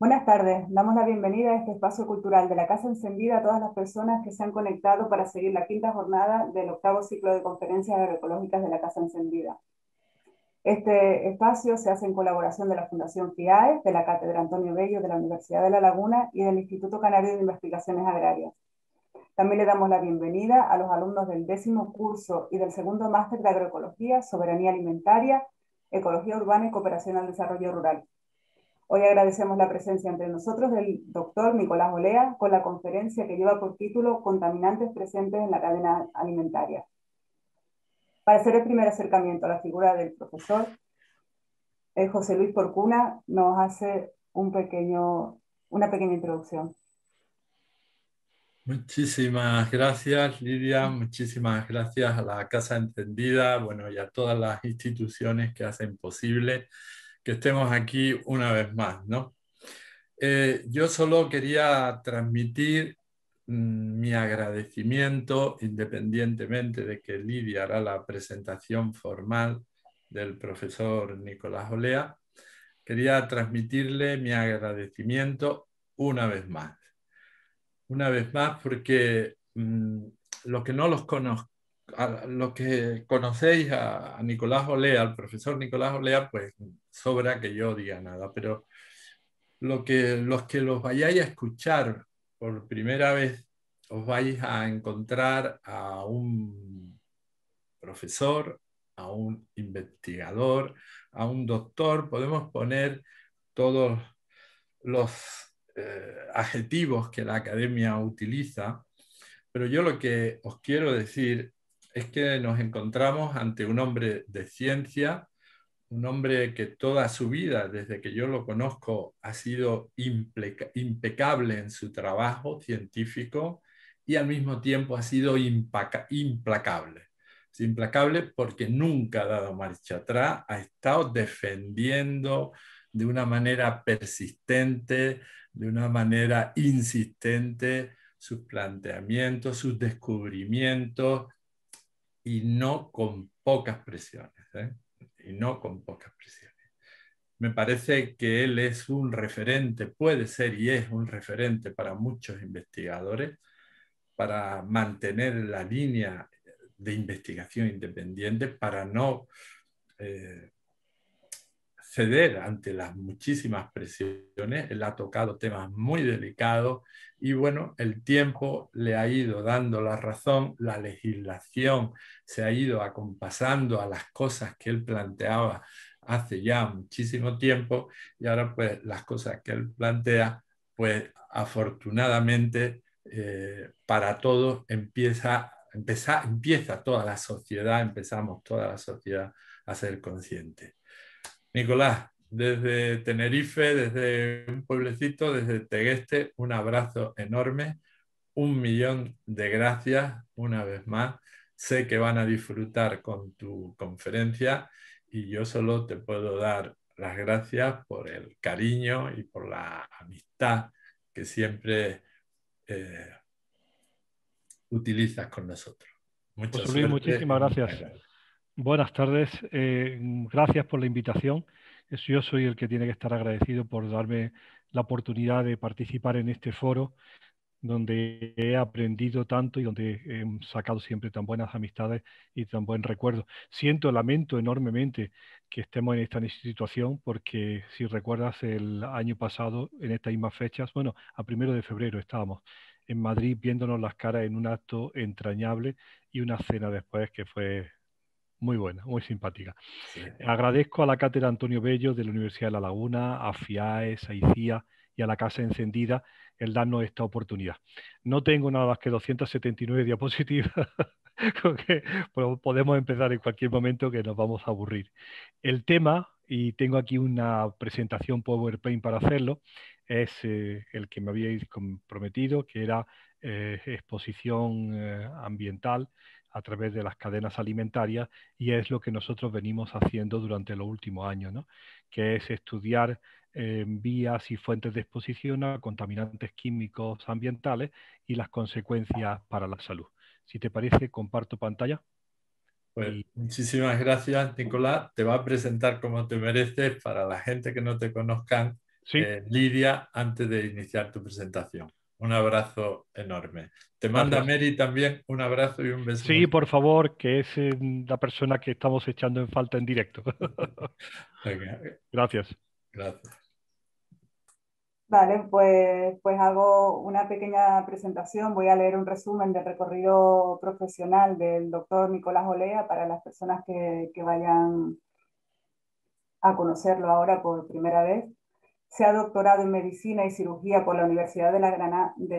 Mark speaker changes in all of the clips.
Speaker 1: Buenas tardes. Damos la bienvenida a este espacio cultural de la Casa Encendida a todas las personas que se han conectado para seguir la quinta jornada del octavo ciclo de conferencias agroecológicas de la Casa Encendida. Este espacio se hace en colaboración de la Fundación FIAE, de la Cátedra Antonio Bello de la Universidad de La Laguna y del Instituto Canario de Investigaciones Agrarias. También le damos la bienvenida a los alumnos del décimo curso y del segundo máster de agroecología, soberanía alimentaria, ecología urbana y cooperación al desarrollo rural. Hoy agradecemos la presencia entre nosotros del doctor Nicolás Olea con la conferencia que lleva por título Contaminantes presentes en la cadena alimentaria. Para hacer el primer acercamiento a la figura del profesor, eh, José Luis Porcuna nos hace un pequeño, una pequeña introducción.
Speaker 2: Muchísimas gracias, Lidia. Muchísimas gracias a la Casa Entendida, bueno, y a todas las instituciones que hacen posible que estemos aquí una vez más, ¿no? Eh, yo solo quería transmitir mm, mi agradecimiento, independientemente de que Lidia hará la presentación formal del profesor Nicolás Olea, quería transmitirle mi agradecimiento una vez más. Una vez más porque mm, lo los que no los, conozcan los que conocéis a, Nicolás Olea, al profesor Nicolás Olea, pues sobra que yo diga nada, pero lo que, los que los vayáis a escuchar por primera vez, os vais a encontrar a un profesor, a un investigador, a un doctor, podemos poner todos los eh, adjetivos que la academia utiliza, pero yo lo que os quiero decir es que nos encontramos ante un hombre de ciencia, un hombre que toda su vida, desde que yo lo conozco, ha sido impecable en su trabajo científico y al mismo tiempo ha sido implacable. Es implacable porque nunca ha dado marcha atrás, ha estado defendiendo de una manera persistente, de una manera insistente sus planteamientos, sus descubrimientos, y no con pocas presiones. ¿eh? Y no con pocas presiones. Me parece que él es un referente, puede ser y es un referente para muchos investigadores para mantener la línea de investigación independiente, para no eh, ceder ante las muchísimas presiones. Él ha tocado temas muy delicados y bueno, el tiempo le ha ido dando la razón, la legislación se ha ido acompasando a las cosas que él planteaba hace ya muchísimo tiempo y ahora pues las cosas que él plantea pues afortunadamente eh, para todos empieza, empieza, empieza toda la sociedad, empezamos toda la sociedad a ser consciente. Nicolás, desde Tenerife, desde un pueblecito, desde Tegueste, un abrazo enorme, un millón de gracias una vez más. Sé que van a disfrutar con tu conferencia y yo solo te puedo dar las gracias por el cariño y por la amistad que siempre eh, utilizas con nosotros. Muchas muchísimas gracias.
Speaker 3: Buenas tardes. Eh, gracias por la invitación. Yo soy el que tiene que estar agradecido por darme la oportunidad de participar en este foro donde he aprendido tanto y donde he sacado siempre tan buenas amistades y tan buen recuerdo. Siento, lamento enormemente que estemos en esta situación porque si recuerdas el año pasado, en estas mismas fechas, bueno, a primero de febrero estábamos en Madrid viéndonos las caras en un acto entrañable y una cena después que fue muy buena, muy simpática. Agradezco a la Cátedra Antonio Bello de la Universidad de La Laguna, a FIAES, a ICIA y a la Casa Encendida el darnos esta oportunidad. No tengo nada más que 279 diapositivas, porque podemos empezar en cualquier momento que nos vamos a aburrir. El tema, y tengo aquí una presentación PowerPoint para hacerlo, es eh, el que me habíais comprometido, que era eh, exposición eh, ambiental a través de las cadenas alimentarias y es lo que nosotros venimos haciendo durante los últimos años, ¿no? que es estudiar eh, vías y fuentes de exposición a contaminantes químicos ambientales y las consecuencias para la salud. Si te parece, comparto pantalla. Pues
Speaker 2: muchísimas gracias, Nicolás. Te va a presentar como te mereces para la gente que no te conozcan. Eh, Lidia, antes de iniciar tu presentación un abrazo enorme. Te manda Mary también un abrazo y un beso. Sí,
Speaker 3: por favor, que es eh, la persona que estamos echando en falta en directo. Gracias.
Speaker 2: Gracias.
Speaker 1: Vale, pues, pues hago una pequeña presentación. Voy a leer un resumen del recorrido profesional del doctor Nicolás Olea para las personas que vayan a conocerlo ahora por primera vez se ha doctorado en Medicina y Cirugía por la Universidad de,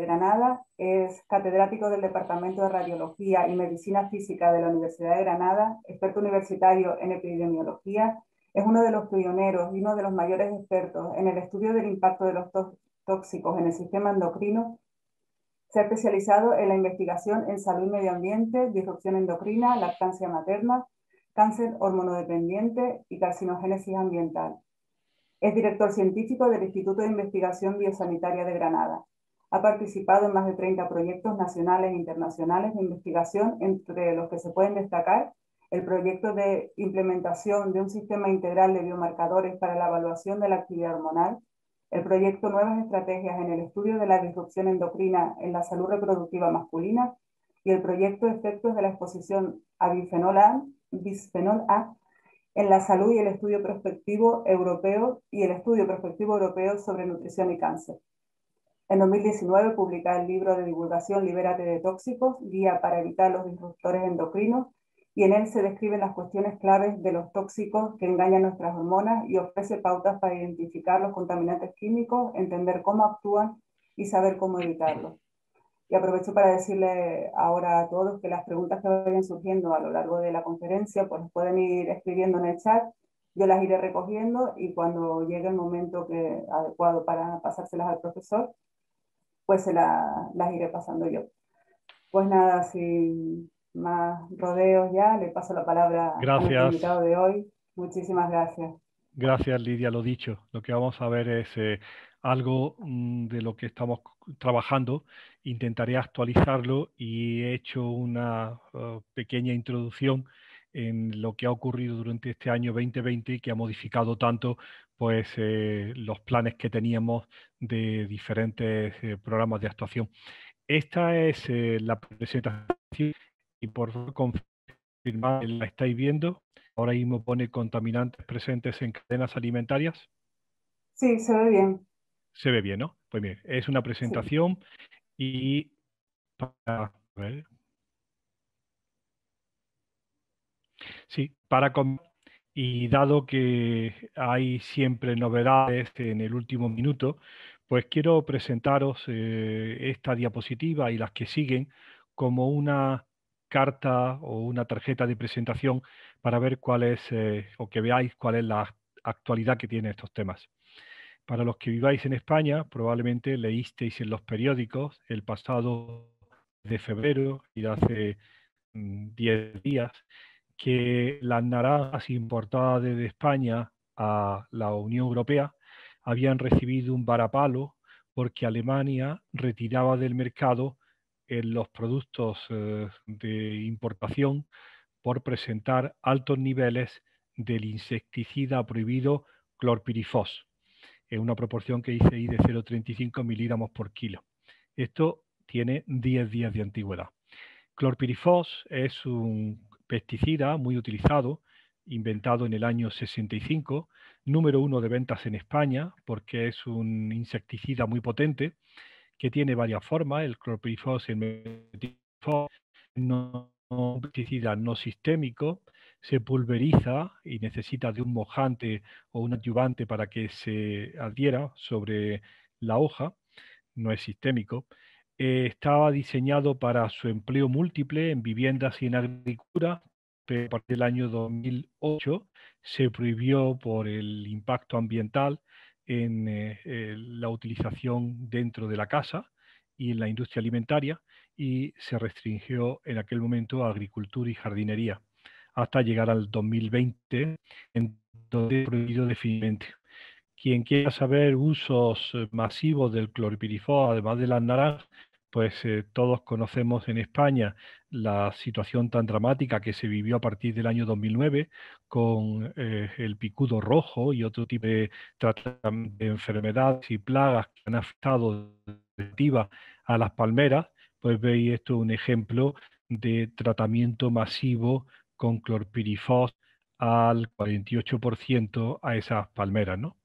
Speaker 1: Granada, es catedrático del Departamento de Radiología y Medicina Física de la Universidad de Granada, experto universitario en epidemiología, es uno de los pioneros y uno de los mayores expertos en el estudio del impacto de los tóxicos en el sistema endocrino. Se ha especializado en la investigación en salud y medio ambiente, disrupción endocrina, lactancia materna, cáncer hormonodependiente y carcinogénesis ambiental es director científico del Instituto de Investigación Biosanitaria de Granada. Ha participado en más de 30 proyectos nacionales e internacionales de investigación, entre los que se pueden destacar el proyecto de implementación de un sistema integral de biomarcadores para la evaluación de la actividad hormonal, el proyecto Nuevas Estrategias en el Estudio de la Disrupción Endocrina en la Salud Reproductiva Masculina y el proyecto Efectos de la Exposición a A, Bisfenol A en la salud y el estudio prospectivo europeo y el estudio prospectivo europeo sobre nutrición y cáncer. En 2019 publica el libro de divulgación Libérate de tóxicos, guía para evitar los disruptores endocrinos, y en él se describen las cuestiones claves de los tóxicos que engañan nuestras hormonas y ofrece pautas para identificar los contaminantes químicos, entender cómo actúan y saber cómo evitarlos. Y aprovecho para decirle ahora a todos que las preguntas que vayan surgiendo a lo largo de la conferencia, pues pueden ir escribiendo en el chat, yo las iré recogiendo y cuando llegue el momento que, adecuado para pasárselas al profesor, pues se las iré pasando yo. Pues nada, sin más rodeos ya, le paso la palabra al invitado de hoy. Muchísimas gracias.
Speaker 3: Gracias, Lidia, lo dicho. Lo que vamos a ver es eh, algo mm, de lo que estamos trabajando intentaré actualizarlo y he hecho una eh, pequeña introducción en lo que ha ocurrido durante este año 2020 y que ha modificado tanto pues, eh, los planes que teníamos de diferentes eh, programas de actuación. Esta es la presentación y por favor confirmar la estáis viendo. Ahora mismo pone contaminantes presentes en cadenas alimentarias.
Speaker 1: Sí, se ve bien.
Speaker 3: Se ve bien, ¿no? Pues bien, es una presentación y y dado que hay siempre novedades en el último minuto, pues quiero presentaros eh, esta diapositiva y las que siguen como una carta o una tarjeta de presentación para ver cuál es eh, o que veáis cuál es la actualidad que tienen estos temas. Para los que viváis en España, probablemente leísteis en los periódicos el pasado de febrero y de hace 10 mm, días que las naranjas importadas de España a la Unión Europea habían recibido un varapalo porque Alemania retiraba del mercado eh, los productos eh, de importación por presentar altos niveles del insecticida prohibido clorpirifos en una proporción que dice i de 0,35 miligramos por kilo. Esto tiene 10 días de antigüedad. Clorpirifos es un pesticida muy utilizado, inventado en el año 65, número uno de ventas en España, porque es un insecticida muy potente, que tiene varias formas, el clorpirifos, es un pesticida no sistémico, se pulveriza y necesita de un mojante o un adyuvante para que se adhiera sobre la hoja, no es sistémico. Eh, estaba diseñado para su empleo múltiple en viviendas y en agricultura, pero a partir del año 2008 se prohibió por el impacto ambiental en eh, eh, la utilización dentro de la casa y en la industria alimentaria y se restringió en aquel momento a agricultura y jardinería hasta llegar al 2020, en donde prohibido definitivamente. Quien quiera saber usos eh, masivos del clorpirifos, además de las naranjas, pues eh, todos conocemos en España la situación tan dramática que se vivió a partir del año 2009 con eh, el picudo rojo y otro tipo de, de enfermedades y plagas que han afectado a las palmeras, pues veis esto un ejemplo de tratamiento masivo con clorpirifos al 48% a esas palmeras. ¿no?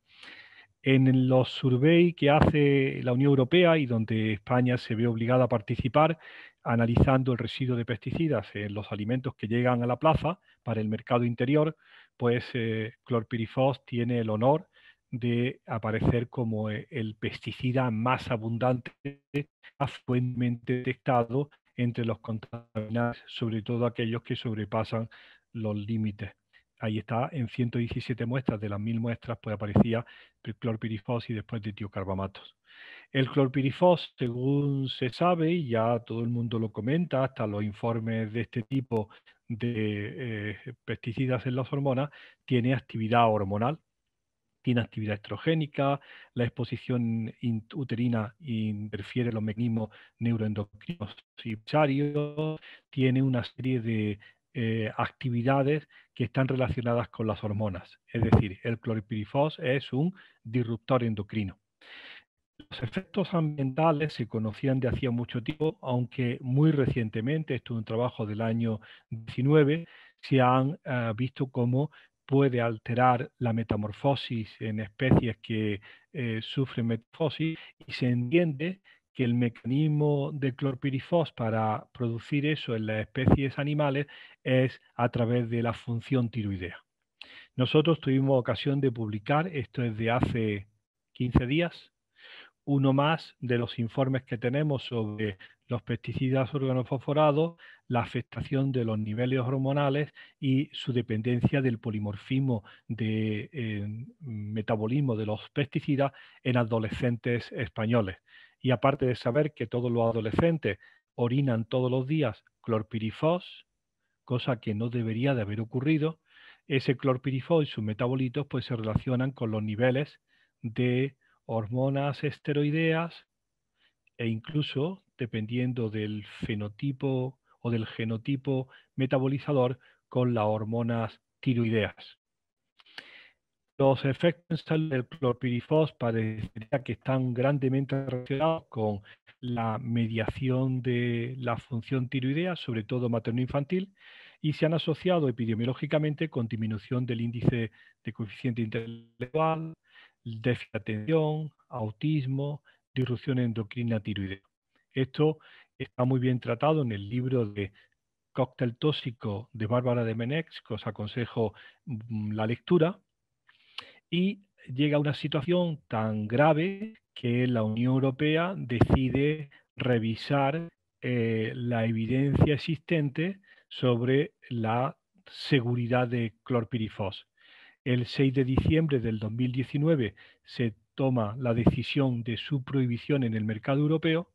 Speaker 3: En los surveys que hace la Unión Europea y donde España se ve obligada a participar, analizando el residuo de pesticidas en los alimentos que llegan a la plaza para el mercado interior, pues eh, clorpirifos tiene el honor de aparecer como eh, el pesticida más abundante, más detectado entre los contaminantes, sobre todo aquellos que sobrepasan los límites. Ahí está, en 117 muestras de las 1000 muestras, pues aparecía el clorpirifos y después de tiocarbamatos. El clorpirifos, según se sabe, y ya todo el mundo lo comenta, hasta los informes de este tipo de eh, pesticidas en las hormonas, tiene actividad hormonal, tiene actividad estrogénica, la exposición uterina interfiere los mecanismos neuroendocrinos y usarios, tiene una serie de eh, actividades que están relacionadas con las hormonas. Es decir, el cloripirifos es un disruptor endocrino. Los efectos ambientales se conocían de hacía mucho tiempo, aunque muy recientemente, esto es un trabajo del año 19, se han eh, visto como puede alterar la metamorfosis en especies que eh, sufren metamorfosis y se entiende que el mecanismo de clorpirifos para producir eso en las especies animales es a través de la función tiroidea. Nosotros tuvimos ocasión de publicar, esto es de hace 15 días, uno más de los informes que tenemos sobre los pesticidas organofosforados, la afectación de los niveles hormonales y su dependencia del polimorfismo de em, metabolismo de los pesticidas en adolescentes españoles. Y aparte de saber que todos los adolescentes orinan todos los días clorpirifos, cosa que no debería de haber ocurrido, ese clorpirifos y sus metabolitos pues se relacionan con los niveles de hormonas esteroideas e incluso dependiendo del fenotipo o del genotipo metabolizador con las hormonas tiroideas. Los efectos del clorpirifos parecería que están grandemente relacionados con la mediación de la función tiroidea, sobre todo materno-infantil, y se han asociado epidemiológicamente con disminución del índice de coeficiente intelectual, déficit de atención, autismo, disrupción endocrina tiroidea. Esto está muy bien tratado en el libro de Cóctel Tóxico de Bárbara de Menex, que os aconsejo mm, la lectura. Y llega a una situación tan grave que la Unión Europea decide revisar eh, la evidencia existente sobre la seguridad de clorpirifos. El 6 de diciembre del 2019 se toma la decisión de su prohibición en el mercado europeo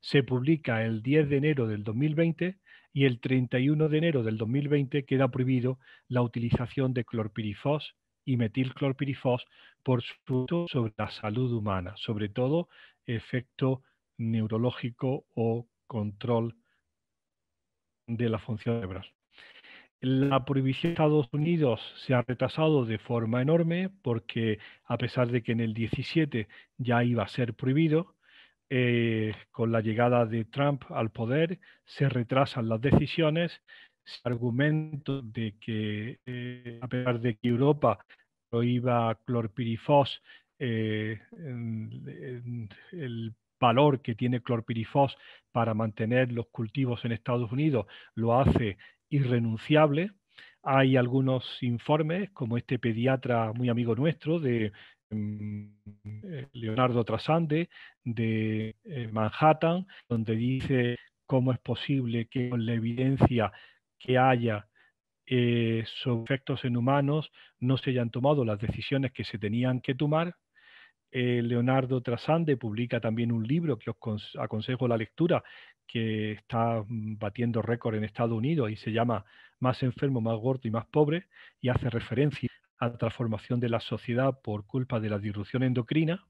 Speaker 3: se publica el 10 de enero del 2020 y el 31 de enero del 2020 queda prohibido la utilización de clorpirifos y metilclorpirifos por su sobre la salud humana, sobre todo efecto neurológico o control de la función cerebral. La prohibición de Estados Unidos se ha retrasado de forma enorme porque a pesar de que en el 17 ya iba a ser prohibido, eh, con la llegada de Trump al poder se retrasan las decisiones, se argumento de que eh, a pesar de que Europa prohíba clorpirifos, eh, el valor que tiene clorpirifos para mantener los cultivos en Estados Unidos lo hace irrenunciable. Hay algunos informes, como este pediatra muy amigo nuestro de eh, Leonardo Trasande de eh, Manhattan, donde dice cómo es posible que con la evidencia que haya eh, sobre efectos en humanos no se hayan tomado las decisiones que se tenían que tomar. Leonardo Trasande publica también un libro que os aconsejo la lectura, que está mm, batiendo récord en Estados Unidos y se llama Más enfermo, más gordo y más pobre, y hace referencia a transformación de la sociedad por culpa de la disrupción endocrina.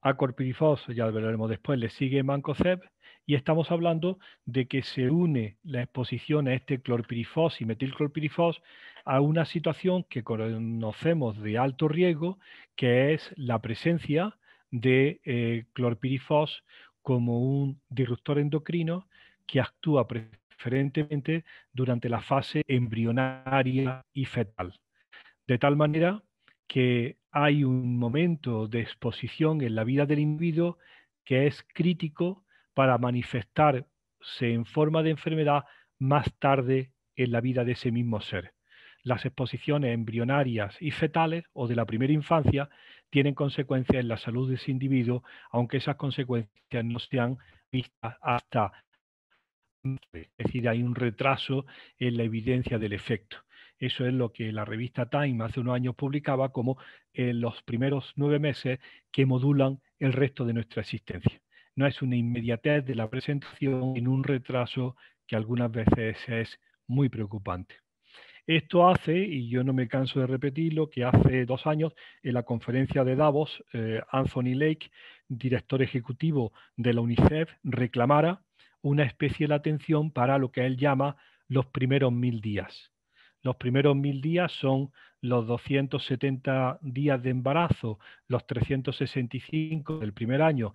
Speaker 3: A Corpirifos, ya lo veremos después, le sigue Mancozeb y estamos hablando de que se une la exposición a este clorpirifos y metilclorpirifos a una situación que conocemos de alto riesgo, que es la presencia de eh, clorpirifos como un disruptor endocrino que actúa Diferentemente durante la fase embrionaria y fetal. De tal manera que hay un momento de exposición en la vida del individuo que es crítico para manifestarse en forma de enfermedad más tarde en la vida de ese mismo ser. Las exposiciones embrionarias y fetales o de la primera infancia tienen consecuencias en la salud de ese individuo, aunque esas consecuencias no sean vistas hasta es decir, hay un retraso en la evidencia del efecto. Eso es lo que la revista Time hace unos años publicaba como eh, los primeros nueve meses que modulan el resto de nuestra existencia. No es una inmediatez de la presentación en un retraso que algunas veces es muy preocupante. Esto hace, y yo no me canso de repetirlo, que hace dos años en la conferencia de Davos, eh, Anthony Lake, director ejecutivo de la UNICEF, reclamara una especial atención para lo que él llama los primeros mil días. Los primeros mil días son los 270 días de embarazo, los 365 del primer año,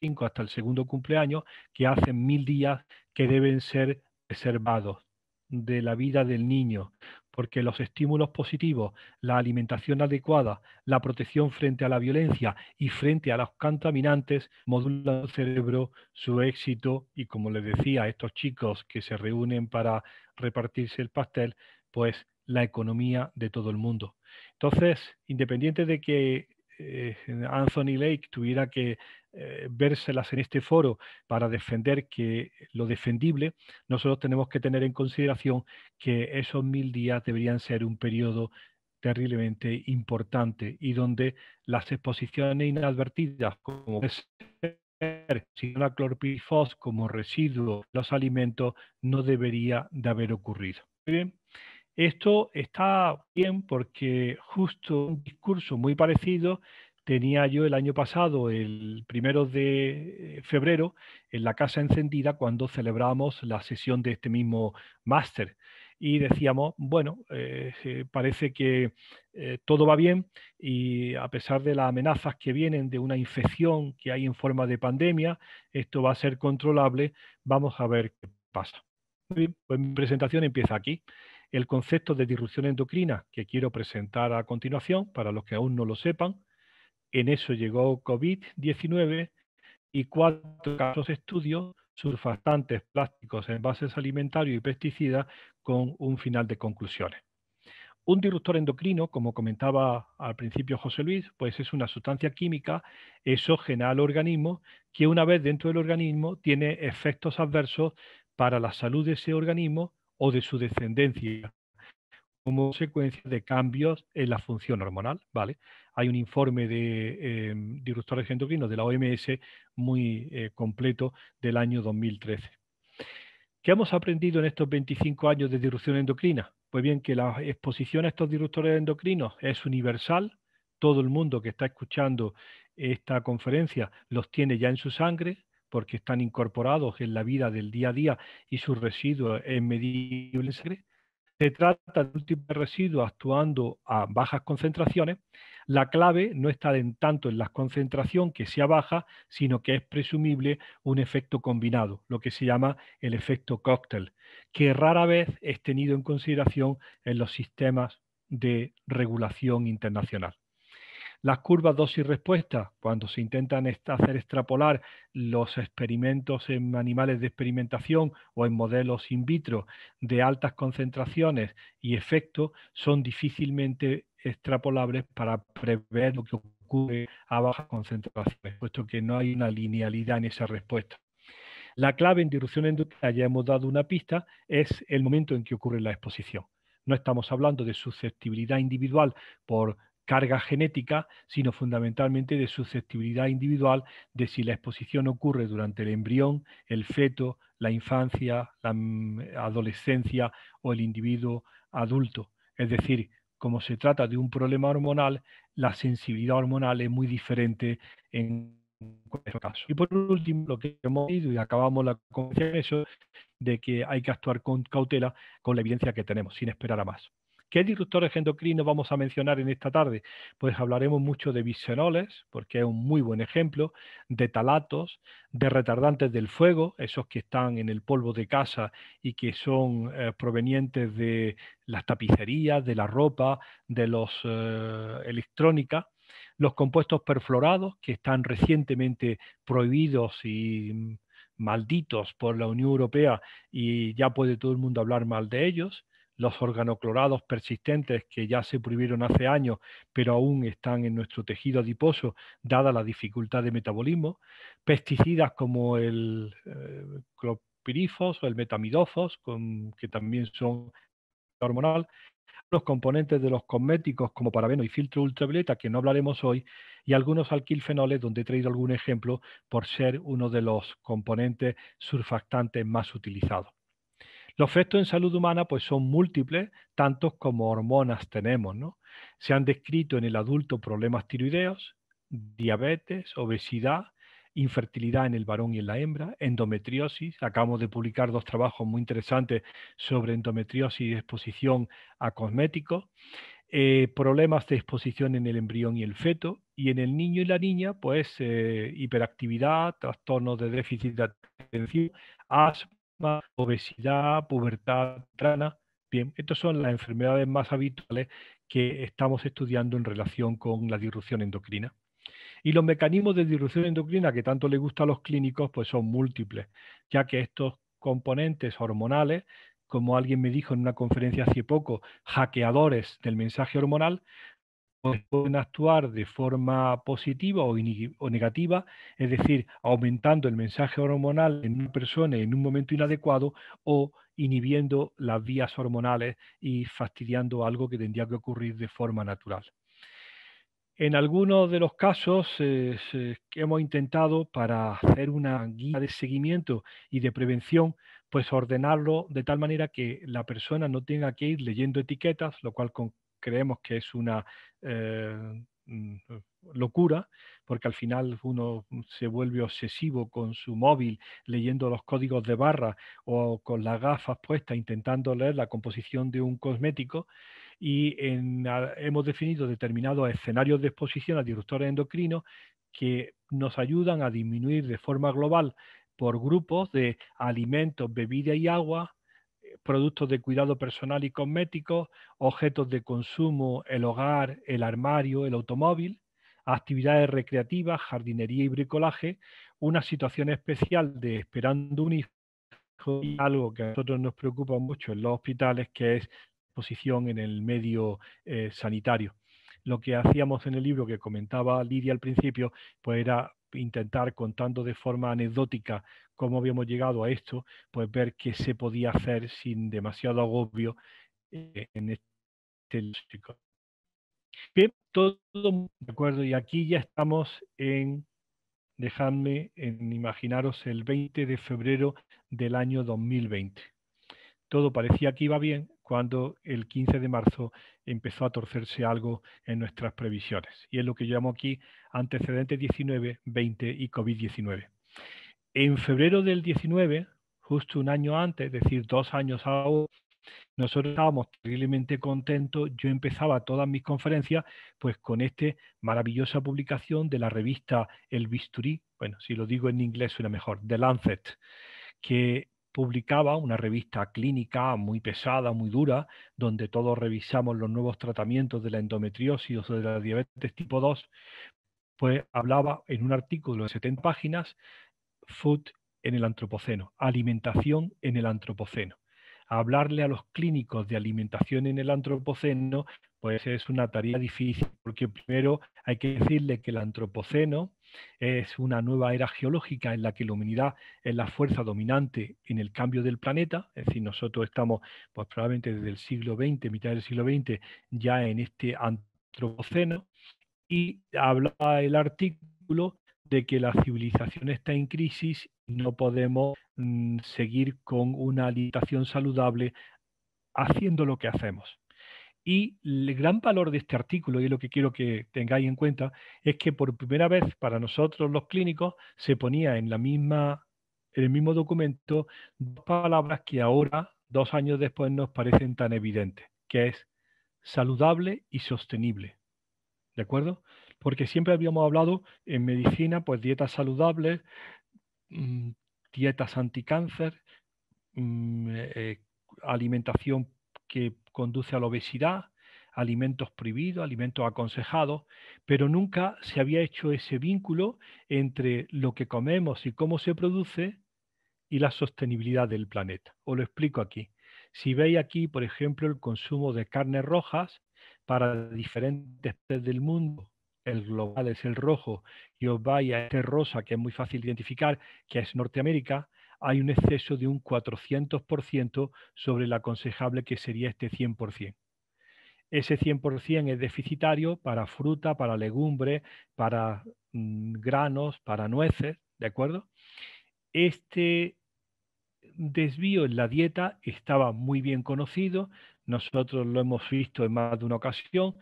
Speaker 3: 5 hasta el segundo cumpleaños, que hacen mil días que deben ser reservados de la vida del niño, porque los estímulos positivos, la alimentación adecuada, la protección frente a la violencia y frente a los contaminantes modulan el cerebro, su éxito y como les decía, estos chicos que se reúnen para repartirse el pastel, pues la economía de todo el mundo. Entonces, independiente de que eh, Anthony Lake tuviera que verselas eh, vérselas en este foro para defender que lo defendible, nosotros tenemos que tener en consideración que esos mil días deberían ser un periodo terriblemente importante y donde las exposiciones inadvertidas, como si la como residuo los alimentos, no debería de haber ocurrido. Muy bien. Esto está bien porque justo un discurso muy parecido tenía yo el año pasado, el primero de febrero, en la Casa Encendida, cuando celebramos la sesión de este mismo máster. Y decíamos, bueno, eh, eh, parece que eh, todo va bien y a pesar de las amenazas que vienen de una infección que hay en forma de pandemia, esto va a ser controlable, vamos a ver qué pasa. Muy bien, pues mi presentación empieza aquí el concepto de disrupción endocrina que quiero presentar a continuación, para los que aún no lo sepan. En eso llegó COVID-19 y cuatro casos de estudio, surfactantes, plásticos, envases alimentarios y pesticidas, con un final de conclusiones. Un disruptor endocrino, como comentaba al principio José Luis, pues es una sustancia química exógena al organismo que una vez dentro del organismo tiene efectos adversos para la salud de ese organismo o de su descendencia como consecuencia de cambios en la función hormonal, ¿vale? Hay un informe de em, disruptores endocrinos de la OMS muy eh, completo del año 2013. ¿Qué hemos aprendido en estos 25 años de disrupción endocrina? Pues bien, que la exposición a estos disruptores endocrinos es universal, todo el mundo que está escuchando esta conferencia los tiene ya en su sangre, porque están incorporados en la vida del día a día y sus residuos es medible en Se trata de un tipo de residuo actuando a bajas concentraciones. La clave no está en tanto en la concentración que sea baja, sino que es presumible un efecto combinado, lo que se llama el efecto cóctel, que rara vez es tenido en consideración en los sistemas de regulación internacional las curvas dosis-respuesta, cuando se intentan hacer extrapolar los experimentos en animales de experimentación o en modelos in vitro de altas concentraciones y efectos, son difícilmente extrapolables para prever lo que ocurre a bajas concentraciones, puesto que no hay una linealidad en esa respuesta. La clave en disrupción endocrina, ya hemos dado una pista, es el momento en que ocurre la exposición. No estamos hablando de susceptibilidad individual por carga genética, sino fundamentalmente de susceptibilidad individual de si la exposición ocurre durante el embrión, el feto, la infancia, la mm, adolescencia o el individuo adulto. Es decir, como se trata de un problema hormonal, la sensibilidad hormonal es muy diferente en cualquier caso. Y por último, lo que hemos ido y acabamos la eso de que hay que actuar con cautela con la evidencia que tenemos, sin esperar a más. ¿Qué disruptores endocrinos vamos a mencionar en esta tarde? Pues hablaremos mucho de bisfenoles, porque es un muy buen ejemplo, de talatos, de retardantes del fuego, esos que están en el polvo de casa y que son eh, provenientes de las tapicerías, de la ropa, de los eh, electrónica los compuestos perfluorados que están recientemente prohibidos y malditos por la Unión Europea y ya puede todo el mundo hablar mal de ellos, los organoclorados persistentes que ya se prohibieron hace años, pero aún están en nuestro tejido adiposo, dada la dificultad de metabolismo, pesticidas como el eh, clopirifos o el metamidofos, que también son hormonal, los componentes de los cosméticos como parabenos y filtro ultravioleta, que no hablaremos hoy, y algunos alquilfenoles, donde he traído algún ejemplo por ser uno de los componentes surfactantes más utilizados. Los efectos en salud humana pues, son múltiples, tantos como hormonas tenemos. ¿no? Se han descrito en el adulto problemas tiroideos, diabetes, obesidad, infertilidad en el varón y en la hembra, endometriosis. Acabamos de publicar dos trabajos muy interesantes sobre endometriosis y exposición a cosméticos. Eh, problemas de exposición en el embrión y el feto, y en el niño y la niña, pues eh, hiperactividad, trastornos de déficit de atención, asma, obesidad, pubertad trana Bien, estas son las enfermedades más habituales que estamos estudiando en relación con la disrupción endocrina. Y los mecanismos de disrupción endocrina que tanto le gusta a los clínicos, pues son múltiples, ya que estos componentes hormonales, como alguien me dijo en una conferencia hace poco, hackeadores del mensaje hormonal, pueden actuar de forma positiva o, negativa, es decir, aumentando el mensaje hormonal en una persona en un momento inadecuado o inhibiendo las vías hormonales y fastidiando algo que tendría que ocurrir de forma natural. En algunos de los casos eh, que hemos intentado para hacer una guía de seguimiento y de prevención, pues ordenarlo de tal manera que la persona no tenga que ir leyendo etiquetas, lo cual con creemos que es una eh, mm, eh, locura, porque al final uno se vuelve obsesivo con su móvil leyendo los códigos de barra o con las gafas puestas intentando leer la composición de un cosmético y ah, hemos definido determinados escenarios de exposición a disruptores endocrinos que nos ayudan a disminuir de forma global por grupos de alimentos, bebidas y agua, productos de cuidado personal y cosméticos, objetos de consumo, el hogar, el armario, el automóvil, actividades recreativas, jardinería y bricolaje, una situación especial de esperando un hijo y algo que a nosotros nos preocupa mucho en los hospitales, que es posición en el medio eh, sanitario. Lo que hacíamos en el libro que comentaba Lidia al principio, pues era intentar contando de forma anecdótica cómo habíamos llegado a esto, pues ver qué se podía hacer sin demasiado agobio eh, en este Bien, todo de acuerdo, y aquí ya estamos en, dejadme en imaginaros el 20 de febrero del año 2020. Todo parecía que iba bien, cuando el 15 de marzo empezó a torcerse algo en nuestras previsiones. Y es lo que llamo aquí antecedentes 19, 20 y COVID-19. En febrero del 19, justo un año antes, es decir, dos años ahora, nosotros estábamos terriblemente contentos. Yo empezaba todas mis conferencias pues con esta maravillosa publicación de la revista El Bisturí, bueno, si lo digo en inglés suena mejor, de Lancet, que publicaba una revista clínica muy pesada, muy dura, donde todos revisamos los nuevos tratamientos de la endometriosis o de la diabetes tipo 2, pues hablaba en un artículo de 70 páginas, Food en el Antropoceno, alimentación en el Antropoceno. Hablarle a los clínicos de alimentación en el Antropoceno, pues es una tarea difícil, porque primero hay que decirle que el Antropoceno es una nueva era geológica en la que la humanidad es la fuerza dominante en el cambio del planeta, es decir, nosotros estamos pues, probablemente desde el siglo XX, mitad del siglo XX, ya en este antropoceno, y habla el artículo de que la civilización está en crisis y no podemos mm, seguir con una alimentación saludable haciendo lo que hacemos. Y el gran valor de este artículo, y es lo que quiero que tengáis en cuenta, es que por primera vez para nosotros los clínicos se ponía en la misma en el mismo documento dos palabras que ahora, dos años después, nos parecen tan evidentes, que es saludable y sostenible. ¿De acuerdo? Porque siempre habíamos hablado en medicina, pues dietas saludables, mm, dietas anticáncer, mm, eh, eh, alimentación que conduce a la obesidad, alimentos prohibidos, alimentos aconsejados, pero nunca se había hecho ese vínculo entre lo que comemos y cómo se produce y la sostenibilidad del planeta. Os lo explico aquí. Si veis aquí, por ejemplo, el consumo de carnes rojas para diferentes partes del mundo, el global es el rojo, y os vais a este rosa, que es muy fácil identificar, que es Norteamérica, hay un exceso de un 400% sobre el aconsejable que sería este 100%. Ese 100% es deficitario para fruta, para legumbres, para mm, granos, para nueces, ¿de acuerdo? Este desvío en la dieta estaba muy bien conocido, nosotros lo hemos visto en más de una ocasión,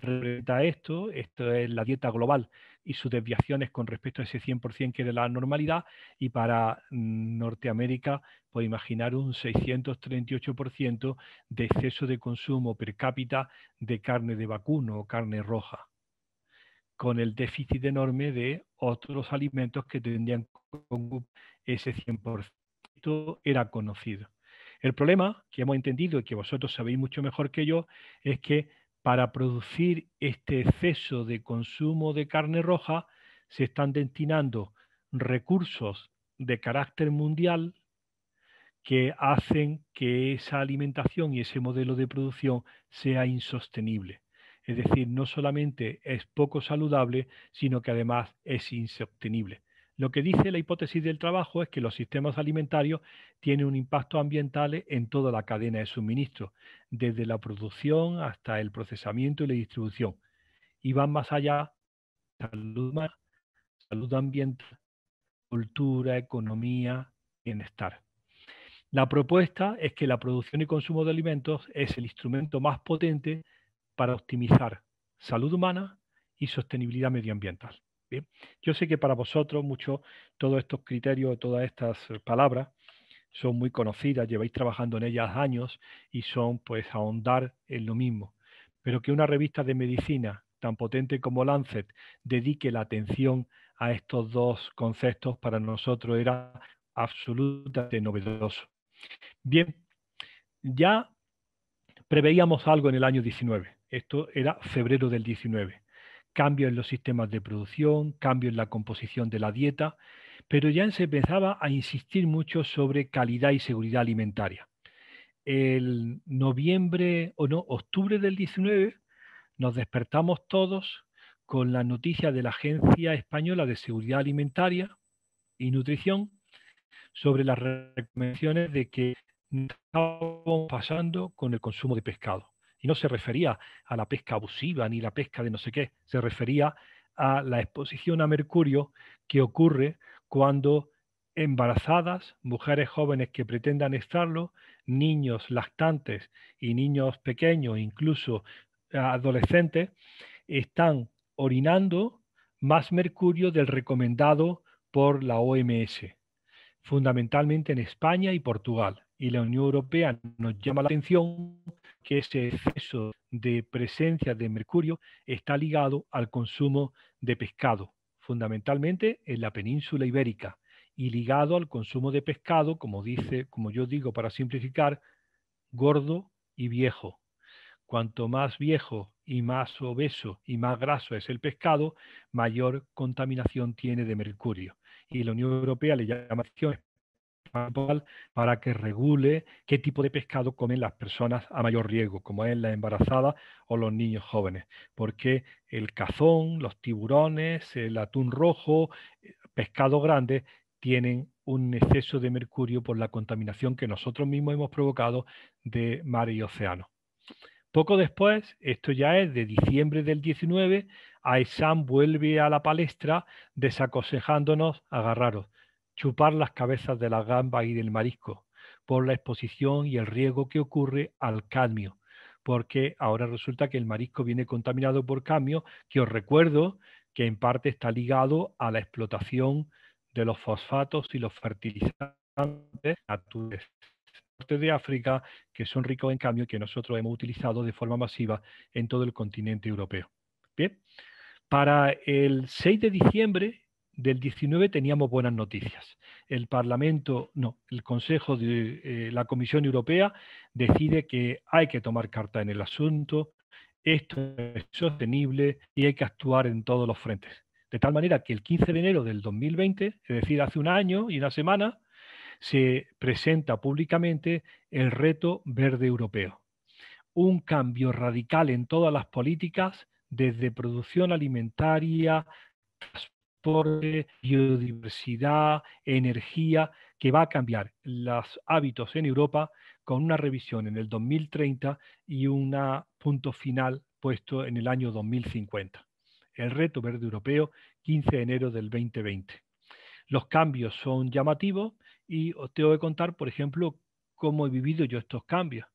Speaker 3: representa esto, esto es la dieta global y sus desviaciones con respecto a ese 100% que era la normalidad, y para mm, Norteamérica, pues imaginar un 638% de exceso de consumo per cápita de carne de vacuno o carne roja, con el déficit enorme de otros alimentos que tendrían ese 100%. era conocido. El problema que hemos entendido y que vosotros sabéis mucho mejor que yo es que para producir este exceso de consumo de carne roja se están destinando recursos de carácter mundial que hacen que esa alimentación y ese modelo de producción sea insostenible. Es decir, no solamente es poco saludable, sino que además es insostenible. Lo que dice la hipótesis del trabajo es que los sistemas alimentarios tienen un impacto ambiental en toda la cadena de suministro, desde la producción hasta el procesamiento y la distribución, y van más allá salud humana, salud ambiental, cultura, economía, bienestar. La propuesta es que la producción y consumo de alimentos es el instrumento más potente para optimizar salud humana y sostenibilidad medioambiental. Yo sé que para vosotros muchos todos estos criterios, todas estas eh, palabras son muy conocidas, lleváis trabajando en ellas años y son pues ahondar en lo mismo. Pero que una revista de medicina tan potente como Lancet dedique la atención a estos dos conceptos para nosotros era absolutamente novedoso. Bien, ya preveíamos algo en el año 19, esto era febrero del 19 cambio en los sistemas de producción, cambio en la composición de la dieta, pero ya se empezaba a insistir mucho sobre calidad y seguridad alimentaria. El noviembre o no, octubre del 19, nos despertamos todos con la noticia de la Agencia Española de Seguridad Alimentaria y Nutrición sobre las recomendaciones de que estábamos pasando con el consumo de pescado y no se refería a la pesca abusiva ni la pesca de no sé qué, se refería a la exposición a mercurio que ocurre cuando embarazadas, mujeres jóvenes que pretendan estarlo, niños lactantes y niños pequeños, incluso eh, adolescentes, están orinando más mercurio del recomendado por la OMS, fundamentalmente en España y Portugal y la Unión Europea nos llama la atención que ese exceso de presencia de mercurio está ligado al consumo de pescado, fundamentalmente en la península ibérica, y ligado al consumo de pescado, como dice, como yo digo para simplificar, gordo y viejo. Cuanto más viejo y más obeso y más graso es el pescado, mayor contaminación tiene de mercurio. Y la Unión Europea le llama atención para que regule qué tipo de pescado comen las personas a mayor riesgo, como es la embarazada o los niños jóvenes, porque el cazón, los tiburones, el atún rojo, eh, pescado grande, tienen un exceso de mercurio por la contaminación que nosotros mismos hemos provocado de mar y océano. Poco después, esto ya es de diciembre del 19, AESAM vuelve a la palestra desaconsejándonos agarraros chupar las cabezas de la gamba y del marisco, por la exposición y el riego que ocurre al cadmio, porque ahora resulta que el marisco viene contaminado por cambio, que os recuerdo que en parte está ligado a la explotación de los fosfatos y los fertilizantes naturales de África, que son ricos en cambio que nosotros hemos utilizado de forma masiva en todo el continente europeo. Bien, para el 6 de diciembre del 19 teníamos buenas noticias. El Parlamento, no, el Consejo de eh, la Comisión Europea decide que hay que tomar carta en el asunto, esto es sostenible y hay que actuar en todos los frentes. De tal manera que el 15 de enero del 2020, es decir, hace un año y una semana, se presenta públicamente el reto verde europeo. Un cambio radical en todas las políticas, desde producción alimentaria, transporte, biodiversidad, energía, que va a cambiar los hábitos en Europa con una revisión en el 2030 y un punto final puesto en el año 2050. El reto verde europeo, 15 de enero del 2020. Los cambios son llamativos y os tengo que contar, por ejemplo, cómo he vivido yo estos cambios.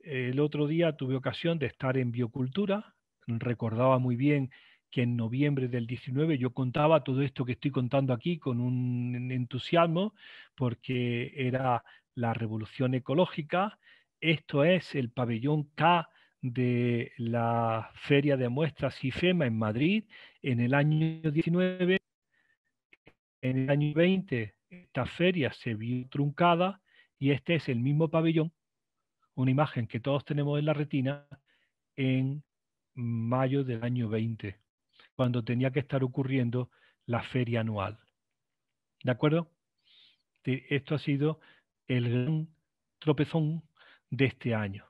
Speaker 3: El otro día tuve ocasión de estar en Biocultura, recordaba muy bien que en noviembre del 19 yo contaba todo esto que estoy contando aquí con un entusiasmo, porque era la revolución ecológica. Esto es el pabellón K de la Feria de Muestras IFEMA en Madrid en el año 19. En el año 20 esta feria se vio truncada y este es el mismo pabellón, una imagen que todos tenemos en la retina, en mayo del año 20 cuando tenía que estar ocurriendo la feria anual. ¿De acuerdo? Esto ha sido el gran tropezón de este año.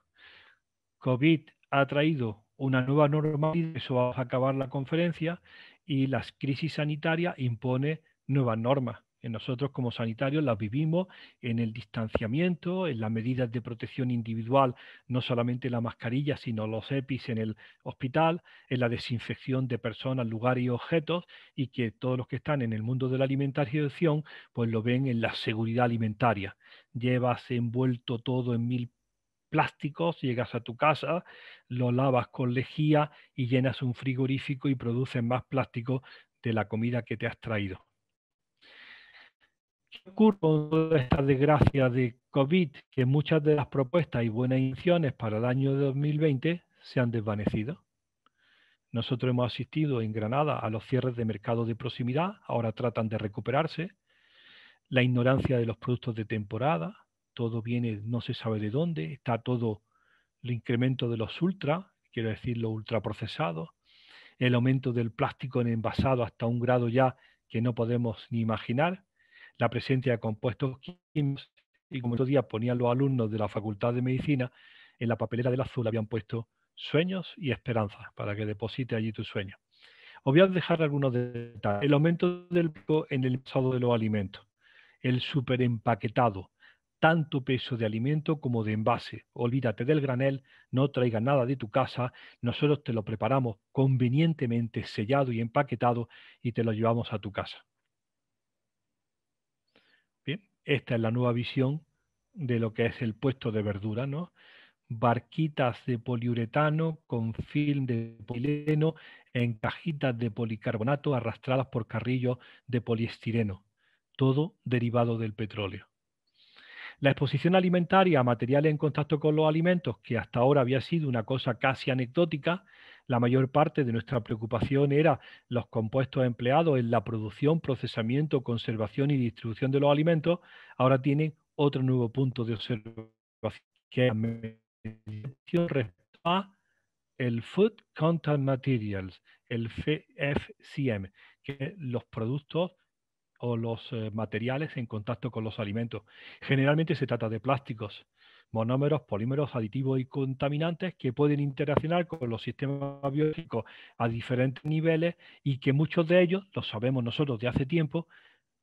Speaker 3: COVID ha traído una nueva norma y eso va a acabar la conferencia, y la crisis sanitaria impone nuevas normas. Eh, nosotros como sanitarios las vivimos en el distanciamiento, en las medidas de protección individual, no solamente la mascarilla, sino los EPIs en el hospital, en la desinfección de personas, lugares y objetos, y que todos los que están en el mundo de la alimentación, pues lo ven en la seguridad alimentaria. Llevas envuelto todo en mil plásticos, llegas a tu casa, lo lavas con lejía y llenas un frigorífico y produces más plástico de la comida que te has traído. ¿Qué ocurre con esta desgracia de COVID? Que muchas de las propuestas y buenas intenciones para el año 2020 se han desvanecido. Nosotros hemos asistido en Granada a los cierres de mercados de proximidad, ahora tratan de recuperarse, la ignorancia de los productos de temporada, todo viene no se sabe de dónde, está todo el incremento de los ultra, quiero decir los ultraprocesados, el aumento del plástico en envasado hasta un grado ya que no podemos ni imaginar, la presencia de compuestos químicos y como estos días ponían los alumnos de la Facultad de Medicina, en la papelera del azul habían puesto sueños y esperanzas para que deposite allí tus sueños. Os voy a dejar algunos detalles. El aumento del en el estado de los alimentos, el superempaquetado, tanto peso de alimento como de envase. Olvídate del granel, no traigas nada de tu casa, nosotros te lo preparamos convenientemente sellado y empaquetado y te lo llevamos a tu casa. Esta es la nueva visión de lo que es el puesto de verdura, ¿no? Barquitas de poliuretano con film de polileno en cajitas de policarbonato arrastradas por carrillos de poliestireno, todo derivado del petróleo. La exposición alimentaria a materiales en contacto con los alimentos, que hasta ahora había sido una cosa casi anecdótica, la mayor parte de nuestra preocupación era los compuestos empleados en la producción, procesamiento, conservación y distribución de los alimentos, ahora tienen otro nuevo punto de observación que es respecto al el Food Contact Materials, el FCM, que es los productos o los eh, materiales en contacto con los alimentos. Generalmente se trata de plásticos, monómeros, polímeros, aditivos y contaminantes que pueden interaccionar con los sistemas biológicos a diferentes niveles y que muchos de ellos, lo sabemos nosotros de hace tiempo,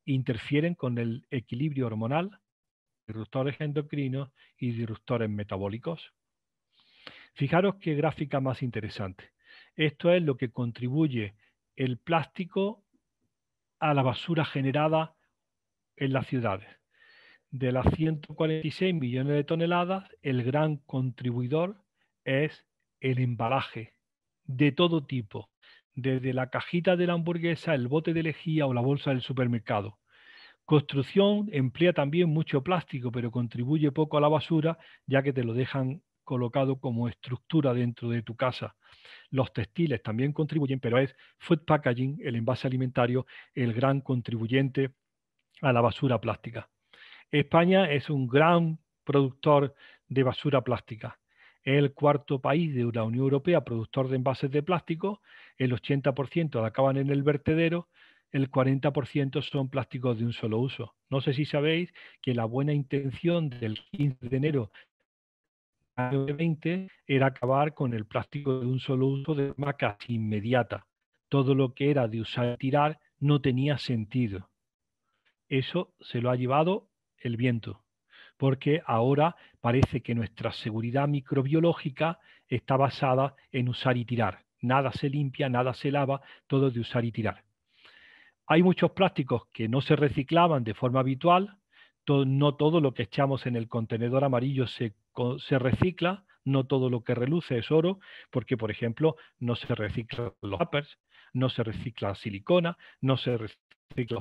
Speaker 3: interfieren con el equilibrio hormonal, disruptores endocrinos y disruptores metabólicos. Fijaros qué gráfica más interesante. Esto es lo que contribuye el plástico a la basura generada en las ciudades de las 146 millones de toneladas, el gran contribuidor es el embalaje de todo tipo, desde la cajita de la hamburguesa, el bote de lejía o la bolsa del supermercado. Construcción emplea también mucho plástico, pero contribuye poco a la basura, ya que te lo dejan colocado como estructura dentro de tu casa. Los textiles también contribuyen, pero es food packaging, el envase alimentario, el gran contribuyente a la basura plástica. España es un gran productor de basura plástica. Es el cuarto país de la Unión Europea productor de envases de plástico. El 80% acaban en el vertedero, el 40% son plásticos de un solo uso. No sé si sabéis que la buena intención del 15 de enero del año era acabar con el plástico de un solo uso de forma casi inmediata. Todo lo que era de usar y tirar no tenía sentido. Eso se lo ha llevado el viento, porque ahora parece que nuestra seguridad microbiológica está basada en usar y tirar. Nada se limpia, nada se lava, todo de usar y tirar. Hay muchos plásticos que no se reciclaban de forma habitual, no todo lo que echamos en el contenedor amarillo se, recicla, no todo lo que reluce es oro, porque, por ejemplo, no se reciclan los uppers, no se recicla silicona, no se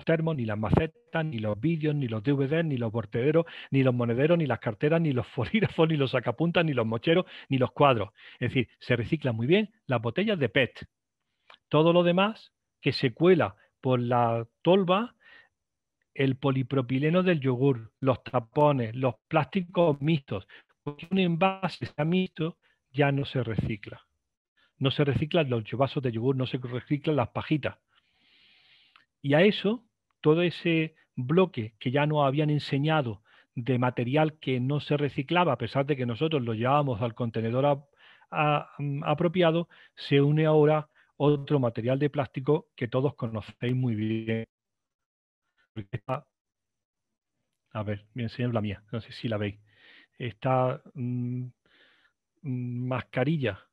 Speaker 3: termos ni las macetas, ni los vídeos, ni los DVDs, ni los vertederos, ni los monederos, ni las carteras, ni los folígrafos, ni los sacapuntas, ni los mocheros, ni los cuadros. Es decir, se reciclan muy bien las botellas de PET. Todo lo demás que se cuela por la tolva, el polipropileno del yogur, los tapones, los plásticos mixtos. Porque un envase está mixto ya no se recicla. No se reciclan los vasos de yogur, no se reciclan las pajitas y a eso, todo ese bloque que ya nos habían enseñado de material que no se reciclaba, a pesar de que nosotros lo llevábamos al contenedor mm, apropiado, se une ahora otro material de plástico que todos conocéis muy bien. A ver, me a la mía, no sé si la veis. Esta mm, mm, mascarilla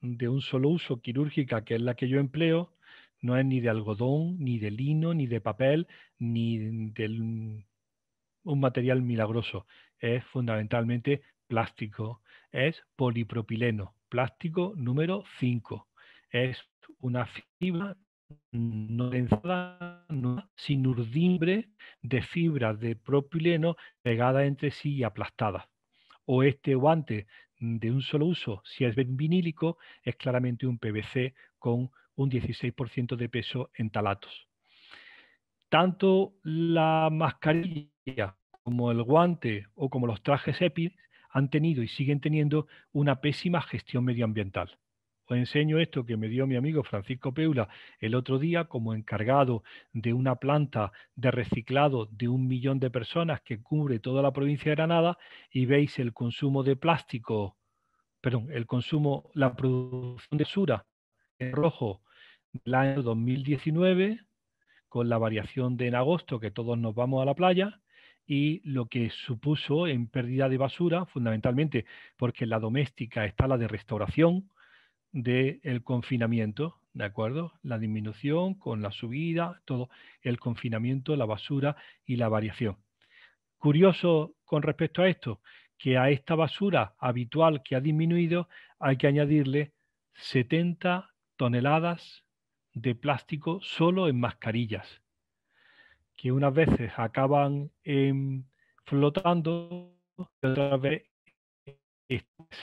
Speaker 3: de un solo uso quirúrgica, que es la que yo empleo, no es ni de algodón, ni de lino, ni de papel, ni de un material milagroso. Es fundamentalmente plástico. Es polipropileno, plástico número 5. Es una fibra no sin urdimbre de fibras de propileno pegada entre sí y aplastadas. O este guante mm, de un solo uso, si es vinílico, es claramente un PVC con un 16% de peso en talatos. Tanto la mascarilla como el guante o como los trajes EPI han tenido y siguen teniendo una pésima gestión medioambiental. Os enseño esto que me dio mi amigo Francisco Peula el otro día como encargado de una planta de reciclado de un millón de personas que cubre toda la provincia de Granada y veis el consumo de plástico, perdón, el consumo, la producción de sura en rojo del año 2019, con la variación de en agosto, que todos nos vamos a la playa, y lo que supuso en pérdida de basura, fundamentalmente porque la doméstica está la de restauración del confinamiento, ¿de acuerdo? La disminución con la subida, todo el confinamiento, la basura y la variación. Curioso con respecto a esto, que a esta basura habitual que ha disminuido hay que añadirle 70 toneladas de plástico solo en mascarillas, que unas veces acaban flotando y otras veces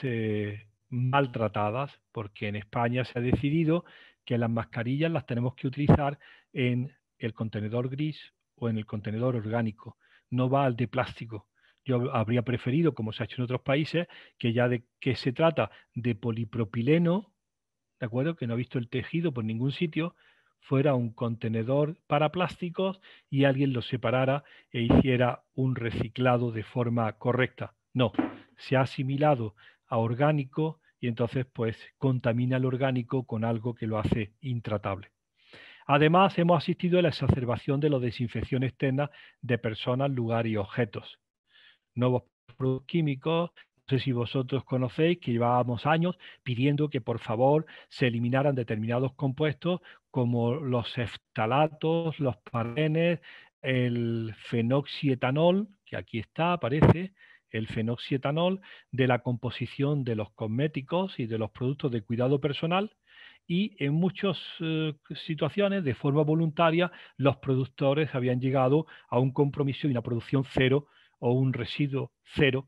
Speaker 3: eh, maltratadas, porque en España se ha decidido que las mascarillas las tenemos que utilizar en el contenedor gris o en el contenedor orgánico, no va al de plástico. Yo habría preferido, como se ha hecho en otros países, que ya de que se trata de polipropileno ¿de acuerdo? Que no ha visto el tejido por ningún sitio, fuera un contenedor para plásticos y alguien lo separara e hiciera un reciclado de forma correcta. No, se ha asimilado a orgánico y entonces pues contamina el orgánico con algo que lo hace intratable. Además, hemos asistido a la exacerbación de la desinfección externa de personas, lugares y objetos. Nuevos productos químicos, sé si vosotros conocéis que llevábamos años pidiendo que por favor se eliminaran determinados compuestos como los eftalatos, los parenes, el fenoxietanol, que aquí está, aparece, el fenoxietanol, de la composición de los cosméticos y de los productos de cuidado personal, y en muchas eh, situaciones, de forma voluntaria, los productores habían llegado a un compromiso y una producción cero o un residuo cero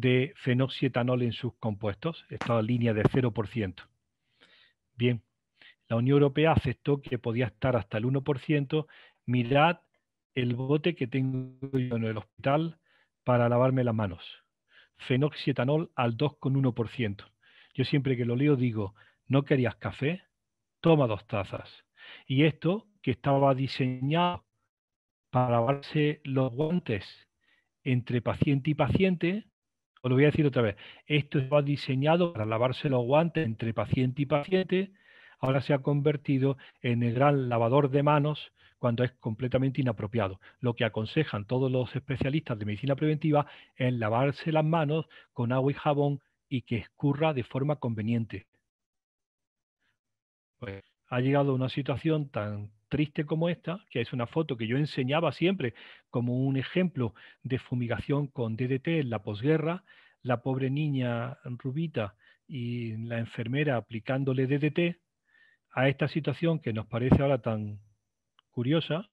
Speaker 3: de fenoxietanol en sus compuestos, esta línea de 0%. Bien, la Unión Europea aceptó que podía estar hasta el 1%. Mirad el bote que tengo yo en el hospital para lavarme las manos. Fenoxietanol al 2,1%. Yo siempre que lo leo digo, ¿no querías café? Toma dos tazas. Y esto que estaba diseñado para lavarse los guantes entre paciente y paciente, os lo voy a decir otra vez. Esto estaba diseñado para lavarse los guantes entre paciente y paciente. Ahora se ha convertido en el gran lavador de manos cuando es completamente inapropiado. Lo que aconsejan todos los especialistas de medicina preventiva es lavarse las manos con agua y jabón y que escurra de forma conveniente. Pues, ha llegado a una situación tan triste como esta, que es una foto que yo enseñaba siempre como un ejemplo de fumigación con DDT en la posguerra, la pobre niña Rubita y la enfermera aplicándole DDT a esta situación que nos parece ahora tan curiosa.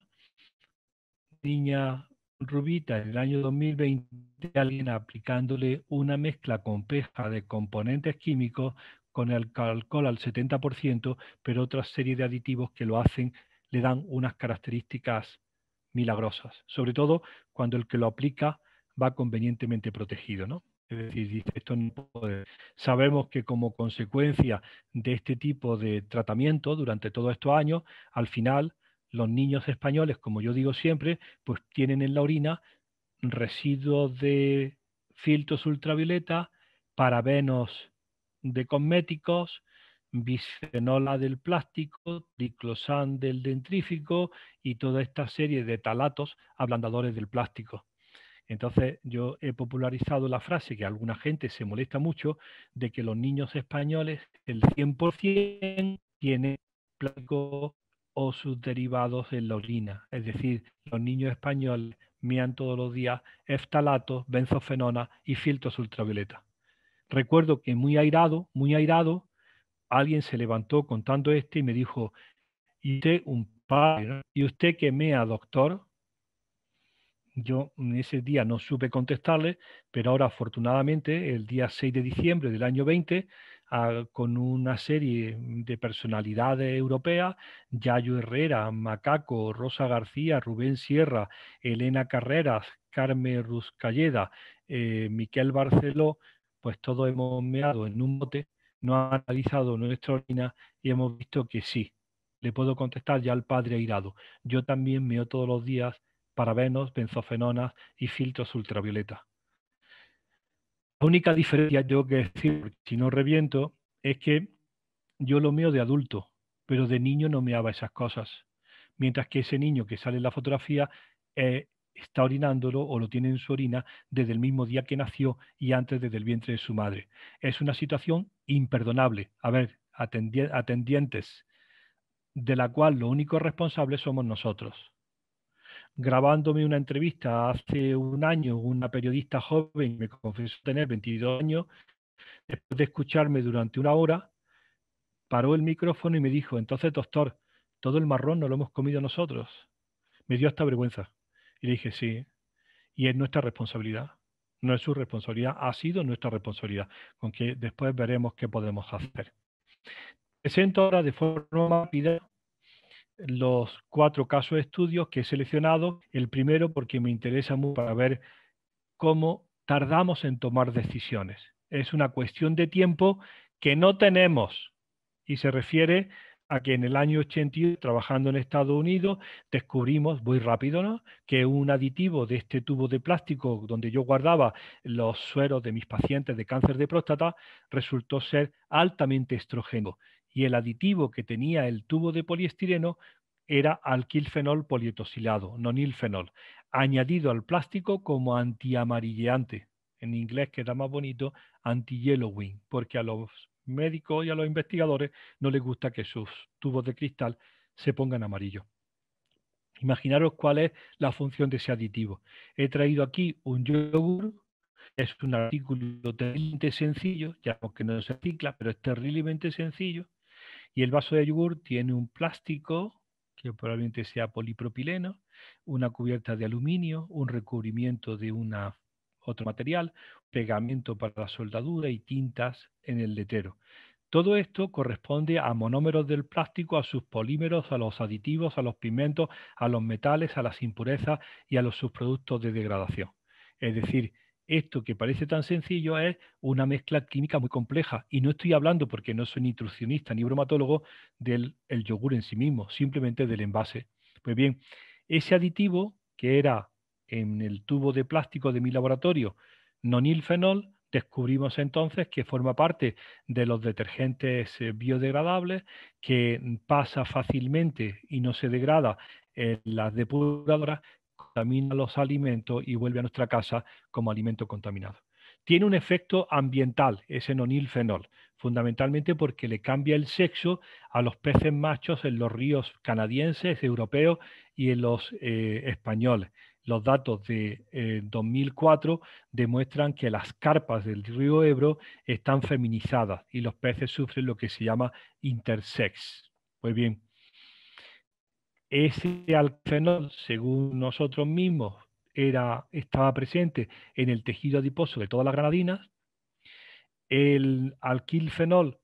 Speaker 3: Niña Rubita, en el año 2020, alguien aplicándole una mezcla compleja de componentes químicos con el alcohol al 70%, pero otra serie de aditivos que lo hacen le dan unas características milagrosas, sobre todo cuando el que lo aplica va convenientemente protegido, Es decir, esto no Sabemos que como consecuencia de este tipo de tratamiento durante todos estos años, al final los niños españoles, como yo digo siempre, pues tienen en la orina residuos de filtros ultravioleta, parabenos de cosméticos, bisfenola del plástico, triclosan del dentrífico y toda esta serie de talatos ablandadores del plástico. Entonces yo he popularizado la frase que alguna gente se molesta mucho de que los niños españoles el 100% tiene plástico o sus derivados en la orina. Es decir, los niños españoles mían todos los días eftalatos, benzofenona y filtros ultravioleta. Recuerdo que muy airado, muy airado, alguien se levantó contando este y me dijo, ¿y usted un padre? ¿Y usted que mea, doctor? Yo en ese día no supe contestarle, pero ahora afortunadamente, el día 6 de diciembre del año 20, ah, con una serie de personalidades europeas, Yayo Herrera, Macaco, Rosa García, Rubén Sierra, Elena Carreras, Carmen Ruscalleda, eh, Miquel Barceló, pues todos hemos meado en un bote no ha analizado nuestra orina y hemos visto que sí. Le puedo contestar ya al padre airado. Yo también meo todos los días parabenos, benzofenonas y filtros ultravioleta. La única diferencia, yo que decir, si no reviento, es que yo lo meo de adulto, pero de niño no meaba esas cosas. Mientras que ese niño que sale en la fotografía eh, está orinándolo o lo tiene en su orina desde el mismo día que nació y antes desde el vientre de su madre. Es una situación imperdonable. A ver, atendientes, de la cual lo único responsable somos nosotros. Grabándome una entrevista hace un año, una periodista joven, me confesó tener 22 años, después de escucharme durante una hora, paró el micrófono y me dijo, entonces doctor, todo el marrón no lo hemos comido nosotros. Me dio hasta vergüenza. Y le dije, sí, y es nuestra responsabilidad. No es su responsabilidad, ha sido nuestra responsabilidad, con que después veremos qué podemos hacer. Presento ahora de forma rápida los cuatro casos de estudios que he seleccionado. El primero porque me interesa mucho para ver cómo tardamos en tomar decisiones. Es una cuestión de tiempo que no tenemos y se refiere a que en el año 82, trabajando en Estados Unidos, descubrimos, muy rápido, que un aditivo de este tubo de plástico donde yo guardaba los sueros de mis pacientes de cáncer de próstata resultó ser altamente estrogénico. Y el aditivo que tenía el tubo de poliestireno era alquilfenol polietosilado, nonilfenol, añadido al plástico como antiamarilleante. En inglés queda más bonito, anti-yellowing, porque a los médicos y a los investigadores no les gusta que sus tubos de cristal se pongan amarillos. Imaginaros cuál es la función de ese aditivo. He traído aquí un yogur, es un artículo terriblemente sencillo, ya que no se cicla, pero es terriblemente sencillo. Y el vaso de yogur tiene un plástico, que probablemente sea polipropileno, una cubierta de aluminio, un recubrimiento de otro material, pegamento para la soldadura y tintas en el letero... Todo esto corresponde a monómeros del plástico, a sus polímeros, a los aditivos, a los pigmentos, a los metales, a las impurezas y a los subproductos de degradación. Es decir, esto que parece tan sencillo es una mezcla química muy compleja. Y no estoy hablando, porque no soy nutricionista ni bromatólogo, del yogur en sí mismo, simplemente del envase. Pues bien, ese aditivo que era en el tubo de plástico de mi laboratorio, nonilfenol, descubrimos entonces que forma parte de los detergentes eh, biodegradables, que pasa fácilmente y no se degrada en las depuradoras, contamina los alimentos y vuelve a nuestra casa como alimento contaminado. Tiene un efecto ambiental ese nonilfenol, fundamentalmente porque le cambia el sexo a los peces machos en los ríos canadienses, europeos y en los eh, españoles los datos de 2004 eh, demuestran que las carpas del río Ebro están feminizadas y los peces sufren lo que se llama intersex. Pues bien, ese alfenol, según nosotros mismos, era, estaba presente en el tejido adiposo de todas las granadinas. El alquilfenol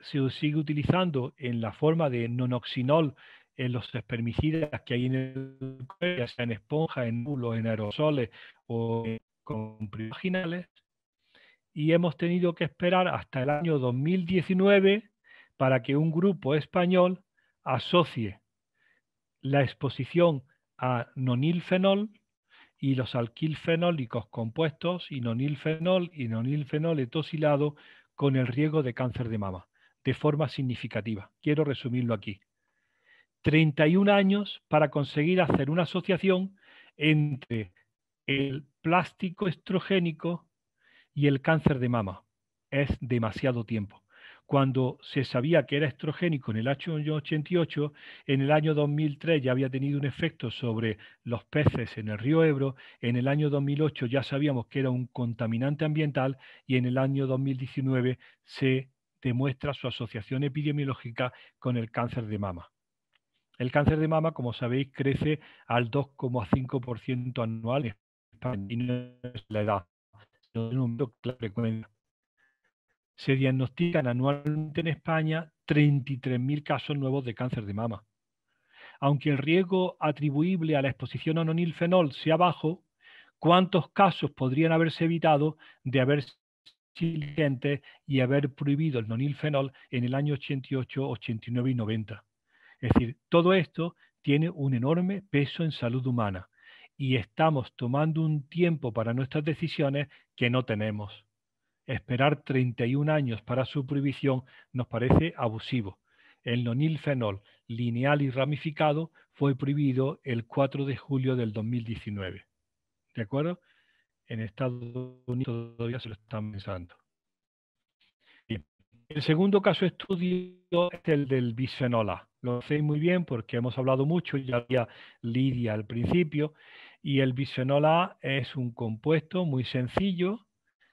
Speaker 3: se sigue utilizando en la forma de nonoxinol en los espermicidas que hay en el ya sea en esponja, en nulos, en aerosoles o con Y hemos tenido que esperar hasta el año 2019 para que un grupo español asocie la exposición a nonilfenol y los alquilfenólicos compuestos, y nonilfenol y nonilfenol etosilado, con el riesgo de cáncer de mama, de forma significativa. Quiero resumirlo aquí. 31 años para conseguir hacer una asociación entre el plástico estrogénico y el cáncer de mama. Es demasiado tiempo. Cuando se sabía que era estrogénico en el año 88, en el año 2003 ya había tenido un efecto sobre los peces en el río Ebro, en el año 2008 ya sabíamos que era un contaminante ambiental y en el año 2019 se demuestra su asociación epidemiológica con el cáncer de mama. El cáncer de mama, como sabéis, crece al 2,5% anual en España y no es la edad, Se diagnostican anualmente en España 33.000 casos nuevos de cáncer de mama. Aunque el riesgo atribuible a la exposición a nonilfenol sea bajo, ¿cuántos casos podrían haberse evitado de haber sido y haber prohibido el nonilfenol en el año 88, 89 y 90? Es decir, todo esto tiene un enorme peso en salud humana y estamos tomando un tiempo para nuestras decisiones que no tenemos. Esperar 31 años para su prohibición nos parece abusivo. El nonilfenol lineal y ramificado fue prohibido el 4 de julio del 2019. ¿De acuerdo? En Estados Unidos todavía se lo están pensando. El segundo caso estudio es el del bisfenol A. Lo sé muy bien porque hemos hablado mucho, ya había Lidia al principio, y el bisfenol A es un compuesto muy sencillo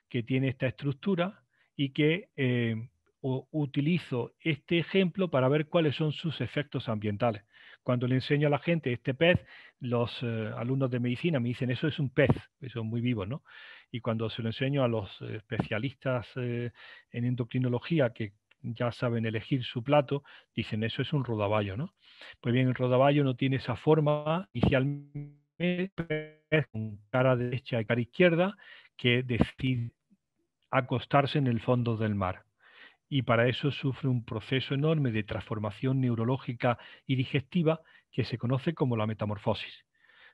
Speaker 3: que tiene esta estructura y que eh, utilizo este ejemplo para ver cuáles son sus efectos ambientales. Cuando le enseño a la gente este pez, los eh, alumnos de medicina me dicen, eso es un pez, eso es muy vivo, ¿no? Y cuando se lo enseño a los eh, especialistas en endocrinología que ya saben elegir su plato, dicen eso es un rodaballo, ¿no? Pues bien, el rodaballo no tiene esa forma inicialmente, con cara derecha y cara izquierda, que decide acostarse en el fondo del mar. Y para eso sufre un proceso enorme de transformación neurológica y digestiva que se conoce como la metamorfosis.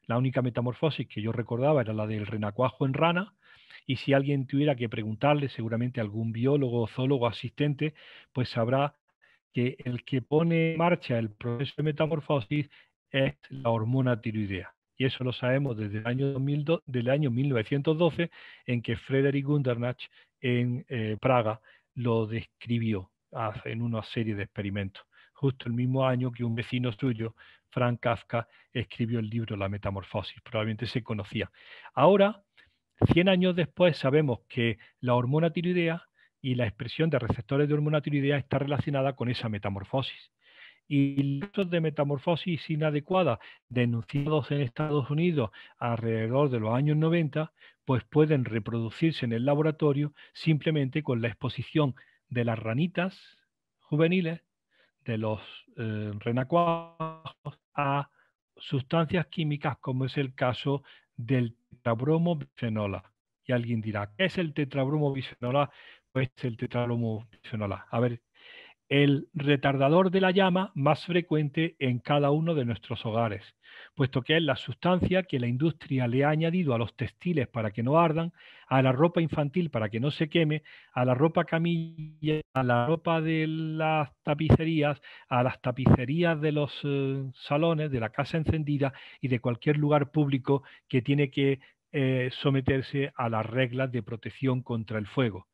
Speaker 3: La única metamorfosis que yo recordaba era la del renacuajo en rana, y si alguien tuviera que preguntarle, seguramente algún biólogo, zoólogo, asistente, pues sabrá que el que pone en marcha el proceso de metamorfosis es la hormona tiroidea. Y eso lo sabemos desde el año, del año 1912, en que Frederick Gundernach en eh, Praga lo describió en una serie de experimentos, justo el mismo año que un vecino suyo, Frank Kafka, escribió el libro La Metamorfosis. Probablemente se conocía. Ahora 100 años después sabemos que la hormona tiroidea y la expresión de receptores de hormona tiroidea está relacionada con esa metamorfosis. Y los casos de metamorfosis inadecuada denunciados en Estados Unidos alrededor de los años 90, pues pueden reproducirse en el laboratorio simplemente con la exposición de las ranitas juveniles, de los eh, renacuajos, a sustancias químicas, como es el caso del tetrabromo Y alguien dirá, ¿qué es el tetrabromo Pues el tetrabromo A ver, el retardador de la llama más frecuente en cada uno de nuestros hogares, puesto que es la sustancia que la industria le ha añadido a los textiles para que no ardan, a la ropa infantil para que no se queme, a la ropa camilla, a la ropa de las tapicerías, a las tapicerías de los eh, salones, de la casa encendida y de cualquier lugar público que tiene que eh, someterse a las reglas de protección contra el fuego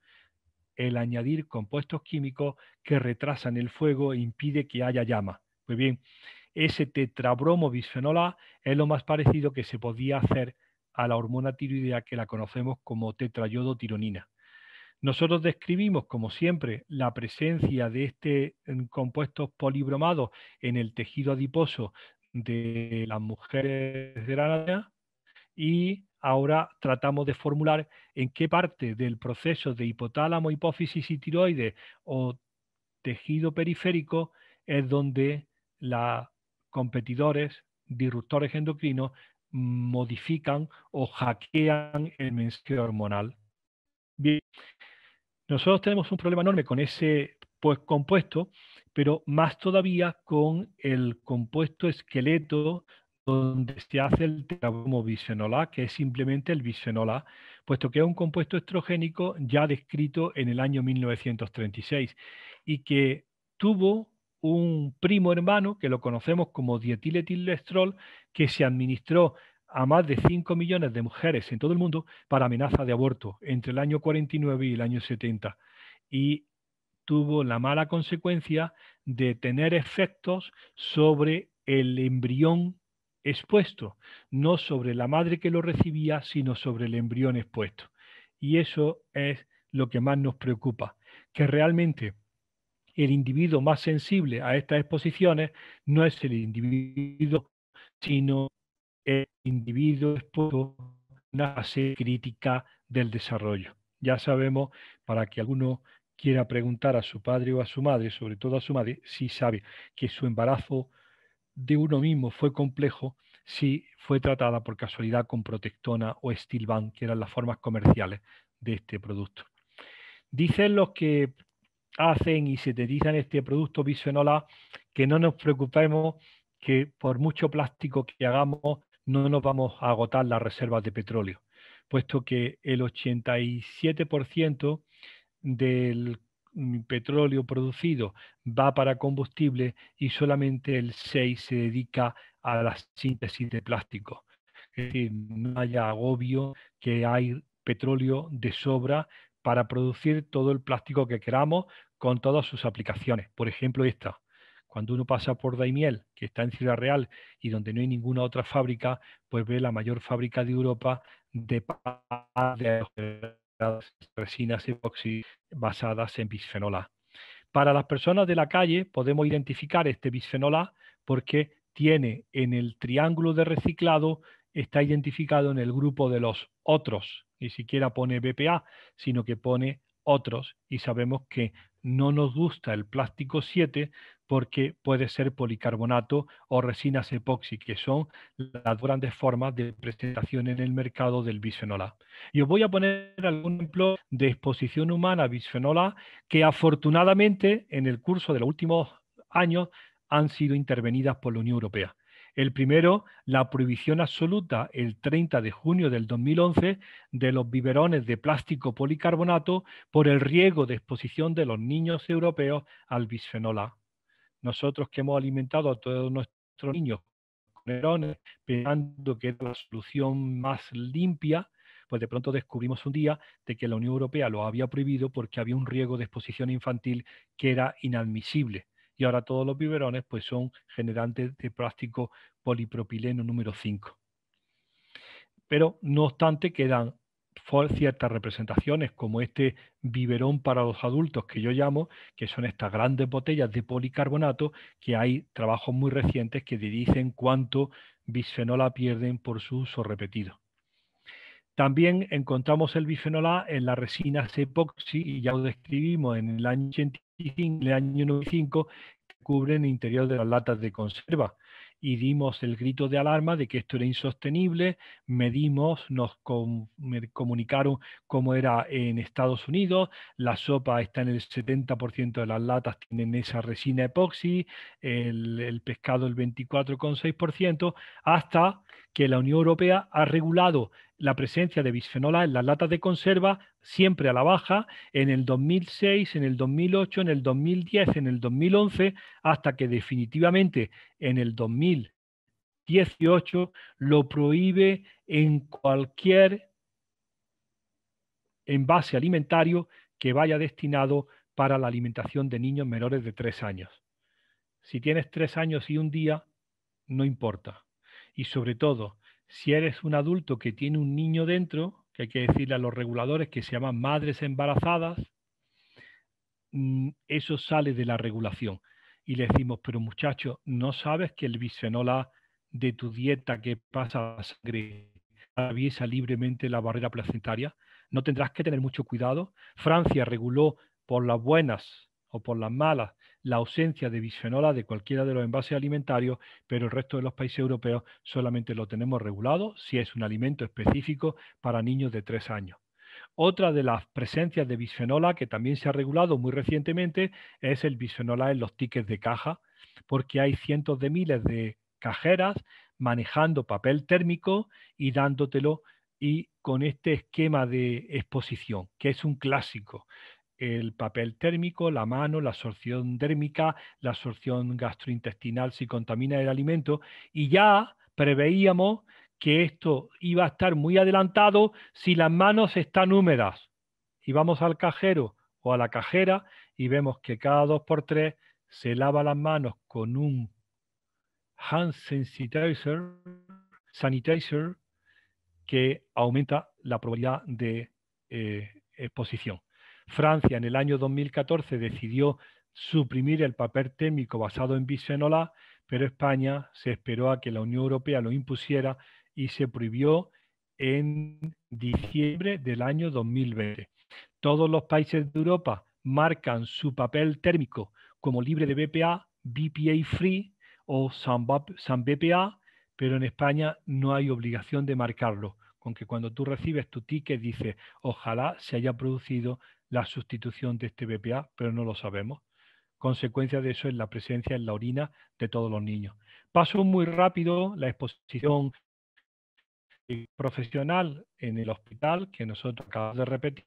Speaker 3: el añadir compuestos químicos que retrasan el fuego e impide que haya llama. Muy pues bien, ese tetrabromo A es lo más parecido que se podía hacer a la hormona tiroidea que la conocemos como tetrayodotironina. Nosotros describimos, como siempre, la presencia de este mm, compuesto polibromado en el tejido adiposo de las mujeres de granaderas y ahora tratamos de formular en qué parte del proceso de hipotálamo, hipófisis y tiroides o tejido periférico es donde los competidores, disruptores endocrinos, modifican o hackean el mensaje hormonal. Bien, nosotros tenemos un problema enorme con ese pues, compuesto, pero más todavía con el compuesto esqueleto donde se hace el tetrabromo bisfenol A, que es simplemente el bisfenol A, puesto que es un compuesto estrogénico ya descrito en el año 1936 y que tuvo un primo hermano que lo conocemos como dietiletilestrol, que se administró a más de 5 millones de mujeres en todo el mundo para amenaza de aborto entre el año 49 y el año 70. Y tuvo la mala consecuencia de tener efectos sobre el embrión expuesto, no sobre la madre que lo recibía, sino sobre el embrión expuesto. Y eso es lo que más nos preocupa, que realmente el individuo más sensible a estas exposiciones no es el individuo, sino el individuo expuesto a una crítica del desarrollo. Ya sabemos, para que alguno quiera preguntar a su padre o a su madre, sobre todo a su madre, si sabe que su embarazo de uno mismo fue complejo si fue tratada por casualidad con protectona o Stilban, que eran las formas comerciales de este producto. Dicen los que hacen y se utilizan este producto bisfenol que no nos preocupemos que por mucho plástico que hagamos no nos vamos a agotar las reservas de petróleo, puesto que el 87% del petróleo producido va para combustible y solamente el 6 se dedica a la síntesis de plástico. Es decir, no haya agobio, que hay petróleo de sobra para producir todo el plástico que queramos con todas sus aplicaciones. Por ejemplo, esta. Cuando uno pasa por Daimiel, que está en Ciudad Real y donde no hay ninguna otra fábrica, pues ve la mayor fábrica de Europa de, de resinas epoxi basadas en bisfenol A. Para las personas de la calle podemos identificar este bisfenol A porque tiene en el triángulo de reciclado, está identificado en el grupo de los otros. Ni siquiera pone BPA, sino que pone otros y sabemos que no nos gusta el plástico 7 porque puede ser policarbonato o resinas epoxi, que son las grandes formas de presentación en el mercado del bisfenol A. Y os voy a poner algún ejemplo de exposición humana a bisfenol A, que afortunadamente en el curso de los últimos años han sido intervenidas por la Unión Europea. El primero, la prohibición absoluta el 30 de junio del 2011 de los biberones de plástico policarbonato por el riesgo de exposición de los niños europeos al bisfenol A nosotros que hemos alimentado a todos nuestros niños con biberones, pensando que era la solución más limpia, pues de pronto descubrimos un día de que la Unión Europea lo había prohibido porque había un riesgo de exposición infantil que era inadmisible. Y ahora todos los biberones pues son generantes de plástico polipropileno número 5. Pero no obstante quedan ciertas representaciones como este biberón para los adultos que yo llamo, que son estas grandes botellas de policarbonato, que hay trabajos muy recientes que dicen cuánto bisfenola pierden por su uso repetido. También encontramos el bisfenol A en las resinas epoxi, y ya lo describimos en el año 85, en el año 95, que cubren el interior de las latas de conserva y dimos el grito de alarma de que esto era insostenible, medimos, nos comunicaron cómo era en Estados Unidos, la sopa está en el 70% de las latas, tienen esa resina epoxi, el, el pescado el 24,6%, hasta que la Unión Europea ha regulado la presencia de bisfenola en las latas de conserva siempre a la baja en el 2006, en el 2008, en el 2010, en el 2011, hasta que definitivamente en el 2018 lo prohíbe en cualquier envase alimentario que vaya destinado para la alimentación de niños menores de tres años. Si tienes tres años y un día, no importa. Y sobre todo, si eres un adulto que tiene un niño dentro, que hay que decirle a los reguladores que se llaman madres embarazadas, mm, eso sale de la regulación. Y le decimos, pero muchachos, ¿no sabes que el bisfenol de tu dieta que pasa a sangre atraviesa libremente la barrera placentaria? No tendrás que tener mucho cuidado. Francia reguló por las buenas o por las malas la ausencia de bisfenola de cualquiera de los envases alimentarios, pero el resto de los países europeos solamente lo tenemos regulado si es un alimento específico para niños de 3 años. Otra de las presencias de bisfenola que también se ha regulado muy recientemente es el bisfenola en los tickets de caja, porque hay cientos de miles de cajeras manejando papel térmico y dándotelo y con este esquema de exposición, que es un clásico el papel térmico, la mano, la absorción dérmica, la absorción gastrointestinal si contamina el alimento, y ya preveíamos que esto iba a estar muy adelantado si las manos están húmedas. Y vamos al cajero o a la cajera y vemos que cada dos por tres se lava las manos con un hand sanitizer, que aumenta la probabilidad de eh, exposición. Francia en el año 2014 decidió suprimir el papel térmico basado en bisfenol pero España se esperó a que la Unión Europea lo impusiera y se prohibió en diciembre del año 2020. Todos los países de Europa marcan su papel térmico como libre de BPA, BPA free o San BPA, pero en España no hay obligación de marcarlo, con que cuando tú recibes tu ticket dices, ojalá se haya producido la sustitución de este BPA, pero no lo sabemos. Consecuencia de eso es la presencia en la orina de todos los niños. Paso muy rápido la exposición profesional en el hospital que nosotros acabamos de repetir,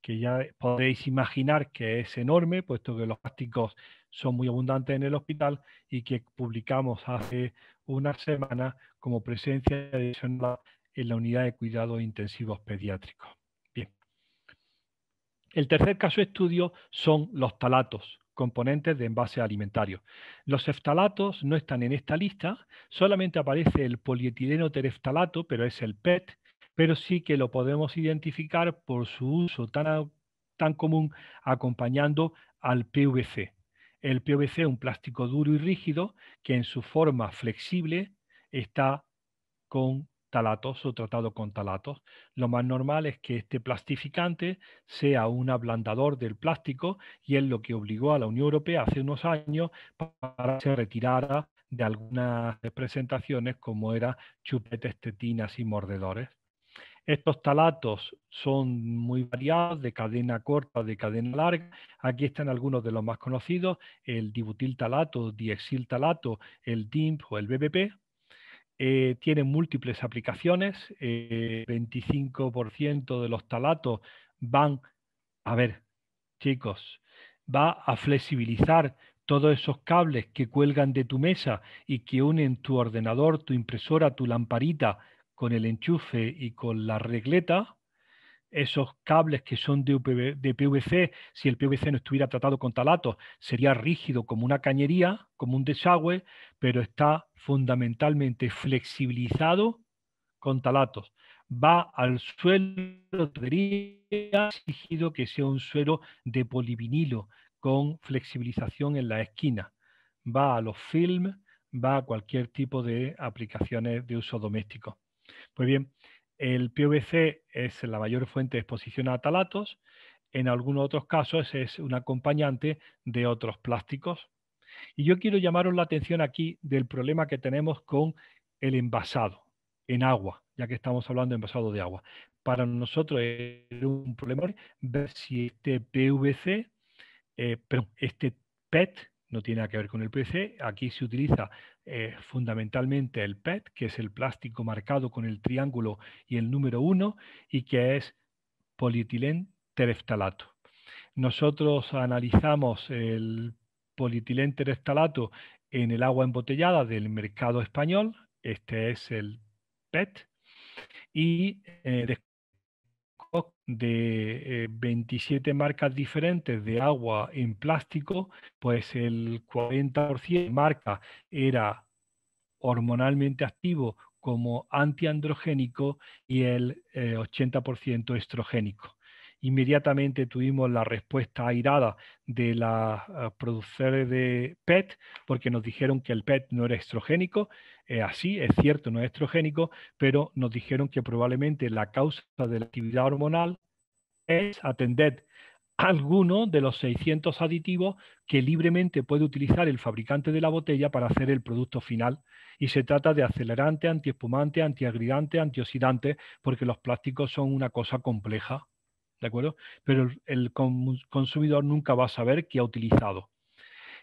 Speaker 3: que ya podéis imaginar que es enorme, puesto que los plásticos son muy abundantes en el hospital y que publicamos hace unas semanas como presencia adicional en la unidad de cuidados intensivos pediátricos. El tercer caso de estudio son los talatos, componentes de envase alimentario. Los eftalatos no están en esta lista, solamente aparece el polietileno tereftalato, pero es el PET, pero sí que lo podemos identificar por su uso tan, tan común acompañando al PVC. El PVC es un plástico duro y rígido que en su forma flexible está con talatos o tratado con talatos. Lo más normal es que este plastificante sea un ablandador del plástico y es lo que obligó a la Unión Europea hace unos años para que se retirara de algunas presentaciones como era chupetes, tetinas y mordedores. Estos talatos son muy variados, de cadena corta, de cadena larga. Aquí están algunos de los más conocidos, el dibutil talato, diexil talato, el DIMP o el BPP, tienen eh, tiene múltiples aplicaciones. 25% eh, de los talatos van, a ver, chicos, va a flexibilizar todos esos cables que cuelgan de tu mesa y que unen tu ordenador, tu impresora, tu lamparita con el enchufe y con la regleta esos cables que son de, PVC, si el PVC no estuviera tratado con talatos, sería rígido como una cañería, como un desagüe, pero está fundamentalmente flexibilizado con talatos. Va al suelo, sería exigido que sea un suelo de polivinilo con flexibilización en la esquina. Va a los films, va a cualquier tipo de aplicaciones de uso doméstico. Muy pues bien, el PVC es la mayor fuente de exposición a talatos. En algunos otros casos es un acompañante de otros plásticos. Y yo quiero llamaros la atención aquí del problema que tenemos con el envasado en agua, ya que estamos hablando de envasado de agua. Para nosotros es un problema ver si este PVC, eh, perdón, este PET, no tiene nada que ver con el PVC, aquí se utiliza eh, fundamentalmente el PET, que es el plástico marcado con el triángulo y el número 1, y que es polietilén tereftalato. Nosotros analizamos el polietilén tereftalato en el agua embotellada del mercado español, este es el PET, y eh, de 27 eh, marcas diferentes de agua en plástico, pues el 40% de marca era hormonalmente activo como antiandrogénico y el 80% eh, estrogénico. Inmediatamente tuvimos la respuesta airada de las ah, productores de PET porque nos dijeron que el PET no era estrogénico, es eh, así, es cierto, no es estrogénico, pero nos dijeron que probablemente la causa de la actividad hormonal es atender alguno de los 600 aditivos que libremente puede utilizar el fabricante de la botella para hacer el producto final. Y se trata de acelerante, antiespumante, antiagridante, antioxidante, porque los plásticos son una cosa compleja, ¿de acuerdo? Pero el consumidor nunca va a saber qué ha utilizado.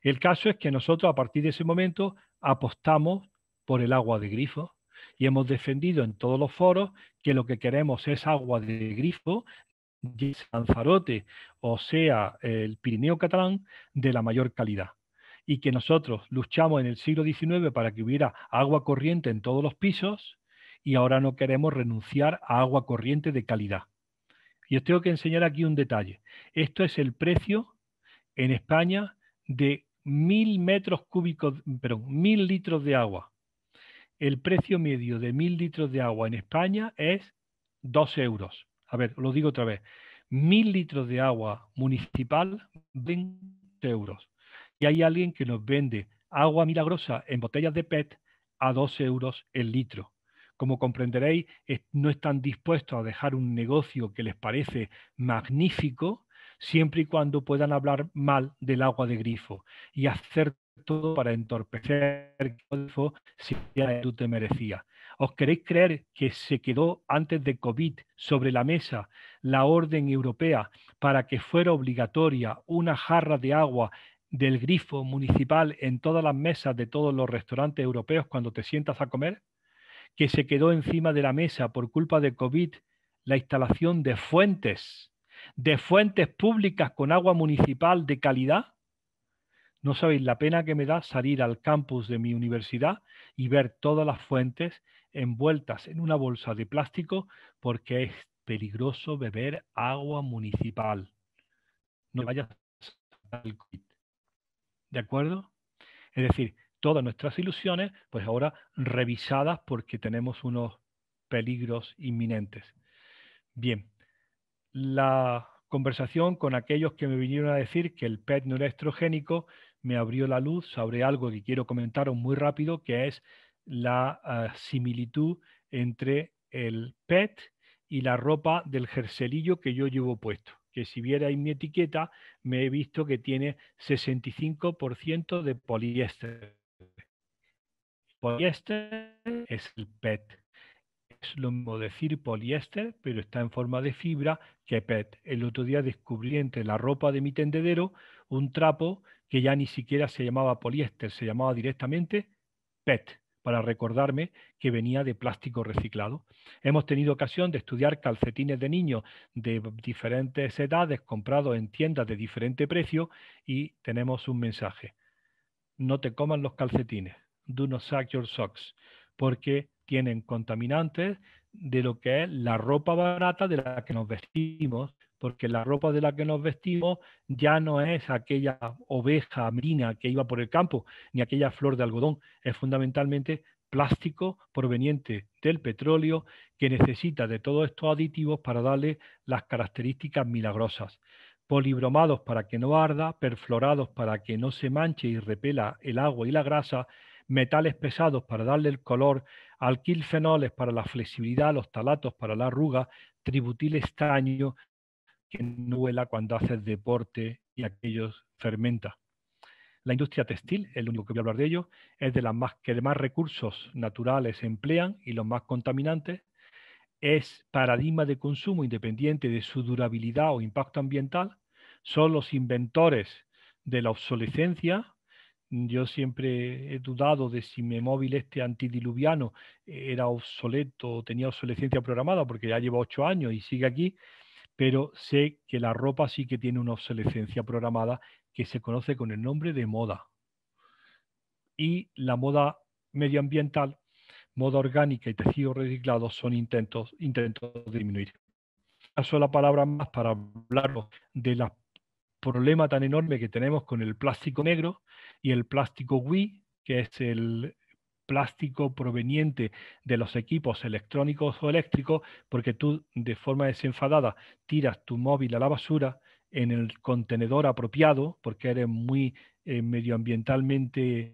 Speaker 3: El caso es que nosotros a partir de ese momento apostamos por el agua de grifo y hemos defendido en todos los foros que lo que queremos es agua de grifo, ...de Lanzarote, o sea, el Pirineo catalán, de la mayor calidad. Y que nosotros luchamos en el siglo XIX para que hubiera agua corriente en todos los pisos y ahora no queremos renunciar a agua corriente de calidad. Y os tengo que enseñar aquí un detalle. Esto es el precio en España de mil metros cúbicos, perdón, mil litros de agua el precio medio de mil litros de agua en España es 2 euros. A ver, lo digo otra vez. Mil litros de agua municipal, 20 euros. Y hay alguien que nos vende agua milagrosa en botellas de PET a 2 euros el litro. Como comprenderéis, no están dispuestos a dejar un negocio que les parece magnífico siempre y cuando puedan hablar mal del agua de grifo y hacer todo para entorpecer si tú te merecía. ¿Os queréis creer que se quedó antes de COVID sobre la mesa la orden europea para que fuera obligatoria una jarra de agua del grifo municipal en todas las mesas de todos los restaurantes europeos cuando te sientas a comer? ¿Que se quedó encima de la mesa por culpa de COVID la instalación de fuentes, de fuentes públicas con agua municipal de calidad? No sabéis la pena que me da salir al campus de mi universidad y ver todas las fuentes envueltas en una bolsa de plástico porque es peligroso beber agua municipal. No vayas al COVID. ¿De acuerdo? Es decir, todas nuestras ilusiones, pues ahora revisadas porque tenemos unos peligros inminentes. Bien, la conversación con aquellos que me vinieron a decir que el PET no era estrogénico me abrió la luz sobre algo que quiero comentaros muy rápido, que es la ah, similitud entre el PET y la ropa del jerselillo que yo llevo puesto. Que si vierais mi etiqueta, me he visto que tiene 65% de poliéster. Poliéster es el PET. Es lo mismo decir poliéster, pero está en forma de fibra que PET. El otro día descubrí entre la ropa de mi tendedero un trapo que ya ni siquiera se llamaba poliéster, se llamaba directamente PET, para recordarme que venía de plástico reciclado. Hemos tenido ocasión de estudiar calcetines de niños de diferentes edades comprados en tiendas de diferente precio y tenemos un mensaje. No te coman los calcetines, do not suck your socks, porque tienen contaminantes de lo que es la ropa barata de la que nos vestimos porque la ropa de la que nos vestimos ya no es aquella oveja marina que iba por el campo, ni aquella flor de algodón, es fundamentalmente plástico proveniente del petróleo que necesita de todos estos aditivos para darle las características milagrosas. Polibromados para que no arda, perflorados para que no se manche y repela el agua y la grasa, metales pesados para darle el color, alquilfenoles para la flexibilidad, los talatos para la arruga, tributil estaño, que no vuela cuando haces deporte y aquellos fermenta. La industria textil, el único que voy a hablar de ello, es de las más, que más recursos naturales emplean y los más contaminantes. Es paradigma de consumo independiente de su durabilidad o impacto ambiental. Son los inventores de la obsolescencia. Yo siempre he dudado de si mi móvil este antidiluviano era obsoleto o tenía obsolescencia programada porque ya lleva ocho años y sigue aquí pero sé que la ropa sí que tiene una obsolescencia programada que se conoce con el nombre de moda. Y la moda medioambiental, moda orgánica y tejidos reciclados son intentos, intentos de disminuir. Una sola palabra más para hablaros del problema tan enorme que tenemos con el plástico negro y el plástico Wii que es el, plástico proveniente de los equipos electrónicos o eléctricos, porque tú de forma desenfadada tiras tu móvil a la basura en el contenedor apropiado, porque eres muy eh, medioambientalmente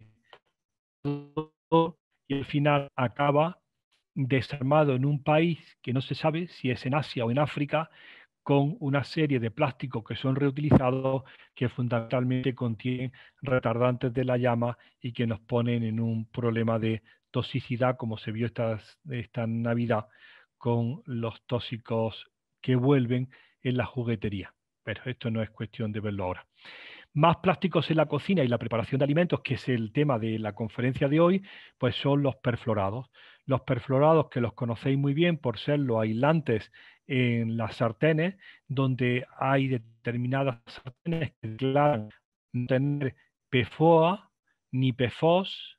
Speaker 3: y al final acaba desarmado en un país que no se sabe si es en Asia o en África, con una serie de plásticos que son reutilizados, que fundamentalmente contienen retardantes de la llama y que nos ponen en un problema de toxicidad, como se vio esta, esta Navidad con los tóxicos que vuelven en la juguetería. Pero esto no es cuestión de verlo ahora. Más plásticos en la cocina y la preparación de alimentos, que es el tema de la conferencia de hoy, pues son los perflorados. Los perflorados que los conocéis muy bien por ser los aislantes en las sartenes, donde hay determinadas sartenes que declaran no tener PFOA ni PFOS,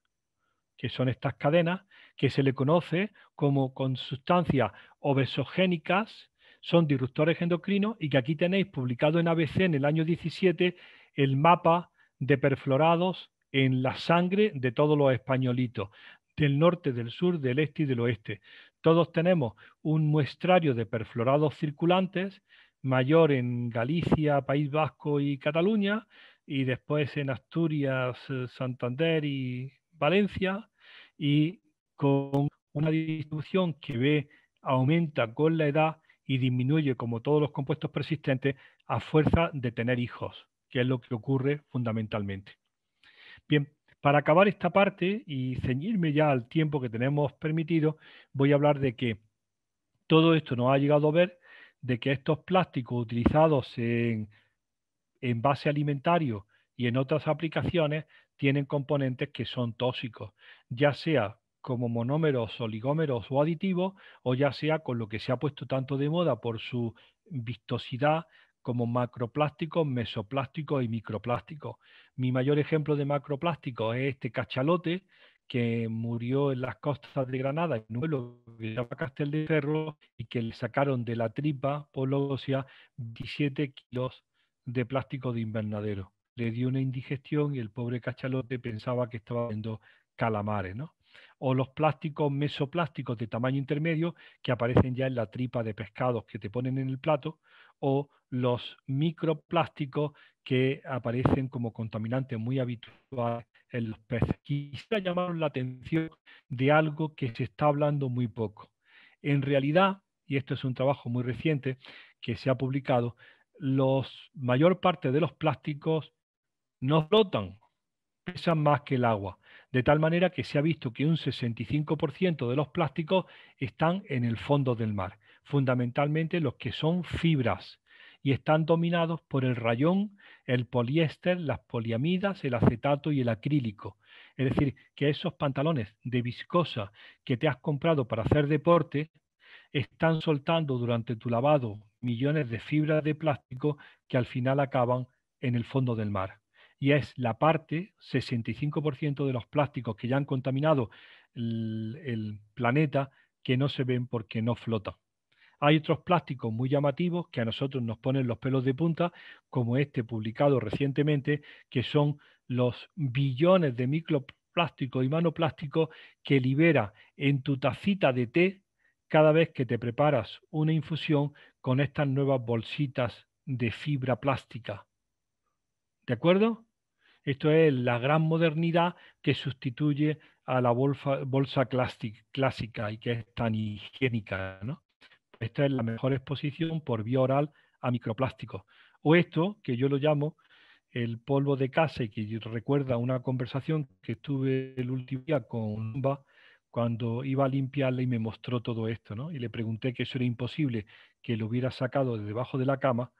Speaker 3: que son estas cadenas, que se le conoce como con sustancias obesogénicas, son disruptores endocrinos y que aquí tenéis publicado en ABC en el año 17 el mapa de perflorados en la sangre de todos los españolitos, del norte, del sur, del este y del oeste todos tenemos un muestrario de perflorados circulantes, mayor en Galicia, País Vasco y Cataluña, y después en Asturias, eh, Santander y Valencia, y con una distribución que ve aumenta con la edad y disminuye como todos los compuestos persistentes a fuerza de tener hijos, que es lo que ocurre fundamentalmente. Bien, para acabar esta parte y ceñirme ya al tiempo que tenemos permitido, voy a hablar de que todo esto nos ha llegado a ver, de que estos plásticos utilizados en envase alimentario y en otras aplicaciones tienen componentes que son tóxicos, ya sea como monómeros, oligómeros o aditivos, o ya sea con lo que se ha puesto tanto de moda por su vistosidad, como macroplásticos, mesoplásticos y microplásticos. Mi mayor ejemplo de macroplástico es este cachalote que murió en las costas de Granada, en un pueblo que Castel de Ferro, y que le sacaron de la tripa sea 17 kilos de plástico de invernadero. Le dio una indigestión y el pobre cachalote pensaba que estaba viendo calamares, O los plásticos mesoplásticos de tamaño intermedio que aparecen ya en la tripa de pescados que te ponen en el plato, o los microplásticos que aparecen como contaminantes muy habituales en los peces. Quisiera llamar la atención de algo que se está hablando muy poco. En realidad, y esto es un trabajo muy reciente que se ha publicado, la mayor parte de los plásticos no flotan, pesan más que el agua, de tal manera que se ha visto que un 65% de los plásticos están en el fondo del mar fundamentalmente los que son fibras y están dominados por el rayón, el poliéster, las poliamidas, el acetato y el acrílico. Es decir, que esos pantalones de viscosa que te has comprado para hacer deporte están soltando durante tu lavado millones de fibras de plástico que al final acaban en el fondo del mar. Y es la parte, 65% de los plásticos que ya han contaminado el, planeta, que no se ven porque no flotan. Hay otros plásticos muy llamativos que a nosotros nos ponen los pelos de punta, como este publicado recientemente, que son los billones de microplásticos y manoplásticos que libera en tu tacita de té cada vez que te preparas una infusión con estas nuevas bolsitas de fibra plástica. ¿De acuerdo? Esto es la gran modernidad que sustituye a la bolsa, bolsa clásica y que es tan higiénica, ¿no? esta es la mejor exposición por vía oral a microplásticos. O esto, que yo lo llamo el polvo de casa y que recuerda una conversación que tuve el último día con Lumba cuando iba a limpiarle y me mostró todo esto, ¿no? Y le pregunté que eso era imposible, que lo hubiera sacado de debajo de la cama,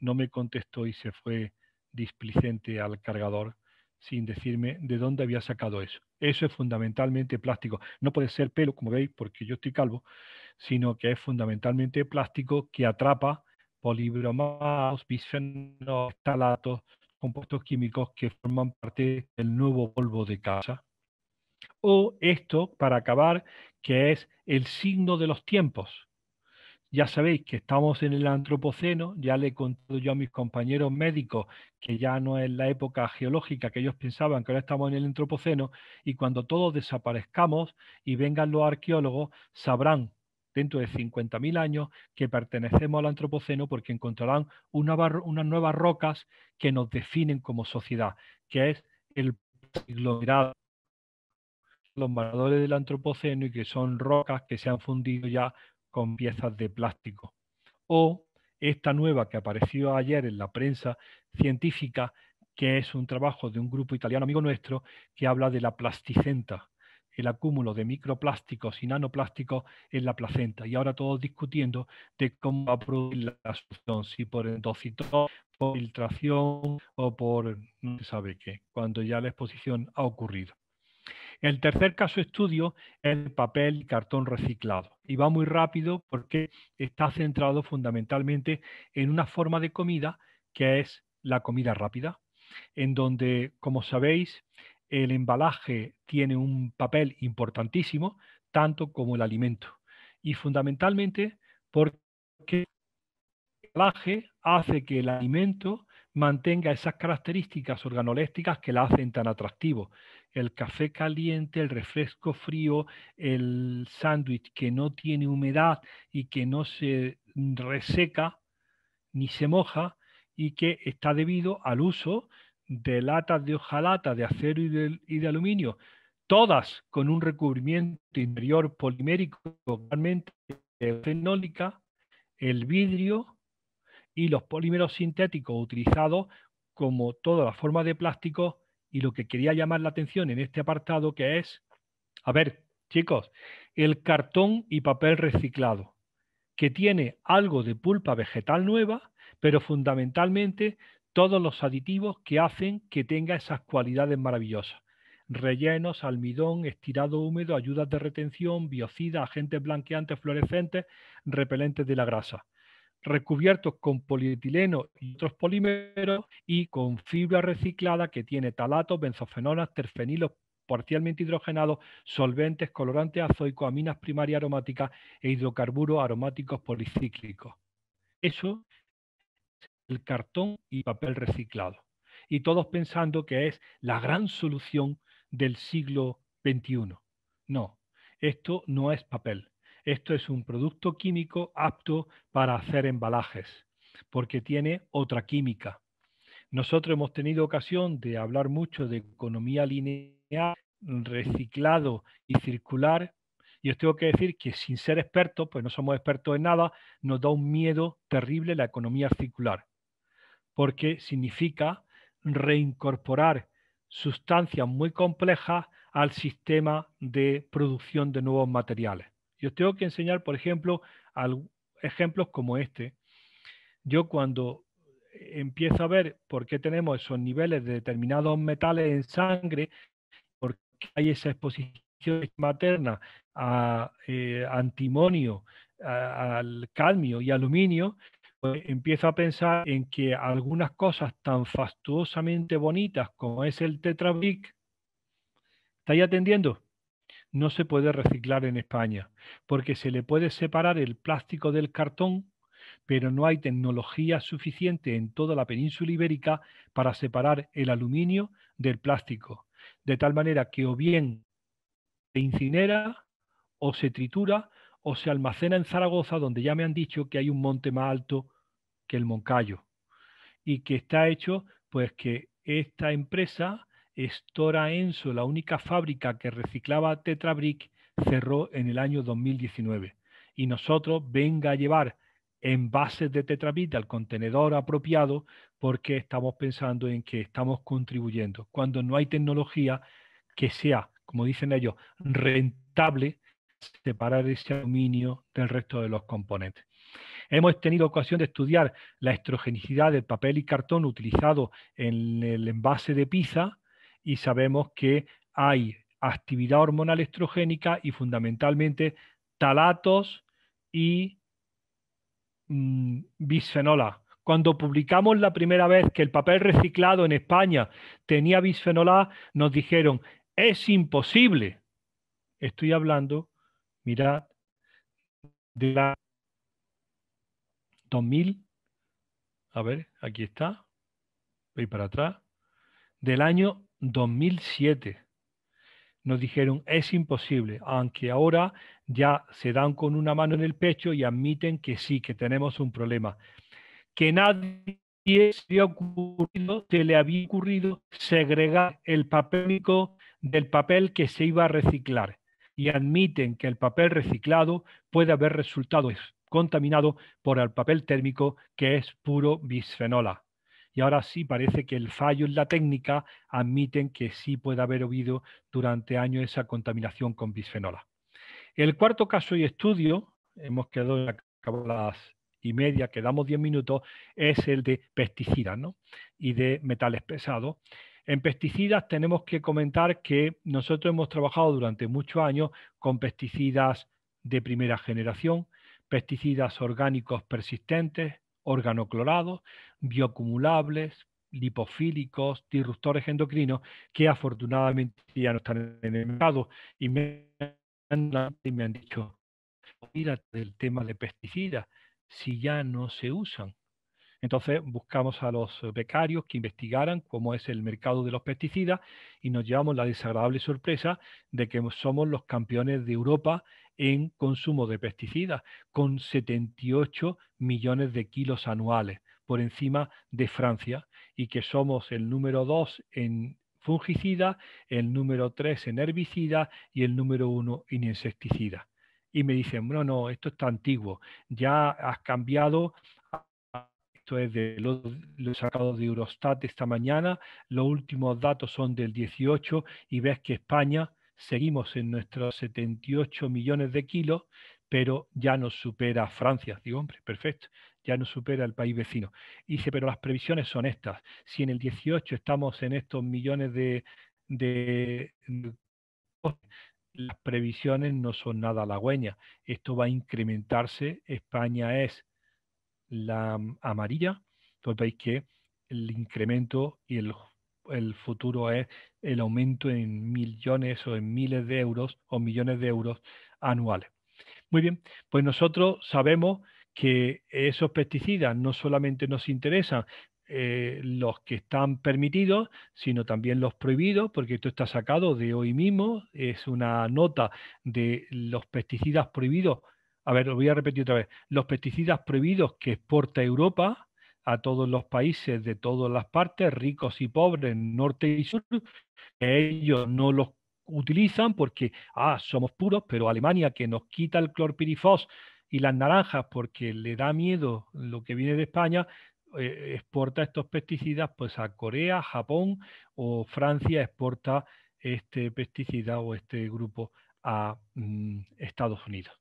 Speaker 3: no me contestó y se fue displicente al cargador sin decirme de dónde había sacado eso. Eso es fundamentalmente plástico. No puede ser pelo, como veis, porque yo estoy calvo, sino que es fundamentalmente plástico que atrapa polibromados, bisfenol, talatos, compuestos químicos que forman parte del nuevo polvo de casa. O esto, para acabar, que es el signo de los tiempos. Ya sabéis que estamos en el Antropoceno, ya le he contado yo a mis compañeros médicos que ya no es la época geológica que ellos pensaban, que ahora estamos en el Antropoceno, y cuando todos desaparezcamos y vengan los arqueólogos, sabrán dentro de 50.000 años que pertenecemos al Antropoceno porque encontrarán unas nuevas rocas que nos definen como sociedad, que es el conglomerado los maradores del antropoceno y que son rocas que se han fundido ya con piezas de plástico. O esta nueva que apareció ayer en la prensa científica, que es un trabajo de un grupo italiano amigo nuestro que habla de la plasticenta, el acúmulo de microplásticos y nanoplásticos en la placenta. Y ahora todos discutiendo de cómo va a producir la solución, si por endocitosis, por filtración o por no se sabe qué, cuando ya la exposición ha ocurrido. El tercer caso estudio es el papel y cartón reciclado. Y va muy rápido porque está centrado fundamentalmente en una forma de comida que es la comida rápida, en donde, como sabéis, el embalaje tiene un papel importantísimo, tanto como el alimento. Y fundamentalmente porque el embalaje hace que el alimento mantenga esas características organolépticas que la hacen tan atractivo. El café caliente, el refresco frío, el sándwich que no tiene humedad y que no se reseca ni se moja y que está debido al uso de latas de hojalata de acero y de, aluminio, todas con un recubrimiento interior polimérico totalmente fenólica, el vidrio y los polímeros sintéticos utilizados como toda la forma de plástico y lo que quería llamar la atención en este apartado que es, a ver, chicos, el cartón y papel reciclado, que tiene algo de pulpa vegetal nueva, pero fundamentalmente todos los aditivos que hacen que tenga esas cualidades maravillosas. Rellenos, almidón, estirado húmedo, ayudas de retención, biocidas, agentes blanqueantes, fluorescentes, repelentes de la grasa. Recubiertos con polietileno y otros polímeros y con fibra reciclada que tiene talatos, benzofenonas, terfenilos parcialmente hidrogenados, solventes, colorantes azoicos, aminas primarias aromáticas e hidrocarburos aromáticos policíclicos. Eso el cartón y papel reciclado. Y todos pensando que es la gran solución del siglo XXI. No, esto no es papel. Esto es un producto químico apto para hacer embalajes, porque tiene otra química. Nosotros hemos tenido ocasión de hablar mucho de economía lineal, reciclado y circular, y os tengo que decir que sin ser expertos, pues no somos expertos en nada, nos da un miedo terrible la economía circular porque significa reincorporar sustancias muy complejas al sistema de producción de nuevos materiales. Yo tengo que enseñar, por ejemplo, ejemplos como este. Yo cuando empiezo a ver por qué tenemos esos niveles de determinados metales en sangre, porque hay esa exposición materna a eh, antimonio, al cadmio y aluminio, pues, empiezo a pensar en que algunas cosas tan fastuosamente bonitas como es el tetrabric, ¿estáis atendiendo? No se puede reciclar en España, porque se le puede separar el plástico del cartón, pero no hay tecnología suficiente en toda la península ibérica para separar el aluminio del plástico, de tal manera que o bien se incinera o se tritura o se almacena en Zaragoza, donde ya me han dicho que hay un monte más alto que el Moncayo y que está hecho pues que esta empresa, Stora Enso, la única fábrica que reciclaba Tetrabric, cerró en el año 2019. Y nosotros venga a llevar envases de Tetrabric al contenedor apropiado porque estamos pensando en que estamos contribuyendo. Cuando no hay tecnología que sea, como dicen ellos, rentable, separar ese aluminio del resto de los componentes. Hemos tenido ocasión de estudiar la estrogenicidad del papel y cartón utilizado en el envase de pizza y sabemos que hay actividad hormonal estrogénica y fundamentalmente talatos y mm, bisfenola. Cuando publicamos la primera vez que el papel reciclado en España tenía bisfenola, nos dijeron, es imposible. Estoy hablando mirad, de la 2000, a ver, aquí está, voy para atrás, del año 2007. Nos dijeron, es imposible, aunque ahora ya se dan con una mano en el pecho y admiten que sí, que tenemos un problema. Que nadie se, se le había ocurrido segregar el papel del papel que se iba a reciclar y admiten que el papel reciclado puede haber resultado contaminado por el papel térmico que es puro bisfenola. Y ahora sí parece que el fallo en la técnica admiten que sí puede haber habido durante años esa contaminación con bisfenola. El cuarto caso y estudio, hemos quedado a las y media, quedamos 10 minutos, es el de pesticidas ¿no? y de metales pesados. En pesticidas tenemos que comentar que nosotros hemos trabajado durante muchos años con pesticidas de primera generación, pesticidas orgánicos persistentes, organoclorados, bioacumulables, lipofílicos, disruptores endocrinos, que afortunadamente ya no están en el mercado. Y me han, dicho, mira el tema de pesticidas, si ya no se usan. Entonces buscamos a los eh, becarios que investigaran cómo es el mercado de los pesticidas y nos llevamos la desagradable sorpresa de que somos los campeones de Europa en consumo de pesticidas, con 78 millones de kilos anuales por encima de Francia y que somos el número dos en fungicida, el número tres en herbicida y el número uno en insecticida. Y me dicen, no, no, esto está antiguo, ya has cambiado esto es de los, sacados de Eurostat esta mañana, los últimos datos son del 18 y ves que España seguimos en nuestros 78 millones de kilos, pero ya nos supera Francia. Digo, hombre, perfecto, ya nos supera el país vecino. Dice, pero las previsiones son estas. Si en el 18 estamos en estos millones de... de, las previsiones no son nada halagüeñas. Esto va a incrementarse. España es la mm, amarilla, entonces veis que el incremento y el, futuro es el aumento en millones o en miles de euros o millones de euros anuales. Muy bien, pues nosotros sabemos que esos pesticidas no solamente nos interesan eh, los que están permitidos, sino también los prohibidos, porque esto está sacado de hoy mismo, es una nota de los pesticidas prohibidos a ver, lo voy a repetir otra vez, los pesticidas prohibidos que exporta Europa a todos los países de todas las partes, ricos y pobres, norte y sur, ellos no los utilizan porque, ah, somos puros, pero Alemania que nos quita el clorpirifos y las naranjas porque le da miedo lo que viene de España, eh, exporta estos pesticidas pues a Corea, Japón o Francia exporta este pesticida o este grupo a mm, Estados Unidos.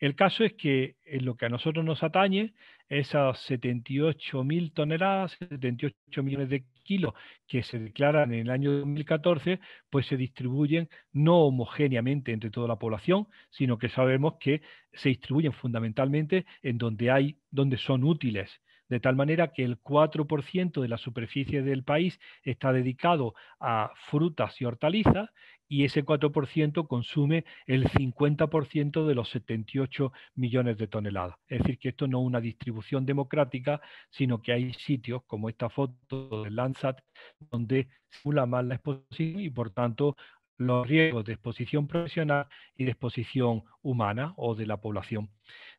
Speaker 3: El caso es que en eh, lo que a nosotros nos atañe, esas 78 mil toneladas, 78 millones de kilos que se declaran en el año 2014, pues se distribuyen no homogéneamente entre toda la población, sino que sabemos que se distribuyen fundamentalmente en donde hay, donde son útiles de tal manera que el 4% de la superficie del país está dedicado a frutas y hortalizas y ese 4% consume el 50% de los 78 millones de toneladas. Es decir, que esto no es una distribución democrática, sino que hay sitios como esta foto del Landsat donde simula más la exposición y por tanto los riesgos de exposición profesional y de exposición humana o de la población.